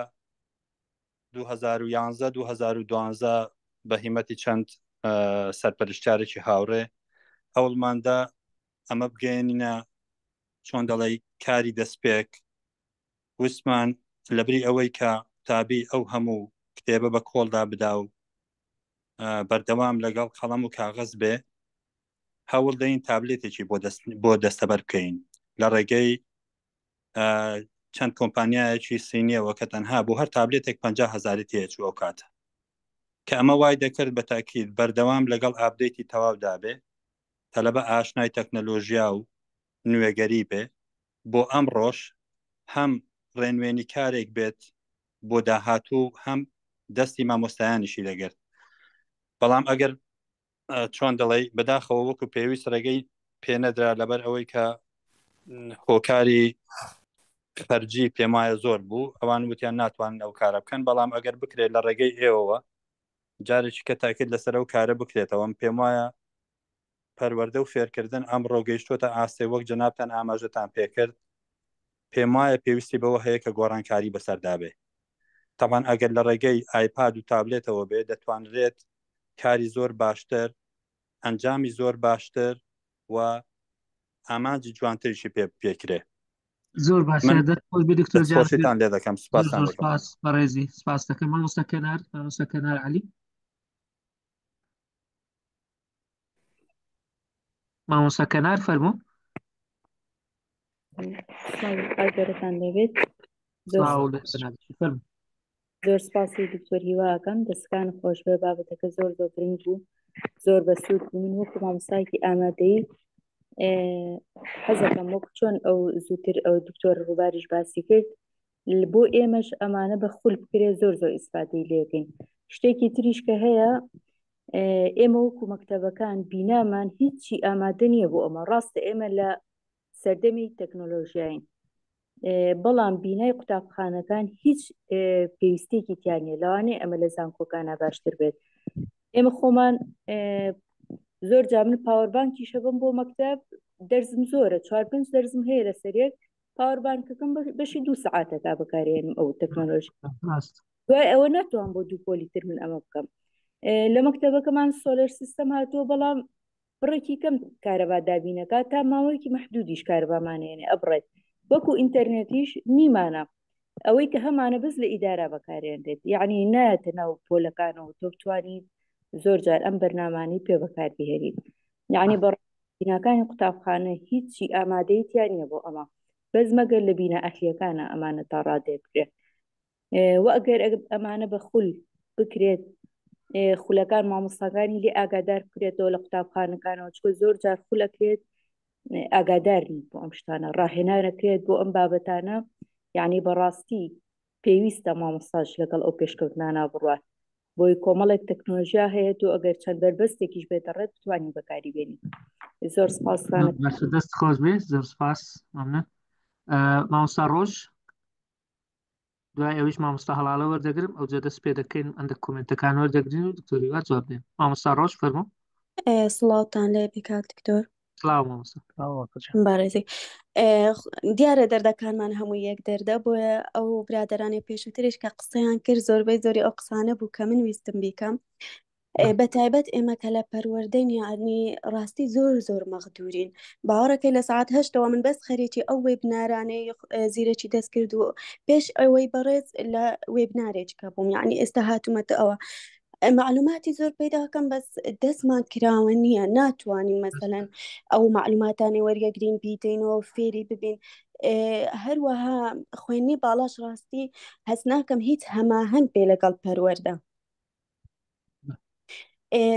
2011 2012 بەهیمەتی چەند سەرپەرشتارێکی هاوڕێ ئەوڵماندا ئەمە بگەێنینە چۆن دەڵی کاری دەستپێک وسمان لەبری ئەوەی کە تابی ئەو هەموو کتێبە بە کۆڵدا بدا و بەردەوام لەگەڵ قەڵەم و کاغز بێ هەوڵ دەین تابلێتێکی بۆ دەستەبەر بکەین لە ڕێگەی چەند کۆمپانیایەکی سینیەوە کە تەنها بۆ هەر تابلێتێک 500هزاری تێچ ئەو کاتە کە ئەمە وای دەکرد بە تاکیید بەردەوام لەگەڵ ئابدەیتی تەواو دابێ تەلەبە ئاشنای تەکنەلۆژیا و نوێگەری بێ بۆ ئەم ڕۆژ هەم ڕێنوێنی کارێک بێت بۆ داهاتوو هەم دەستی مامۆستایانیشی لەگەرت بەڵام ئەگەر چۆن دەڵێ بەداخەوە وەکو پێویست ڕێگەی پێنەدرا لەبەر ئەوەی کە هۆکاری فەرجی پێمایە زۆر بوو ئەوان وتیان ناتوانن ئەو کارە بکەن بەڵام ئەگەر بکرێت لە ڕێگەی ئێوەوە جارێکی کە تاکرد لەسەر ئەو کارە بکرێتەوەم پێم وایە پەروەەردە و فێرکردن ئەم ڕۆگەیشتۆتە ئاستێ وەک جنابان ئاماژەتان پێکرد پێم وایە پێویستی بەوە هەیە کە گۆڕانکاری بەسەردابێ تەوان ئەگەر لە ڕێگەی ئایپاد و تابلێتەوە بێ دەتوانرێت کاری زۆر باشتر ئەنجامی زۆر باشتر و ئامانجی جوانتریشی پێ پێکرێ زۆر باشتان لێ دەکەم سپاس بەڕێزی سپاس دەکەم مامۆستەکەنار مامۆستەکەنار علی مامۆسەکە نار فەرموو گەرەتان لەبێت زۆر سپاسی دکتۆر هیواکەم دەستکان خۆش بێ بابەتەکە زۆر بە برنج بوو زۆر بە سوود من وەکو مامساکی ئامادەی حەزەکەم وەک چۆن ئەو زووتر ئەو دکتۆر ڕووباریش باسی کرد بۆ ئێمەش ئەمانە بە خول بکرێ زۆر زۆر ئیسپاتی لێگەین شتێکی تریشکە هەیە ئێمە وەکو مەکتتەبەکان بینامان هیچی ئامادە نییە بۆ ئەمە ڕاستە ئێمە لە سەردەمی تەکنۆلۆژیین بەڵام بینای قوتابخانەکان هیچ پێویستێکی تیانە لەوانێ ئەمە لە زانکۆکانە باشتر بێت ئێمە خۆمان زۆر جا من پاوەربانکی شەبم بۆ مەکتب دەرزم زۆرە چوار پێنج دەرزم هەیە لە سەرێک پاوەربانکەکەم بەشی دو سعاتەکە بەکارێنم ئەو تەکنۆلۆژی دوای ئەوە ناتوان بۆ دوو پۆلی تر من ئەمە بکەم لە مەکتتەبەکەمان سۆلەر سیستم هاتووە بەڵام بڕێکی کەم کارەبا دابینەکە تا ماوەیەکی مححدودیش کارەبامانێنێ ئەبڕێت وەکو ئینتەرنێتیش نیمانە ئەوەی کە هەمانە بز لە ئیدارا بەکارێنێت یعنی نایەتە ناو پۆلەکانەوە تۆتوانی زۆر جار ئەم بەرنامانی پێ بەکاربیهێنیت یعنی بەڕ بیناکانی قوتابخانە هیچی ئامادەیتیان نیە بۆ ئەمە بەز مەگەر لە بینە ئەخلیەکانە ئەمانە تا ڕادێ بکرێت و ئەگەر ئەمانە بە خول بکرێت خولەکان مامۆستاگانی لێ ئاگادار بکرێتەوە لە قوتابخانەکانەوە چکە زۆر جار خولەکرێت ئاگادارنی بۆ ئەم شتانە ڕاهێنانەکرێت بۆ ئەم بابەتانە یعنی بەڕاستی پێویستە مامۆستاژ لەگەڵ ئەو پێشکەوتنانە بڕات بۆی کۆمەڵێک تەکنۆژیا هەیەت و ئەگەر چەند بەربەستێکیش بێتە ڕێت توانی بەکاری بێنی زۆر سپاس دەست خۆش بێ زۆر سپاس مامۆستا ڕۆژ دوای ئەویش مامۆستا هەڵالە وەردەگرم ئەو جە دەست پێ دەکەین ئەندە کومنتەکان وەردەگرین و دکتۆریوار جواب دێن مامۆستا ڕۆژ فەرمو سڵاوتان لێ بکات دکتۆر بارێزی دیارە دەردەکانمان هەموو یەک دەردە بۆیە ئەو برادرانی پێشوتریش کە قسەیان کرد زۆربەی زۆری ئەو قسانە بوو کە من ویستم بیکەم بەتایبەت ئێمە کە لە پەروەردەین یعنی ڕاستی زۆر زۆر مەغدورین باوەڕەکەی لە ساعت هەشتەوە من بەس خەرێکی ئەو وێبنارانەی زیرەکی دەست کرد و پێش ئەوەی بەڕێز لە وێبنارێککە بووم یعنی ئێستا هاتومەتە ئەوە معلوماتی زۆر پیداکەم بەس دەستمان کراوە نییە ناتوانین مثلەن ئەو معلوماتانی وەرگەگرین بیتینەوە فێری ببین هەروەها خوێنی باڵاش ڕاستی هەست ناکەم هیچ هەماهەنگ پێ لەگەڵ پەروەەردە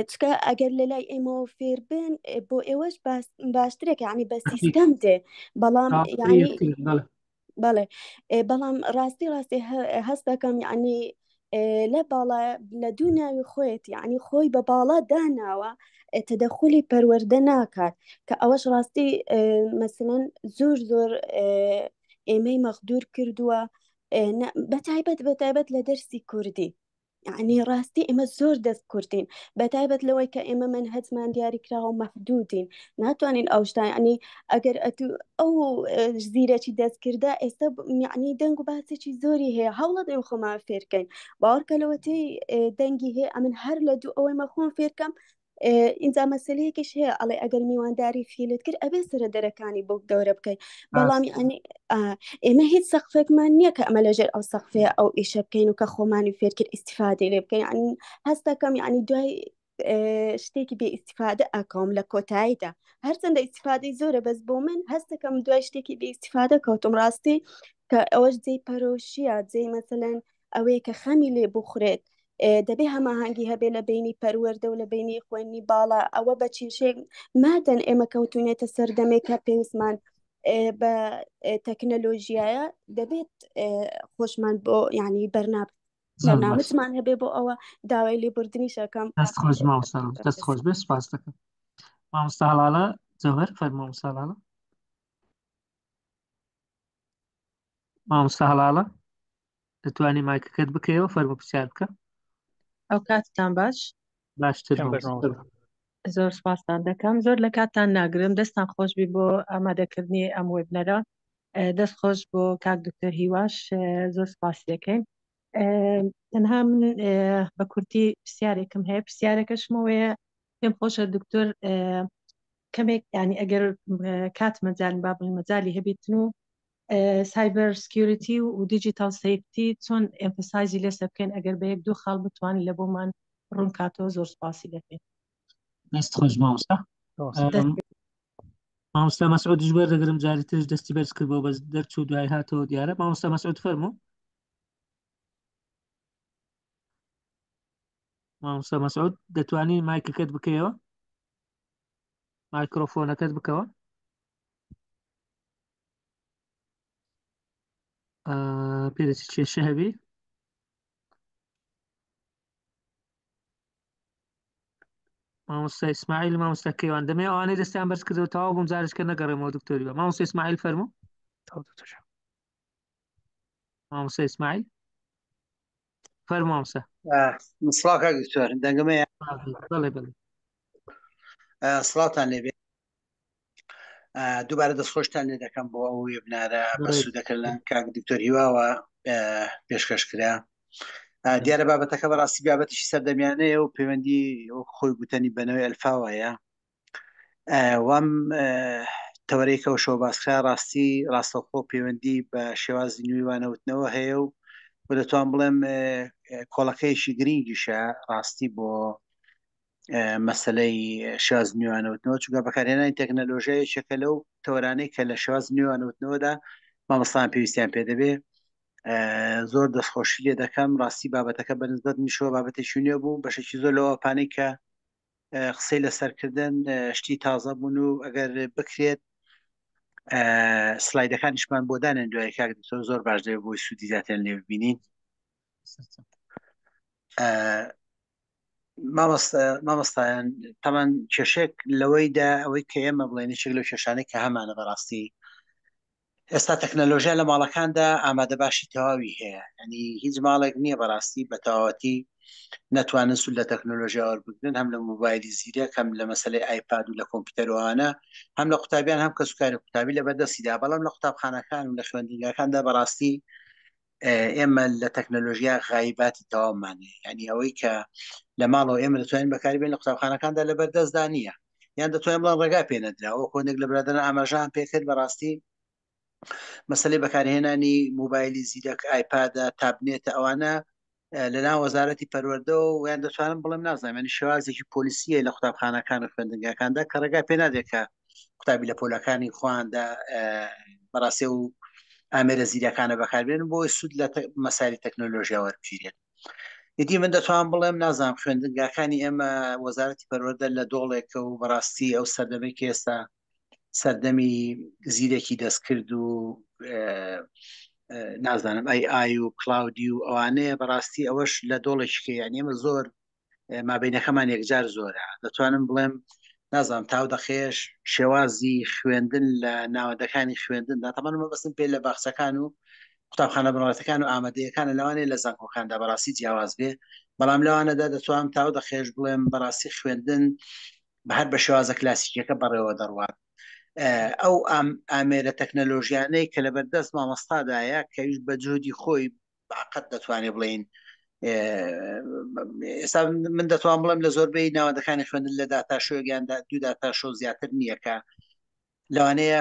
چکە ئەگەر لە لای ئێمەوە فێر بن بۆ ئێوەش باشترێک ینی بە سیستەم دێ بەڵام بەڵێ بەڵام ڕاستی ڕاستی هەست دەکەم یعنی لە باڵا لە دوو ناوی خۆیت یعنی خۆی بە باڵا داناوە تدەخلی پەروەەردە ناکات کە ئەوەش ڕاستی مثلەن زۆر زۆر ئێمەی مەخدور کردووە بەتایبەت بەتایبەت لە دەرسی کوردی یعنی ڕاستی ئێمە زۆر دەست کوردین بەتایبەت لەوەی کە ئێمە من هەزمان دیاریکراوە مەحدودین ناتوانین ئەوشتانی ئەگەر ئەتو ئەو زیرەکی دەستکردە ئێستا یعنی دەنگ و باسێکی زۆری هەیە هەوڵە دەم خۆمان فێرکەین باوەڕکەلەوەتی دەنگی هەیە ئەمن هەر لە دوو ئەوەی مەخۆم فێرکەم اینجا مەسلەیەکیش هەیە ئەڵێ ئەگەر میوانداری فیلت کرد ئەبێ سرە دەرەکانی بۆ دەورە بکەین بەڵامی ئێمە هیچ سەقفێکمان نییە کە ئەمە لەژێر ئەو سەقفێ ئەو ئیشە بکەین و کە خۆمانی فێرکرد استیفادی لێ بکەین هەستەکەم یعنی دوای شتێکی بێ استیفاده ئەکەم لە کۆتاییدا هەرچەندە استیفادەی زۆرە بەس بۆ من هەستەکەم دوای شتێکی بێ استیفاده کەوتم ڕاستی کە ئەوەش جێی پەرۆشیە جێی مەسەلەن ئەوەیە کە خەمی لێ بخورێت دەبێ هەماهنگگی هەبێ لە بینی پەروەەردە و لە بینی خوێنی باڵا ئەوە بە چیشێک مادەن ئێمە کەوتونێتە سەردەمێکە پێویستمان بە تەکنەلۆژیایە دەبێت خۆشمان بۆ ینی بەرناب نامتمان هەبێ بۆ ئەوە داوای لێبوردننی شەکەم دەست خۆش دەست خۆش بێ سپاس دەکەم مامستاالە جەوەر فەرمۆ ساالە مامستاالە دەتوانانی مایکەکەت بکەوە فەرمە پرسیار بکە ئەو کاتتان باش باشتر زۆر سپاسان دەکەم زۆر لە کاتتان ناگرم دەستان خۆشببی بۆ ئامادەکردنی ئەم وبنەرە دەست خۆش بۆ کاک دکتۆر هیواش زۆر سپاس دەکەین تەنها من بە کورتی پرسیارێکم هەیە پرسیارەکەشمەوەیە پێم خۆشە دکتۆر کەمێک ینی ئەگەر کات مەجان با بڵ مەجای هەبیتن و سایبەر سکیوریتی و دیجیتال سیفتی چۆن ئەمفسایزی لەسە بکەن ئەگەر بە یەک دوو خاڵ بتوانین لە بۆمان ڕوونکاتەوە زۆر سپاسی دەکەین دەست خۆش مامۆستا مامۆستا مەسعود دژبەر دەگرم جاری ترش دەستی بەرز کرد بۆ بە دەرچوو دوای هاتەوە دیارە مامۆستا مەسعود فەرمو مامۆستا مەسعود دەتوانین مایکەکەت بکەیەوە مایکرۆفۆنەکەت بکەوە پێدەچی کێشە هەبێ مامۆستا ئیسماعیل مامۆستا کەیوان دەمێ ئەوانەی دەستیان بەرز کردەوە تەواو بووم جارش کە نەگەڕێمەوە دکتۆری بە مامۆستا ئیسماعیل فەرمو مامۆستا ئیسماعیل فەر مامۆستا مسڵاکە دکتۆر دەنگەمەیە بڵێ بڵێ سڵاتان لێبێ دووبارە دەستخۆشتان لێ دەکەم بۆ ئەو وێبنارە بە سوودەکردن کاک دکتۆر هیواوە پێشکەشکرا دیارە بابەتەکە بەڕاستی بابەتیشی سەردەمیانەیە و پەیوەندی خۆی گوتنی بەنەوەی ئەلفاوەیە وام تەوەرێکە و شۆباسکرا ڕاستی ڕاستەخۆ پەیوەندی بە شێوازی نوێوانەوتنەوە هەیە و و دەتوان بڵێم کۆڵەکەیشی گرنگیشە ڕاستی بۆ مەسلەی شاز نوێوانەوتنەوە چگە بەکارێنانی تەکنەلۆژیای چەکە لەو تۆرانەی کە لە شاز نوێوانەوتنەوەدا مامەستان پێویستیان پێ دەبێ زۆر دەستخۆشی لێ دەکەم ڕاستی بابەتەکە بەنزدەت میشەوە بابەتی شوێ بوو بەشێکی زۆر لەوە پانەی کە قسەی لەسەرکردن شتی تازە بوون و ئەگەر بکرێت سلایدەکانیشمان بۆدانن دوای کاک زۆر باش دەێ بۆی سوودی زیاتر لێ ببینین مامەستایان تەمان کێشێک لەوەیدا ئەوەی کە ئێمە بڵێنیشێک لە کێشانێک کە هەمانە بەڕاستی ئێستا تەکنەلۆژیا لە ماڵەکاندا ئامادە باشی تەواوی هەیە ینی هیچ ماڵێک نییە بەڕاستی بەتەواوەتی ناتوانن سول لە تەکنۆلژیا ئەوبگرن هەم لە موبایلی زیرەک کەم لە مەسلەی ئایپاد و لە کۆمپیوتەرانە هەم لە قوتابیان هەم کە سوکاری قوتابی لە بەدەستیدا بەڵام لە قوتابخانەکان و لە خوێندنگەکاندا بەڕاستی ئێمە لە تەکنەلۆژیا غایباتی تەوامانێ ینی ئەوەی کە لە ماڵەوە ئێمە دەتوانین بەکاربێن لە قوتابخانەکاندا لە بەردەستدا نییە یان دەتوانین بڵان ڕێگا پێێنەدراەوە کۆنێک لە برادەن ئاماژان پێکرد بەڕاستی مەسلەی بەکارهێنانی موبایلی زیرەک ئایپادا تابنێتە ئەوانە لە ناو وەزارەتی پەروەەردە و یان دەتوانم بڵم نازانانی شێوازێکی پلیسیە لە قوتابخانەکان و خوێندنگەکاندا کە ڕێگا پێ نادێکە قوتابی لە پۆلەکانی خواندا بەڕاستی و ئامێرە زیرەکانە بەکاربێن بۆی سوود لە مەساری تەکنۆلۆژیا وەربگیرێت یدی من دەتوان بڵێم نازانام خوێندنگاکانی ئێمە وەزارەتی پەروەدە لە دۆڵێکە و بەڕاستی ئەو سەردەمە کێستا سەردەمی زیرەکی دەستکرد و نازانم ئەی ئای و کلااودی و ئەوانەیە بەڕاستی ئەوەش لە دۆڵێککە یانێمە زۆر مابینەکەمان یەکجار زۆرە دەتوانم بڵێم نازانم تاو دەخێش شێوازی خوێندن لە ناوەندەکانی خوێندن داتەمانمە بەسم پێ لە باخسەکان و قوتابخانە بنەوەەتەکان و ئامادەیەەکانە لەوانێ لە زانکۆکاندا بەڕاستی جیاواز بێ بەڵام لەوانەدا دەتوانم تاو دەخێش بڵێم بەڕاستی خوێندن بە هەر بە شێوازە کلاسیکەکە بەڕێوە دەڕوات ئەو ئامێرە تەکنەلۆژیانەی کە لە بەردەست مامەستادایە کەویش بە جودی خۆی باقەت دەتوانێت بڵین ئێستا من دەتوان بڵم لە زۆربەی ناوەندەکانی خوێندن لە داتا شۆگەیاندا دوو داتا شۆ زیاتر نییەکە لەوانەیە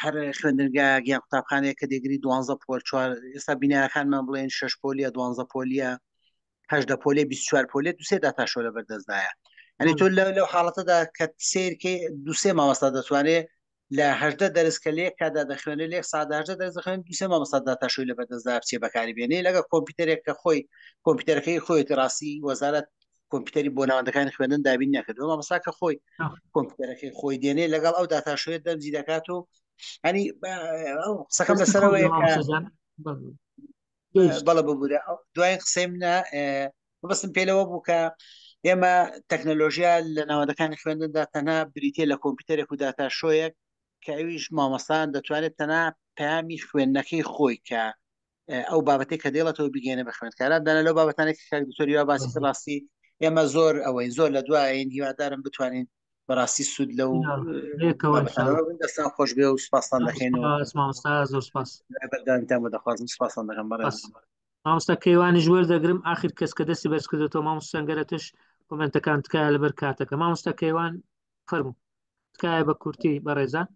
هەر خوێندنگایە گیان قوتابخانەیە کە دەگری 12 پۆل چوار ئێستا بینایەکانمان بڵێن شش پۆلیە 12 پۆلیە هەشدە پۆلی 24 پۆلی دوسێ داتا شۆ لە بەردەستدایە ئەنی تۆ لەو حاڵەتەدا کە سیرکەی دوسێ مامەستا دەتوانێت لە هەدە دەرسکە لێک کادا دەخوێنێت لێک ساداژە دەرزخێن دوسێ مامەستا داتا شوی لە بەردەستدا بچێ بەکاری بێنێ لەگە کۆمپیوتەرێک کە خۆی کۆمپیوتەرەکەی خۆی ڕاستی وەزارەت کۆمپیوتری بۆ ناوەندەکان خوێندن دابین نەکردەوە مەساکە خۆی کۆمپیوتەرەکەی خۆی دێنێ لەگەڵ ئەو داتا شوێت دەمزی دەکات و هەنی قسەکەم لەسەرەوە بەڵە ببوورە دوای قسەی منە بەستم پێلەوە بوو کە ئێمە تەکنەلۆژیا لە ناوەندەکانی خوێندندا تەنها بریتێ لە کۆمپیوتەرێک و داتا شۆیەک کە ئەویش مامەستان دەتوانێت تەنا پامی خوێندنەکەی خۆی کە ئەو بابەتی کە دێڵەتەوە بگەێنە بە خوێندکاران دانا لەو بابەتانێک کاک دکتۆریوا باسی ڕاستی ئێمە زۆر ئەوەی زۆر لە دوایین هیوادارم بتوانین بەڕاستی سوود لەو خۆش بێ و سپاسان دەخێن زۆر سپاس دەخوازم سپاسان دەکەم بەڕاست مامۆستا کەیوانی ژوەر دەگرم آخر کەس کە دەستی بەرزکردێتەوە مامۆ سنگەرە تش کمنتەکان تکایە لەبەر کاتەکە مامۆستا کەیوان فەرمو تکایە بە کورتی بە ڕێزان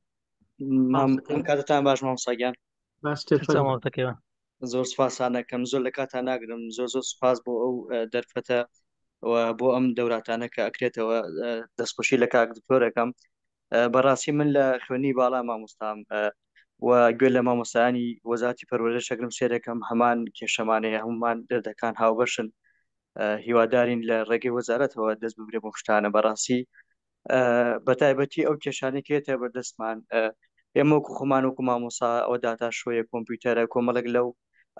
کاتتان باش مامساگیان باشتەکەوان زۆر سپاسانەکەم زۆر لە کاتان ناگرم زۆر زۆر سپاس بۆ ئەو دەرفەتە بۆ ئەم دەوراتانە کە ئەکرێتەوە دەستخۆشی لە کاک دکتۆرەکەم بەڕاستی من لە خوێنی باڵا مامۆستام و گوێ لە مامۆسانی وەزاتی پەروەرە شەگرم سێرەکەم هەمان کێشەمانەیە هەمومان دەردەکان هاوبەشن هیوادارین لە ڕێگەی وەزارەتەوە دەست ببرێ بۆ شتانە بەڕاستی بەتایبەتی ئەو کێشانێکێتە بەردەستمان ئێمە وەکو خۆمان وکو مامۆسا ئەوە داتا شوۆیە کۆمپیوتەرە کۆمەڵک لەو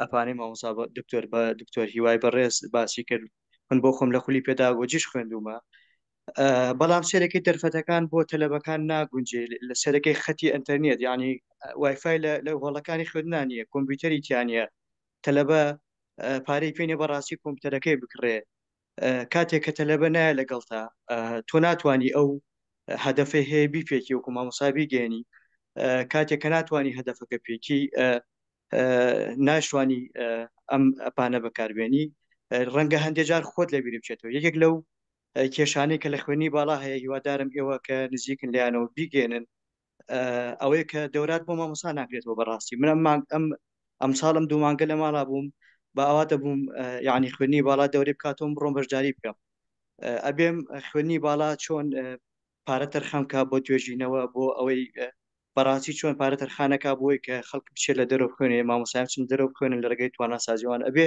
ئەپانی مامۆسا دکتۆر بە دکتۆر هیوای بەڕێز باسی کرد من بۆ خۆم لە خولی پێداگۆجیش خوێندومە بەڵام سێرەکەی دەرفەتەکان بۆ تەلەبەکان ناگونجێ لە سەرەکەی خەتی ئەتەرنێت ینی وایفای لە هۆڵەکانی خوێندنانیە کۆمپیوتەری تیانە تەلەبە پارەی پێێنێ بەڕاستی کۆمپیوتەرەکەی بکرێ کاتێک کە تەلەبە نایە لەگەڵتا تۆ ناتانی ئەو هەدفێ هەیە بیپێکی وکو مامۆسابی گێنی کاتێک کە ناتانی هەدفەکە پێکی ناشوانی ئەم ئەپانە بەکاربێنی ڕەنگە هەندێک جار خۆت لە بیری بچێتەوە یەکێک لەو کێشانەی کە لە خوێنی باڵا هەیە هیوادارم ئێوە کە نزیکن لایەنەوە بیگێنن ئەوەیە کە دەورات بۆ مامۆسا ناکرێتەوە بەڕاستی منم ئەم ئەم ساڵم دومانگە لە ماڵا بووم بە ئەواتە بووم یعنی خوێنی باڵا دەوری بکاتم ڕۆم بەشداری بکەم ئەبێم خوێنی باڵا چۆن پارە تەرخەمکە بۆ توێژینەوە بۆ ئەوەی بەڕاستی چۆن پارە تەرخانەکە بۆی کە خەڵک بچێت لە دەرەوە خوێنێ مامۆسایم چم دەرەوە خوێنن لە ڕگەی توانە سازیوان ئەبێ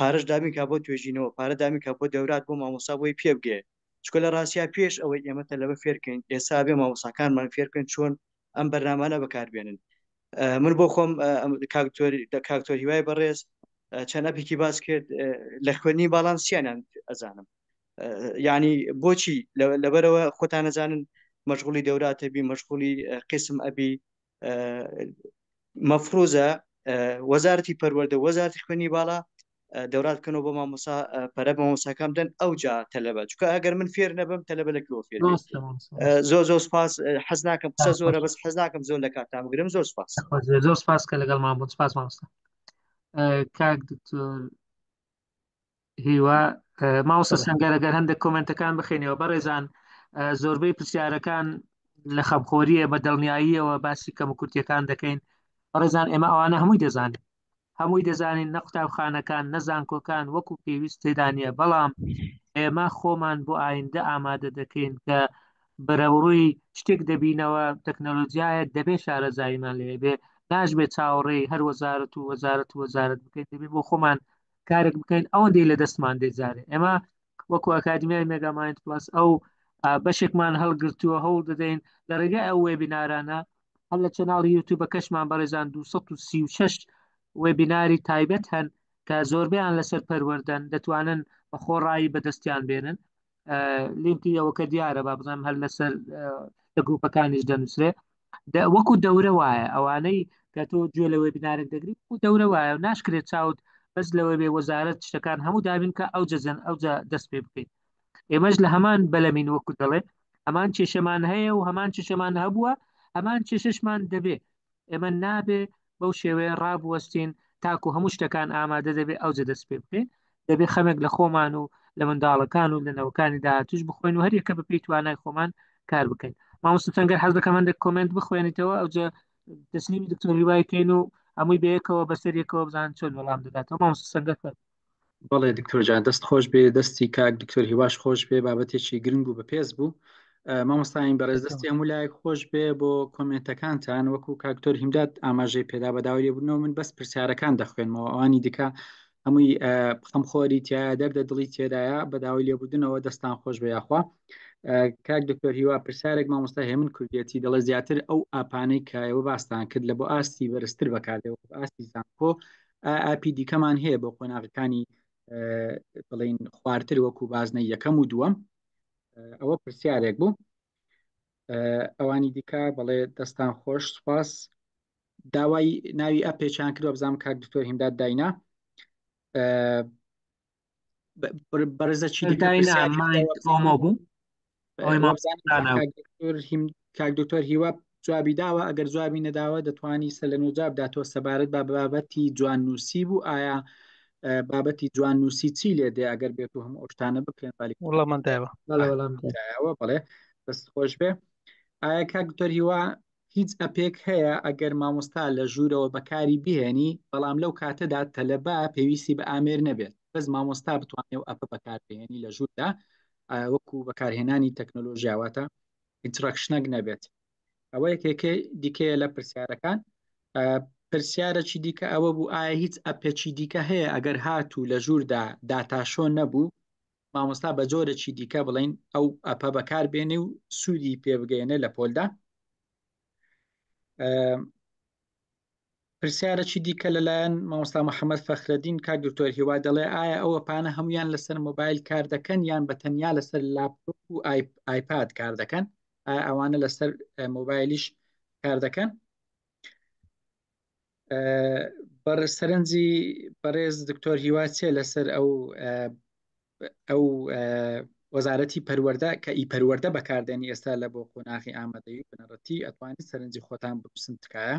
پارەش دامی کا بۆ توێژینەوە پارە دامی کا بۆ دەورات بۆ مامۆسا بۆی پێ بگێ چکۆ لە ڕاستیا پێش ئەوەی ئێمە تەلەبە فێرکەین ئێستا بێ مامۆساکانمان فێرکەن چۆن ئەم بەرنمانە بەکاربێنن من بۆ خۆم کاکتۆر هیوای بەڕێز چەند ئەپێکی باس کرد لە خوێنی باڵانسییانیان ئەزانم ینی بۆچی لەبەرەوە خۆتان نەزانن مەشغولی دەوراتەبی مەشغولی قسم ئەبی مەفرۆزە وەزارتی پەروەەردە وەزارتی خوێنی باڵا دەورات بکەنەوە بۆ مامۆسا پەرە بە مۆساکەم دەن ئەو جا تەلەبە چکە ئەگەر من فێر نەبم تەلەبە لە کلۆ فێر زۆ زۆر سپاس حەز ناکەم قسە زۆرە بەس حەز ناکەم زۆر لە کاتامگرم زۆر سپاس زۆر سپاس کە لەگەڵ ما بۆ سپاس مامۆستا کاک دکتۆر هیوا ماوسە سنگەرەگەر هەندێک کۆمنتەکان بخێنەوە بەڕێزان زۆربەی پرسیارەکان لە خەبخۆریە بە دڵنیاییەوە باسی کەم کورتیەکان دەکەین ڕێزان ئێمە ئەوانە هەمووی دەزانین هەمووی دەزانین نە قوتابخانەکان نەزانکۆکان وەکو پێویست تێدانە بەڵام ئێمە خۆمان بۆ ئایندە ئامادە دەکەین کە بەرەڕووی شتێک دەبینەوە تەکنەلۆژیایە دەبێت شارەزایمان لێ بێ ناژبێت چاوەڕێی هەر وەزارت و وەزارت وەزارت بکەین دەبێت بۆ خۆمان کارێک بکەین ئەوەندەی لە دەستمان دێزارێ ئێمە وەکو ئەکادمیای مێگامایند پلاس ئەو بەشێکمان هەڵگرتووە هەوڵ دەدەین لە ڕێگە ئەو وێبینارانە هەر لە چناڵی یوتوب بە کەشمان بەڕێزان 236 وێبیناری تایبەت هەن کە زۆربیان لەسەر پەروەردەن دەتوانن بەخۆ ڕایی بەدەستیان بێنن لینکی ئەوەکە دیارە با بزانم هەر لەسەر لە گروپەکانیش دەنووسێ وەکو دەورە وایە ئەوانەی کە تۆ گوێ لەوەی بینارێک دەگریت و دەورە وایە و ناشکرێت چاوت بەس لەوە بێ وەزارت شتەکان هەموو دابین کە ئەو جەزن ئەو دەست پێ بکەین ئێمەش لە هەمان بەلەمین وەکو دەڵێ ئەمان چێشەمان هەیە و هەمان چێشەمان هەبووە ئەمان چێشەشمان دەبێ ئێمە نابێ بەو شێوەیە ڕابوەستین تاکو هەموو شتەکان ئامادە دەبێت ئەو جە دەست پێ بکەین دەبێت خەمێک لە خۆمان و لە منداڵەکان و لە نەوەکانی داهاتوش بخۆین و هەریەکە بە پێی توانای خۆمان کار بکەین مامۆستەنگەر حەز دەکەمەندە کمنت بخوێنیتەوە ئەو دەسلیمی دکتۆری وایکەین و هەمووی بەیەکەوە بەسەرێکەوە بزان چۆن وەڵام دەداتەوە مامۆستەنگەر بەڵێ دکتۆرجان دەست خۆش بێ دەستی کاک دکتۆر هیواش خۆش بێ بابەتێکی گرنگ و بە پێز بوو مامۆستاین بەڕێزدەستی هەموو لایەک خۆش بێ بۆ کۆمنتەکانتان وەکو کاکتۆر هیمداد ئاماژەی پێدا بەداوری بنەوە من بەس پرسیارەکان دەخوێنمەوە ئەوانی دیکە هەمووی پخەمخۆری تیا دەردە دڵی تێدایە بەداوای لێبوودنەوە دەستان خۆش بە یاخوا کاک دکتۆر هیوا پرسیارێک مامۆستا هێمن کوردەتی دەڵە زیاتر ئەو ئاپانەی کایەوە باستان کرد لە بۆ ئاستی بەرزتر بەکارێەوە ئاستی زانکۆ ئاپی دیکەمان هەیە بۆ قۆناغەکانی بڵین خوارتر وەکو بازنە یەکەم و دووەم ئەوە پرسیارێک بوو ئەوانی دیکە بەڵێ دەستان خۆش سوپاس داوای ناوی ئەپێچیان کردوە بزانام کاک دکتۆر هیمداد داینا بەرزە چی بوو کاک دکتۆر هیوە جوابی داوە ئەگەر جوابی نەداوە دەتوانی سە لە نوجاب داتۆ سەبارەت بە بابەتی جوان نووسی بوو ئایا بابەتی جوان نووسی چی لێ دێ ئەگەر بێت و هەموو ئۆشتانە بکرێن بالی منەوە بڵێ دەست خۆش بێ ئایا کاکتۆر هیوا هیچ ئەپێک هەیە ئەگەر مامۆستا لە ژوورەوە بەکاری بهێنی بەڵام لەو کاتەدا تەلەبا پێویستی بە ئامێر نەبێت بەس مامۆستا بتوانێ و ئەپە بەکارپێنی لە ژووردا وەکو بەکارهێنانی تەکنۆلۆژیاواتە هیچڕەکشنەک نەبێت ئەوە یەکێکی دیکەیە لە پرسیارەکان پرسیارەکی دیکە ئەوە بوو ئایا هیچ ئەپێکی دیکە هەیە ئەگەر هاتوو لە ژووردا داتاشۆ نەبوو مامۆستا بە جۆرەی دیکە بڵین ئەو ئەپە بەکار بێنێ و سوودی پێبگەێنە لە پۆلدا پرسیارەکی دیکە لەلایەن مامۆستا محەممەد فەخردین کا دکتۆر هیوا دەڵێ ئایا ئەوە پانە هەمویان لەسەر مۆبایل کار دەکەن یان بە تەنیا لەسەر لاپتۆپ و ئایپاد کار دەکەن ئەوانە لەسەر مۆبایلیش کار دەکەن سەرنجی بەڕێز دکتۆر هیواچێ لەسەر ئەو ئەو وەزارەتی پەروەەردە کە ئی پەروەەردە بەکاردێنی ئێستا لە بۆ قۆناغی ئامادەی و بنەڕەتی ئەتوانیت سەرنجی خۆتان بپرسن تکایە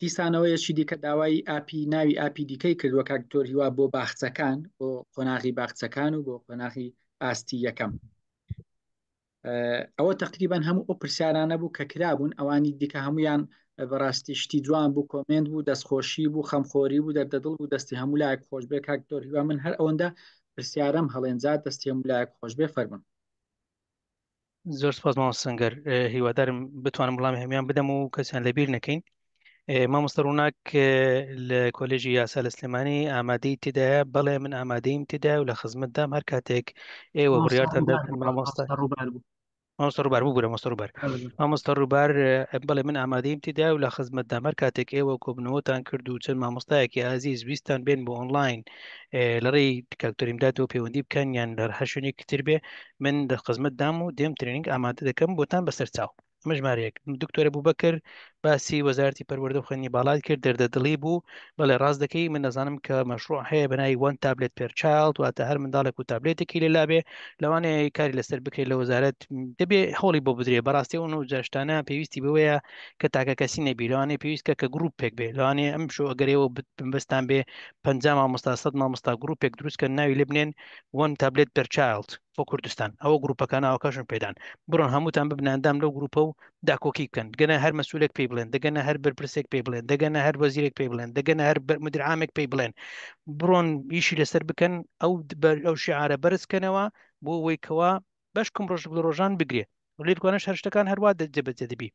دیسانەوەیەکی دیکە داوای ئاپی ناوی ئاپی دیکەی کردووە کاکتۆر هیوا بۆ باخچەکان بۆ قۆناغی باخچەکان و بۆ قۆناغی ئاستی یەکەم. ئەوە تقریبان هەموو ئەو پرسیارانە بوو کە کرابوون ئەوانی دیکە هەمویان بەڕاستی شتی جوان بوو کۆمنت بوو دەستخۆشی بوو خەمخۆری بوو دەردەدڵ بوو دەستی هەموو لایەک خۆشبێ کاکتۆر هیوا من هەر ئەوەندە پرسیارم هەڵێنجات دەستی هەموو لایەک خۆشبێ فەرمن زۆر سپاس ماوە سنگەر هیوادارم بتوانم بڵام هەمیان بدەم و کەسیان لەبیر نەکەین مامۆستا ڕووناک لە کۆلێژی یاسا لە سلێمانی ئامادەی تێدایە بەڵێ من ئامادەیم تێدا و لە خزمەتدام هەر کاتێک ئێوە بڕیارتان مامۆستا ڕووبار بوو مامۆستا ڕووبار بوو بووە مۆستا ڕووبار مامۆستا ڕووبار بڵێ من ئامادەیم تێدا و لە خزمەتدام هەر کاتێک ئێوە کۆبنەوەتان کرد و چەند مامۆستایەکی ئازیز ویستان بێن بۆ ئۆنلاین لەڕێی کاکتۆریمداتەوە پەیوەندی بکەن یان لە هەشوێنی کتتر بێ من دە خزمەتدام و دێم تریننگ ئامادە دەکەم بۆتان بەسەر چاو مەژمارەیەک دکتۆرە بوو بەکرد باسی وەزارتی پەروەەردە و خوێنی باڵات کرد دەردەدڵی بوو بەڵێ ڕاست دەکەی من نەزانم کە مەشروع هەیە بەناایی وان تابلێت پێرچالت واتە هەر منداڵێک و تابلێتێکی لێلا بێ لەوانەیە کاری لەسەر بکەیت لە وەزارەت دەبێ هەڵی بۆ بدرێ بەڕاستی ئەوون و جاشتانە پێویستی بوەیە کە تاکە کەسی نەبیلوانێ پێویستکە کە گروپ پێک بێ لەوانێ ئەم شو ئەگەرەوە بستان بێ پ مامۆستاسەد مامۆستا گروپێک دروستکە ناوی لێ بنێن وان تابلێت پەرچالت بۆ کوردستان ئەوە گروپەکان ئەوکەشن پێدان بڕۆن هەمووتان ببناندام لەو گروپە و داکۆکی بکەن گەنە هەر مەسوولێک پێی بڵێن دەگەنە هەر بەرپرسێک پێی بڵێن دەگەنە هەر وەزیرێک پێی بڵێن دەگەنە هەر مدرعامێک پێی بڵێن بڕۆن ئیشی لەسەر بکەن ئەو ئەو شعارە بەرزکەنەوە بۆ ئەوەیکەوە بەشکم ڕۆژ ڕۆژان بگرێ لێتوانە هەرشتەکان هەروە دەجەبەجە دەبی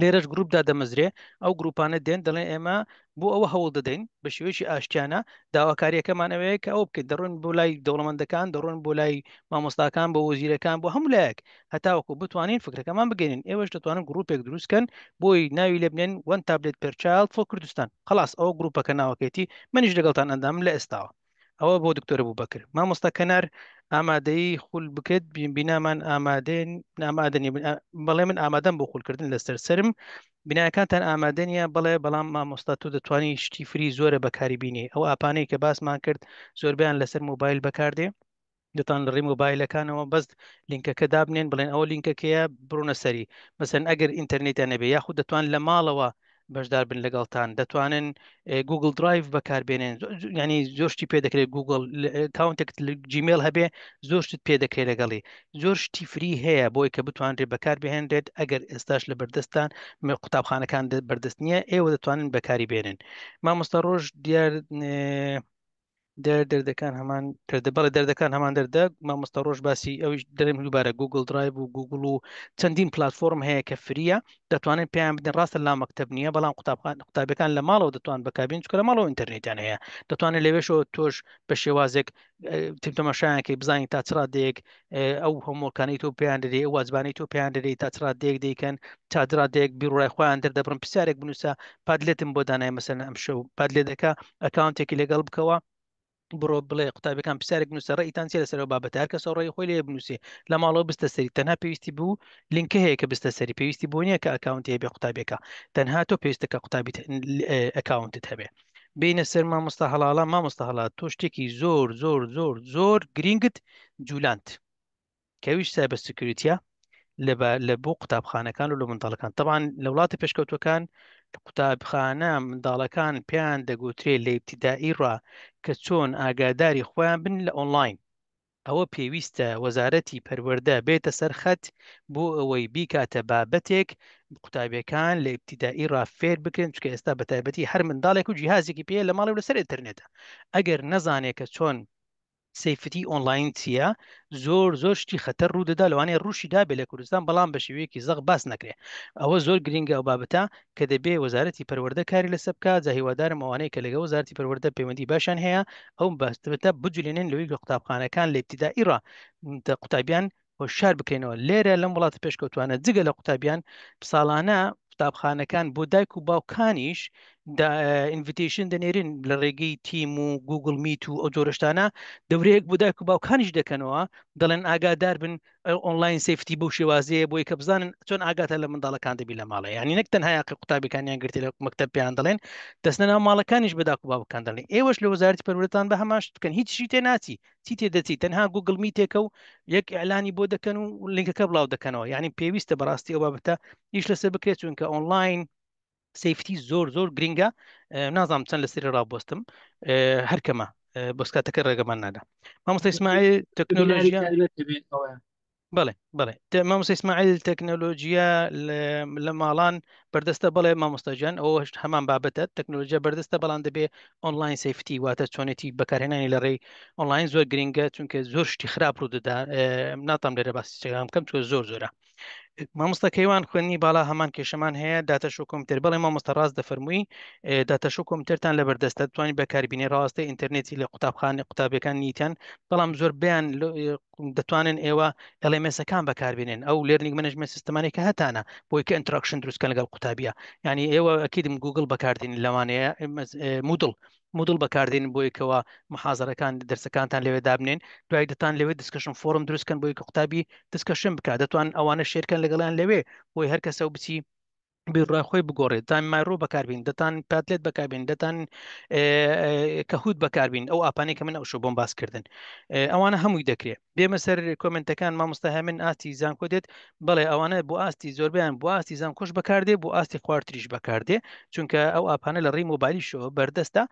لێرەش گروپدا دەمەزرێ ئەو گروپانە دێن دەڵێن ئێمە بۆ ئەوە هەوڵ دەدەین بە شێوەیەکی ئاشتیانە داواکاریەکەمانەوەەیە کە ئەو بکە دەڕۆن بۆ لای دەوڵەمەندەکان دەڕۆن بۆ لای مامۆستاکان بۆ وەزیرەکان بۆ هەموو لایەک هەتاوەکو بتوانین فکرەکەمان بگەێنین ئێوەش دەتوانن گروپێک دروستکەن بۆی ناوی لێ بنێن وەن تابلێت پەرچال فۆ کوردستان خلاص ئەو گروپەکە ناوەکەێتی منیش لەگەڵتان ئەندام لە ئێستاوە ئەوە بۆ دکتۆرە بوو بکرد مامۆستا کەنار ئامادەی خول بکرێت بینامان ئامادەین نامادەنی بەڵێ من ئامادەم بۆ خولکردن لەسەر سرم بینایەکانتان ئامادەنیە بڵێ بەڵام مامۆستا تو دەتوانانی شتی فری زۆرە بەکاری بینی ئەو ئاپانەی کە باسمان کرد زۆربیان لەسەر مۆبایل بەکاردێ دەتان لە ڕێ مۆبایلەکانەوە بەست لینکەکە دابنێن بڵێن ئەو لینکەکەیە بڕونە سەری مەسەن ئەگەر ئینتەرنێتیان نەبێ یاخود دەتوان لە ماڵەوە بەشدار بن لەگەڵتان دەتوانن گوگل درایڤ بەکاربێنێن ینی زۆرشتی پێ دەکرێت گوگل کاونتێکت جیمێل هەبێ زۆرشت پێ دەکرێت لەگەڵی زۆر شتی فری هەیە بۆی کە بتوانرێ بەکار بهێنرێت ئەگەر ئێستاش لە بەردەستان قوتابخانەکان بەردەست نییە ئێوە دەتوانن بەکاری بێنن مامۆستا ڕۆژ دیار دەر دەردەکان هەمان دەردەبڵی دەردەکان هەمان دەردە مامۆستا ڕۆژ باسی ئەوش دەرم دووبارە گوگل درایب و گوگل و چەندین پلتفۆرم هەیە کە فریە دەتوانێت پێیان بدەن ڕاستە لا مەکتب نییە بەڵام قوتابخان قوتابەکان لە ماڵەوە دەتوان بەکبین چکە لە ماڵەوە ئینتەرنێتیان هەیە دەتوانێت لەوێشەوە تۆش بە شێوازێک تیمتەمەشایانکەی بزانانی تا چرا دێک ئەو هەموڵکانی تۆ پێیان دەدەێ وازبانی تۆ پێیان دەدەی تا چرا دێک دەیکەن چادرا دێک بیرڕای خۆیان دەردەبن پرسیارێک بنووسە پادلێتم بۆ دانای مەسەن ئەمشە و پادلێ دەکە ئەکاونتێکی لەگەڵ بکەوە بڕۆ بڵێ قوتابەکان پرسیارێک نووسە ڕئیتانسی لەسەر بابەت هەر کەس ڕێی خۆی لێ بنووسێ لە ماڵەوە بستە سەری تەنها پێویستی بوو لینکە هەیە کە بستە سەری پێویستی بۆ نیە کە ئەکاونت هەیە بێ قوتابێکە تەنها تۆ پێویستەکە قوتابی ئەکاونتت هەبێ بینە سەر ما مستەهڵاڵە ما مستەهڵا تۆ شتێکی زۆر زۆر زۆر زۆر گرنگت جولاند کەویش سایبە سکرتیە لە بۆ قوتابخانەکان و لە منتەڵەکان تەبان لە وڵاتە پێشکەوتەکان قوتابخانە منداڵەکان پێیان دەگوترێت لە ئیبتیدایی ڕە کە چۆن ئاگاداری خۆیان بن لە ئۆنلاین ئەوە پێویستە وەزارەتی پەروەەردە بێتە سەرخەت بۆ ئەوەی بیکاتە بابەتێک قوتابیەکان لە ئیبتیدایی ڕافێر بکرێن چکە ئێستا بەتایبەتی هەر منداڵێک و جیهازێکی پێ لە ماڵی لەسەر ئینتەرنێتە ئەگەر نەزانێت کە چۆن سیفتی ئۆنلاین چییە زۆر زۆر شتی خەتەر ڕوودەدا لەوانەیە ڕوشی دابێت لە کوردستان بەڵام بە شێوەیەکی زەق باس نکرێت ئەوە زۆر گرنگگە ئەو بابەتە کە دەبێ وەزارەتی پەروەەردە کاری لەسە بکە جاهیوادارم ئەوانەیە کە لەگە وەزارتی پەروەەردە پەیوەندی باشان هەیە ئەو باستبتە بجلێنێن لەوەی لە قوتابخانەکان لە ابتدا ئیرا قوتابیان شار بکەینەوە لێرە لەم وڵاتە پێشکەوتوانە جگە لە قوتابیان ساڵانە قوتابخانەکان بۆ دایک و باوکانیش ئینڤیتیشن دەنێرن لە ڕێگەی تیم و گوگل میت و ئەو جۆرەشتانە دەورەیەک بودای و باوکانیش دەکەنەوە دەڵێن ئاگادار بن ئۆنلاین سفتی بەو شێوازەیە بۆی کە بزانن چۆن ئاگاتە لە منداڵەکان دەبی لە ماڵە ینی نەک تەنهایقی قوتابەکانیان گرتی لە مەکتب پێیان دەڵێن دەستنەنا ماڵەکانیش بەداکو باوکان دەڵێن ئێوەش لە وەزارتی پەرورەتان بە هەماش بکەن هیچشی تێ ناچی چی تێدەچی تەنها گوگل میتێکە و یەک ئەلانی بۆ دەکەن و لینکەکە بڵاو دەکەنەوە یعنی پێویستە بەڕاستی ئەو بابەتە هیچ لەسەر بکرێت چونکە ئۆنلاین سفتی زۆر زۆر گرنگە نازانام چەند لە سری ڕابستم هەرکەمە بۆسکاتەکە ڕێگەمان نادا مامۆستا ئیسماعیل تەکنۆلۆژیا بڵێ بڵێ مامۆستا ئیسماعیل تەکنۆلۆژیە لە ماڵان بەردەستە بڵێ مامۆستاجان ئەو هەشت هەمان بابەتە تەکنۆلژیە بەردەستە بەڵان دەبێ ئۆنلاین سفتی واتە چۆنێتی بەکارهێنانی لە ڕێی ئۆنلاین زۆر گرنگە چونکە زۆر شتی خراپ ڕوودەدا ناتام لێرە باسی چێگام کەم چۆ زۆر زۆرە مامۆستەکەیوان خوێنی بالا هەمان کێشەمان هەیە داتەشو کۆمپیوتەر بەڵێ مامۆستە ڕاست دەفەرمووی داتەشو کۆمپیوتەرتان لە بەردەستە توانانی بەکاربیێنی ڕاستی ئینتەرنێتی لە قوتابخانی قوتابەکان نیتیان بەڵام زۆر بیان دەتوانن ئێوە ئەلمسەکان بەکاربێنن ئەو لێرننگ منەجمە سیستمانێکە هەتانە بۆی کە ئەتراکشن دروستکە لەگەڵ قوتابە ینی ئێوە ئەکیدم گوگل بەکاردین لەوانەیە مودل مدل بەکاردێن بۆیکەوە محازەکان دەرسەکانتان لەوێ دابنێن دوای دەتان لەوێ دسکەشن فۆرم دروستکەن بۆی کە قوتابی دسکەشن بکات دەتوان ئەوانە شێرکەن لەگەڵیان لەوێ بۆی هەر کەسە بچی بیرڕاخۆی بگۆڕێت تان مایڕۆ بەکاربین دەتان پاتلێت بەکاربین دەتان کەهود بەکاربین ئەو ئاپانەی کە من ئەوشۆ بۆم باسکردن ئەوانە هەمووی دەکرێت بێمە سەر کۆمنتەکان مامۆستاها من ئاستی زان کۆدێت بڵێ ئەوانە بۆ ئاستی زۆربیان بۆ ئاستی زان کۆش بەکاردێ بۆ ئاستی خوارتریش بەکاردێ چونکە ئەو ئاپانە لە ڕی مۆبایلیشەوە بەردەستە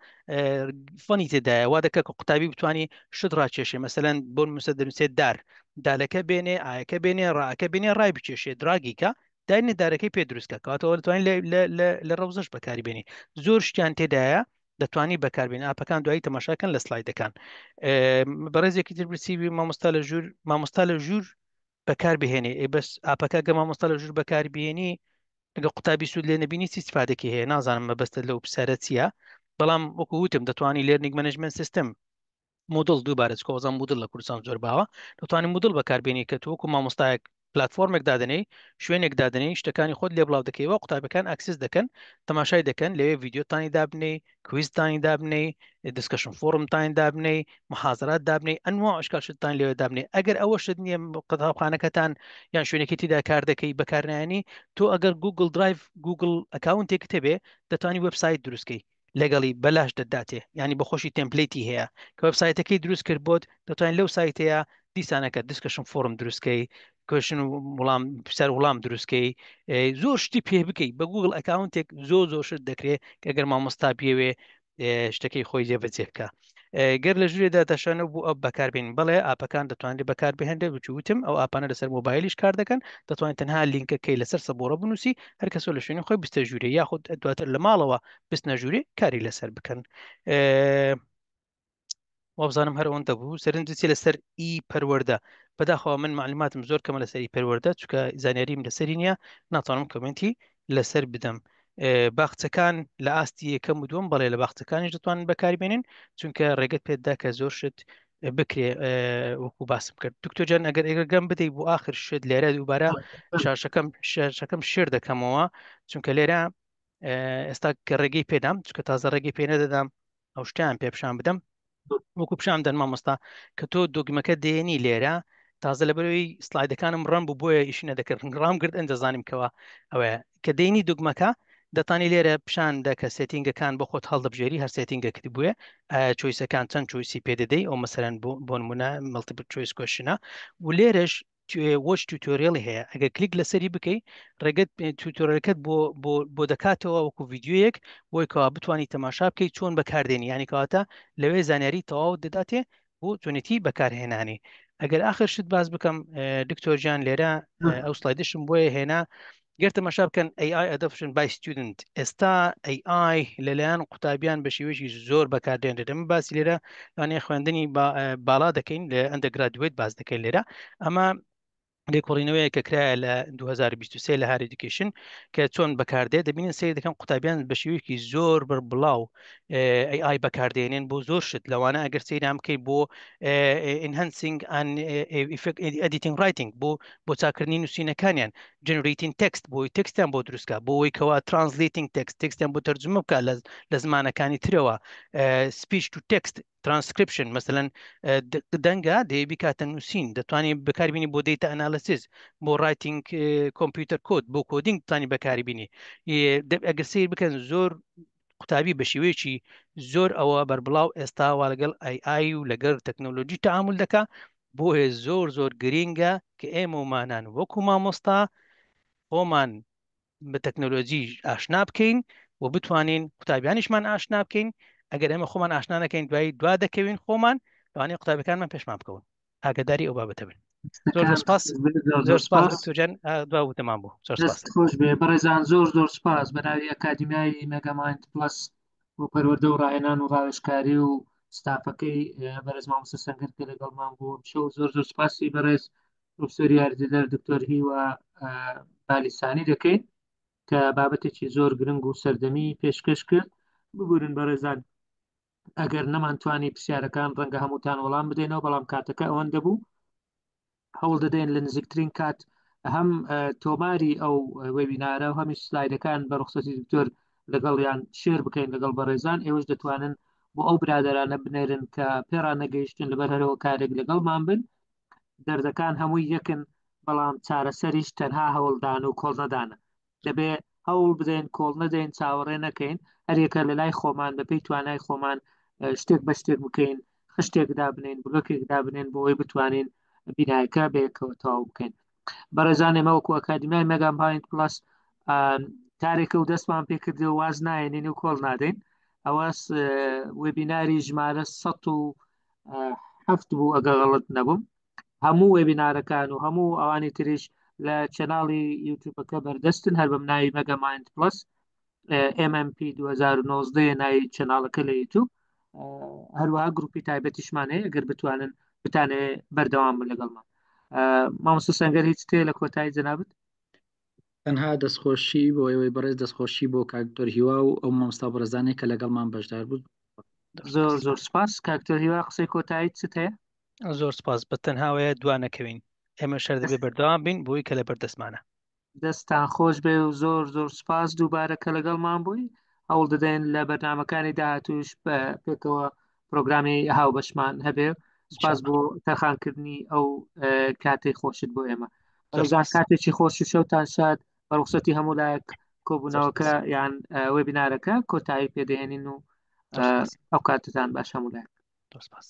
فەنی تێدایە وا دەکە کە قوتابی بتانی شت ڕاکێشێ مەسەەن بۆن موسە دەنووسێت دار دالەکە بێنێ ئاەکە بێنێ ڕاکە بینێ ڕای بچێشێ دراگیکە داینە دارەکەی پێ دروستکە کاتەوە دەتوانین لە ڕەوزش بەکاری بێنی زۆر شتیان تێدایە دەتوانی بەکاربیێن ئاپەکان دوایی تەماشاکەن لە سلایدەکان بەڕێزێکی تر برسیوی مامۆستا لە ژوور مامۆستا لە ژوور بەکار بهێنێ ئێ بەس ئاپەکە گە مامۆستا لە ژوور بەکار بێنی لە قوتابی سوود لێ نبینی چی سفادەکی هەیە نازانم مەبەستە لەو پسەرە چیە بەڵام وەکو وتم دەتوانانی لێرنیک منەجمنت سیستم مدل دووبارە کۆزان مدل لە کوردستان زۆر باوە دەتوانانی مدل بەکاربیێنی کە تووەکو مامۆستایەک پلتفۆرمێک دادنەی شوێنێک دادنەی شتەکانی خۆت لێ بڵاو دەکەیەوە قوتابەکان ئەکسس دەکەن تەماشای دەکەن لەوێ یددیوتانی دابنەی کویزتانی دابنەی دسکەشن فۆرمتان دابنەی محازرات دابنەی ئەنوا عشکاشتان لێوە دابنێ ئەگەر ئەوە شت نییە قوتابخانەکەتان یان شوێنێکی تیدا کار دەکەی بەکارنیانی تۆ ئەگەر گوگل درایڤ گوگل ئەکاونتێک تێبێ دەتانی وبسایت دروستکەی لەگەڵی بەلاش دەداتێ ینی بەخۆشی تمپلیتی هەیە کە وبسایتەکەی دروست کرد بۆت دەتوانین لەو سایتەیە دیسانەکە دیسکەشن فۆرم دروستکەی کوشن وڵام سەر وڵام دروستکەی زۆر شتی پێ بکەیت بە گوگل ئەکاونتێک زۆر زۆرشت دەکرێت کە گەر مامۆستا پێوێ شتەکەی خۆی جێبەجێ بکە گەر لە ژوێ داتەشانە بوو ئەو بەکاربین بڵێ ئاپەکان دەتوانێت بەکار بهێنێ بچوتم ئەو ئاپانە لەسەر مۆبایلیش کار دەکەن دەتوانێت تەنها لینکەکەی لەسەر سەبۆرە بنووسی هەر کەسۆ لە شوێنی خۆی بستە ژووری یاخود دواتر لە ماڵەوە بستنە ژووری کاری لەسەر بکەن. وابزانم هەر ئەوەن دەبوو سەرنجچی لەسەر ئی پەروەەردە بەداخوا من معلوماتم زۆر کەمە لەسەری پەروەەردە چکە زانیاریم لەسەری نییە ناتوانم کمنتی لەسەر بدەم باخچەکان لە ئاستی یەکەم و دووەم بەڵێ لە باخچەکانی دەتوان بەکاربێنین چونکە ڕێگەت پێدا کە زۆر شت بکرێ وەکو باسم کرد دکتۆرجان ئەگەر ئێگەگەم بدەیت بۆ آخر شت لێرە دووبارە شاشەکەم شەکەم شێر دەکەمەوە چونکە لێرە ئێستا کە ڕێگەی پێدام چکە تازە ڕێگەی پێ نەدەدام ئەو شتیان پێپشان بدەم وەکو پیشام دەن مامۆستا کە تۆ دۆگمەکە دێنی لێرە تازە لە بەرەوەی سلایدەکانم ڕم بوو بۆیە ئیشینە دەکردن ڕام کرد ئەندەزانیم کەەوە ئەوەیە کە دێنی دوگمەکە دەتانی لێرە پیشاندە کە سێتینگەکان بۆ خۆت هەڵدەبژێری هەر سێتینگە کرد بووە چۆیسەکان چەند چویسی پێدەدەی ئەو مەسەرەن بۆ نمونە مەڵتیبل چۆیس کۆشنە و لێرەش وەش تووتۆریێڵی هەیە ئەگە کلیک لەسەری بکەیت ڕێگەت تووتۆرەکەت بۆ بۆ دەکاتەوە وەکو یددیوەک بۆیکەوە بتانی تەماشا بکەیت چۆن بەکاردێنی ینی کەواتە لەوێ زانیاری تەواو دەداتێ بۆ تونێتی بەکارهێنانی ئەگەر آخر شت باز بکەم دکتۆرجان لێرە ئەو سلایدشم بۆیە هێنا گەر تەماشا بکەن AI ئەدەفشن بای ستودنت ئێستا AI لەلایەن قوتابیان بە شێوێکی زۆر بەکاردێن دەدەم باسی لێرە یانە خوێندنی باڵا دەکەین لە ئەندەگرادوێت باز دەکەین لێرە ئەمە لێکۆڵینەوەی کە کرایە لە 2023 لە هاریدیکیشن کە چۆن بەکاردێت دەبینن سری دەکەن قوتابیان بە شێوەیەکی زۆر بەر بڵاو ئای بەکاردێنێن بۆ زۆر شت لەوانە ئەگەر سەیرام بکەیت بۆ ئینهەنسنگ ئەدیتنگ رایتنگ بۆ بۆ چاکردنی نووسینەکانیان جنریتین تەکست بۆی تەکستیان بۆ دروستکە بۆەوەی کەوا ترانسلیتنگ تەکست تەکستیان بۆ تەرجمە بکە لە زمانەکانی ترەوە سپیچ تو تەکست ترانسکرپشن مثلەن دەنگە دەیە بیکاتە نووسین دەتوانین بەکاربیانی بۆ دیتە ئەنالسیز بۆ رایتنگ کۆمپیوتەر کۆت بۆ کۆدینگ توانانی بەکاربیانی ئەگە سیر بکەن زۆر قوتابی بە شێوەیەکی زۆر ئەوە بەربڵاو ئێستا وا لەگەڵ ئای و لەگەر تەکنۆلۆژی تعامل دەکا بۆیە زۆر زۆر گرینگە کە ئێمە ومانان وەکو مامۆستا بۆمان بە تەکنۆلۆژی ئاشنا بکەین و بتوانین قوتابیانیشمان ئاشنا بکەین ئەگەر ئێمە خۆمان ئاشنانەکەین دوایی دوا دەکەوین خۆمان لەوانەیە قوتابەکانمان پێشمان بکەون ئاگداری ئەو بابەتە بن زۆر سپاس زۆر سپاس توجان دوا وتەمان بوو خۆش بێ بەڕێزان زۆر زۆر سپاس بەناوی ئەکادمیایی مەگەمایند پلس بۆ پەروەدە و ڕاهێنان و ڕاوشکاری و ستاپەکەی بەرزمان سە سنگرد کە لەگەڵمان بوو شەو زۆر زۆر سپاسی بەڕێز پرۆفسۆری یاردەدەر دکتۆر هیوە بالیسانی دەکەین کە بابەتێکی زۆر گرنگ و سەردەمی پێشکەش کرد ببورن بەڕێزان ئەگەر نەمانتوانی پرسیارەکان ڕەنگە هەمووتان وەڵام بدەینەوە بەڵام کاتەکە ئەوەن دەبوو هەوڵ دەدەین لە نزیکترین کات هەم تۆماری ئەو وبینارە و هەمیش سلایدەکان بە ڕخسەتی دکتۆر لەگەڵیان شێر بکەین لەگەڵ بەڕێزان ئێوەش دەتوانن بۆ ئەو برادرانە بنێرن کە پێران نەگەیشتن لەبەر هەرەوە کارێک لەگەڵمان بن دەردەکان هەمووی یەکن بەڵام چارەسەریش تەنها هەوڵدان و کۆڵ نەدانە دەبێ هەوڵ بدەین کۆڵ نەدەین چاوەڕێ نەکەین هەرێکە لە لای خۆمان بەپی توانای خۆمان شتێک بە شتێک بکەین خشتێکدا بنین بلوکێکدا بنین بۆەوەی بتوانین بینایکە بێکەوە تاو بکەین بەرەزان ئێمەوەکو ئەکادمیای مەگەم باین پلاس کارێکە و دەستمان پێ کردی و واز نایەنین و کۆڵ نادەین ئەوە وێبیناری ژمارە ١هفت بوو ئەگەڵت نەبووم هەموو وێبینارەکان و هەموو ئەوانی تریش لە چەناڵی یوتوبەکە بەردەستن هەر بەم ناوی مەگە مایند پلس MMP 2009 ناوی چەناڵەکە لە یوتوب هەروەها گروپی تایبەتیشمانە ئەگەر بتوانن بتانێ بەردەوام لەگەڵمان مامۆستا سنگەر هیچ تێ لە کۆتایی جەنابێت تەنها دەستخۆشی بۆ ئەوەی بەڕێز دەستخۆشی بۆ کاکتۆر هیوا و ئەو مامستا بەرزانێک کە لەگەڵمان بەشدار بوو زۆر زۆر سپاس کاکتۆر هیوا قسەی کۆتایی چت هەیە زۆر سپاس بە تەنهاوەیە دوانەکەوین ئێمە شەر دەبێ بەردەوام بین بۆی کە لە بەردەستمانە دەستان خۆش بێ و زۆر زۆر سپاس دووبارە کە لەگەڵمان بووی هەوڵ دەدەین لە بەرنامەکانی داهاتوش بە پێکەوە پرۆگرامی هاو بەشمان هەبێ سپاس بۆ تەرخانکردنی ئەو کاتێک خۆشت بۆ ئێمە ڕزان کاتێکی خۆش و شەوتان شاد بەڕوخسەتی هەموو لایەک کۆبوونەوەکە یان وێبینارەکە کۆتایی پێدەێنین و ئەو کاتتان باش هەمولایەک دۆسپاس